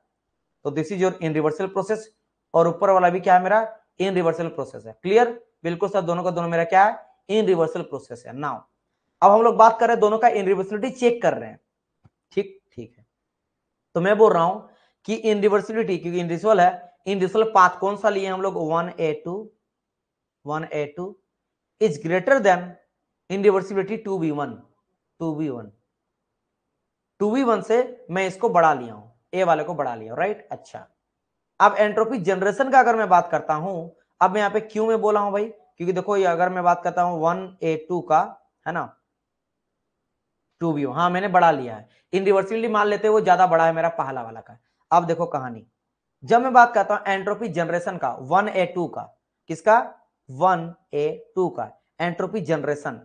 तो this is your in reversal process और ऊपर वाला भी क्या है मेरा इन रिवर्सल प्रोसेस है क्लियर बिल्कुल सर दोनों का दोनों मेरा क्या है इन रिवर्सल प्रोसेस है नाउ अब हम लोग बात कर रहे हैं दोनों का इनरिवर्सिबिलिटी चेक कर रहे हैं ठीक ठीक है तो मैं बोल रहा हूं कि इनरिवर्सिबिलिटी क्योंकि इनरिवर्सिबल है इनरिवर्सिबल पाथ कौन सा लिए हम लोग one A two one A two is greater than irreversibility two B one two B one two B one से मैं इसको बढ़ा लिया हूं ए वाले को बढ़ा लिया राइट अच्छा अब एंट्रोपी जनरेशन का अगर मैं बात करता हूं अब मैं यहां पे क्यों में बोला हूं भाई क्योंकि देखो ये अगर मैं बात करता हूं वन ए टू का है ना टू बी हाँ मैंने बढ़ा लिया है इन रिवर्सिबिलिटी मान लेते हैं वो ज्यादा बड़ा है मेरा पहला वाला का अब देखो कहानी जब मैं बात करता हूं एंट्रोपी जनरेशन का वन ए टू का किसका वन ए टू का एंट्रोपी जनरेशन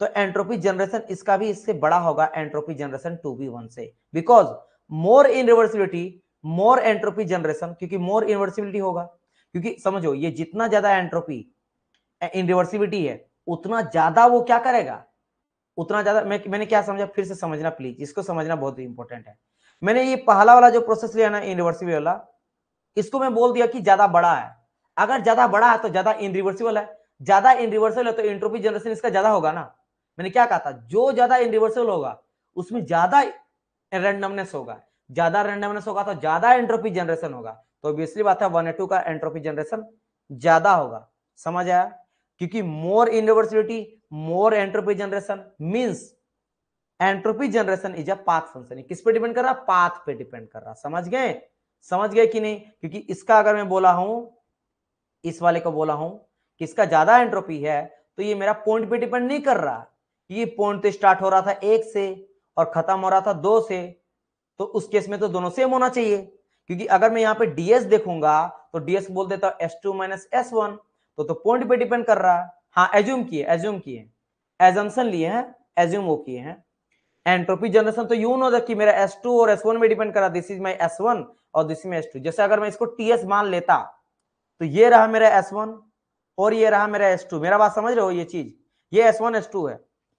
तो एंट्रोपी जनरेशन इसका भी इससे बड़ा होगा entropy generation two B one से because more irreversibility more entropy generation क्योंकि मोर इनवर्सिबिलिटी होगा क्योंकि समझो ये जितना ज्यादा एंट्रोपी इन रिवर्सिबिलिटी है उतना ज्यादा वो क्या करेगा उतना ज़्यादा मैं मैंने क्या समझा फिर से समझना प्लीज इसको समझना बहुत इंपॉर्टेंट है मैंने ये पहला वाला जो प्रोसेस लिया ना इनरिवर्सिबल वाला इसको मैं बोल दिया कि ज़्यादा बड़ा है अगर ज़्यादा बड़ा है तो ज़्यादा इनरिवर्सिबल है ज़्यादा इनरिवर्सिबल है तो इंट्रोपी जनरेशन इसका ज़्यादा होगा ना मैंने क्या कहा था जो ज़्यादा इनरिवर्सिबल होगा उसमें ज़्यादा रेंडमनेस होगा ज़्यादा रेंडमनेस होगा तो ज़्यादा एंट्रोपी जनरेशन होगा तो ऑब्वियसली बात है वन ए का एंट्रोपी जनरेशन ज़्यादा होगा समझ आया क्योंकि मोर इनवर्सिटी more entropy generation means entropy generation is a path function किस पे डिपेंड कर रहा पाथ पे डिपेंड कर रहा समझ गए समझ गए कि नहीं क्योंकि इसका अगर मैं बोला हूं इस वाले को बोला हूं कि इसका ज्यादा एंट्रोपी है तो ये मेरा पॉइंट पे डिपेंड नहीं कर रहा ये पॉइंट तो स्टार्ट हो रहा था एक से और खत्म हो रहा था दो से तो उस केस में तो दोनों सेम होना चाहिए क्योंकि अगर मैं यहाँ पे डीएस देखूंगा तो डीएस बोल देता हूं S two minus S one तो तो पॉइंट पे डिपेंड कर रहा है हाँ एज्यूम किए एज्यूम किए एजम्सन लिए हैं एज्यूम वो किए हैं एंट्रोपी जनरेशन तो यू नो दैट कि मेरा S2 और S1 में डिपेंड कर रहा दिस इज माई S1 और दिस इज माई S2 जैसे अगर मैं इसको TS मान लेता तो ये रहा मेरा S1 और ये रहा मेरा S2 मेरा बात समझ रहे हो ये चीज ये S1 S2 है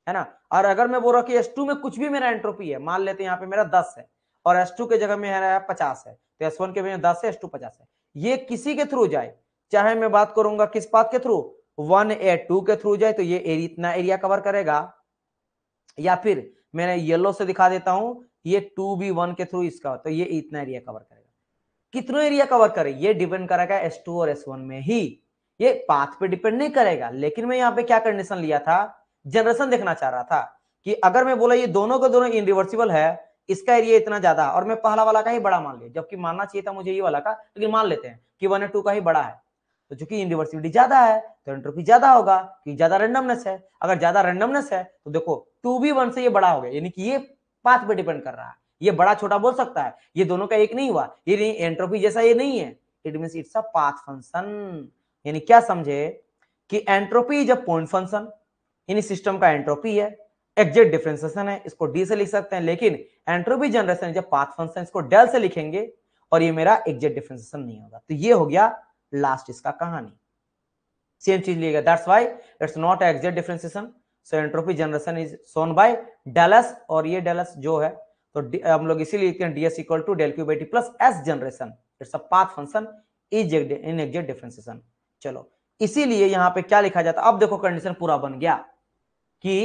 है ना और अगर मैं बोल रहा कि S2 में कुछ भी मेरा एंट्रोपी है मान लेते हैं यहाँ पे मेरा 10 है और S2 के जगह में मेरा 50 है तो S1 के में 10 है S2 50 है ये किसी के थ्रू जाए चाहे मैं बात करूंगा किस पाथ के थ्रू वन ए टू के थ्रू जाए तो ये इतना एरिया कवर करेगा या फिर मैंने येलो से दिखा देता हूं ये टू बी वन के थ्रू इसका तो ये इतना एरिया कवर करेगा कितना एरिया कवर करे ये डिपेंड करेगा एस टू और एस वन में ही ये पाथ पे डिपेंड नहीं करेगा लेकिन मैं यहाँ पे क्या कंडीशन लिया था जनरेशन देखना चाह रहा था कि अगर मैं बोला ये दोनों के दोनों इनरिवर्सिबल है इसका एरिया इतना ज्यादा और मैं पहला वाला का ही बड़ा मान लिया जबकि मानना चाहिए था मुझे ये वाला का लेकिन मान लेते हैं कि वन ए टू का ही बड़ा है तो चूंकि इरिवर्सिबिलिटी ज्यादा है तो एंट्रोपी ज्यादा होगा क्योंकि ज्यादा रेंडमनेस है अगर ज्यादा रेंडमनेस है तो देखो टू बी वन से ये बड़ा हो गया यानी कि ये पाथ पे डिपेंड कर रहा है ये बड़ा छोटा बोल सकता है ये दोनों का एक नहीं हुआ ये नहीं एंट्रोपी जैसा ये नहीं है it mean it's a path function यानी क्या समझे कि entropy is a point function यानी सिस्टम का एंट्रोपी है एग्जेक्ट डिफ्रेंसिएशन है इसको डी से लिख सकते हैं लेकिन एंट्रोपी जनरेशन जब पाथ फंक्शन इसको डेल से लिखेंगे और ये मेरा एग्जेक्ट डिफ्रेंसिएशन नहीं होगा तो ये हो गया लास्ट इसका कहानी सेम चीज लिएगा that's why it's not exact differentiation so entropy generation is shown by del S और ये डेलस जो है तो हम लोग इसीलिए लिखते हैं DS equal to del Q by T plus S generation it's a path function is inexact differentiation चलो इसीलिए यहां पे क्या लिखा जाता अब देखो कंडीशन पूरा बन गया कि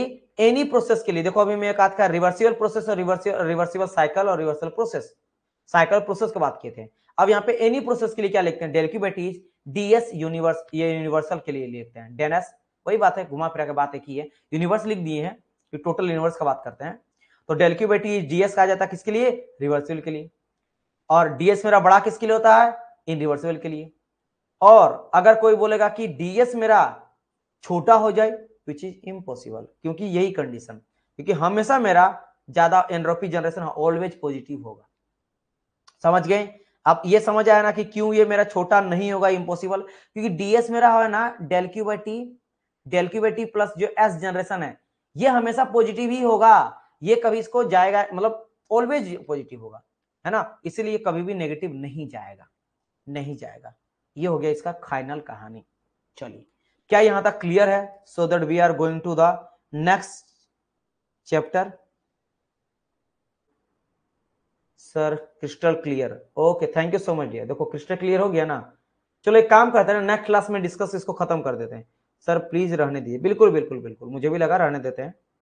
एनी प्रोसेस के लिए देखो अभी मैं कहा था रिवर्सिबल प्रोसेस और रिवर्सिबल रिवर्सिबल साइकिल और रिवर्सल प्रोसेस साइकिल प्रोसेस की बात किए थे अब यहाँ पे एनी प्रोसेस के लिए क्या लिखते हैं del Q is DS universe ये यूनिवर्सल के लिए लिखते हैं डेनएस वही बात है घुमा फिरा के बात एक ही है यूनिवर्स लिख दिए हैं कि टोटल यूनिवर्स का बात करते हैं तो डेल क्यू इज डीएस कहा जाता है किसके लिए रिवर्सिबल के लिए और डीएस मेरा बड़ा किसके लिए होता है इन रिवर्सिबल के लिए और अगर कोई बोलेगा कि डीएस मेरा छोटा हो जाए विच इज इम्पॉसिबल क्योंकि यही कंडीशन क्योंकि हमेशा मेरा ज्यादा एनरोपी जनरेशन ऑलवेज पॉजिटिव होगा समझ गए अब ये समझ आया ना कि क्यों ये मेरा छोटा नहीं होगा इम्पोसिबल क्योंकि डीएस मेरा है ना del Q by T del Q by T plus जो एस जनरेशन है ये हमेशा पॉजिटिव ही होगा ये कभी इसको जाएगा मतलब ऑलवेज पॉजिटिव होगा है ना इसीलिए कभी भी नेगेटिव नहीं जाएगा नहीं जाएगा ये हो गया इसका फाइनल कहानी चलिए क्या यहां तक क्लियर है so that we are going to the next chapter sir crystal clear okay thank you so much dear देखो क्रिस्टल क्लियर हो गया ना चलो एक काम करते हैं नेक्स्ट क्लास में डिस्कस इसको खत्म कर देते हैं सर प्लीज रहने दीजिए बिल्कुल बिल्कुल बिल्कुल मुझे भी लगा रहने देते हैं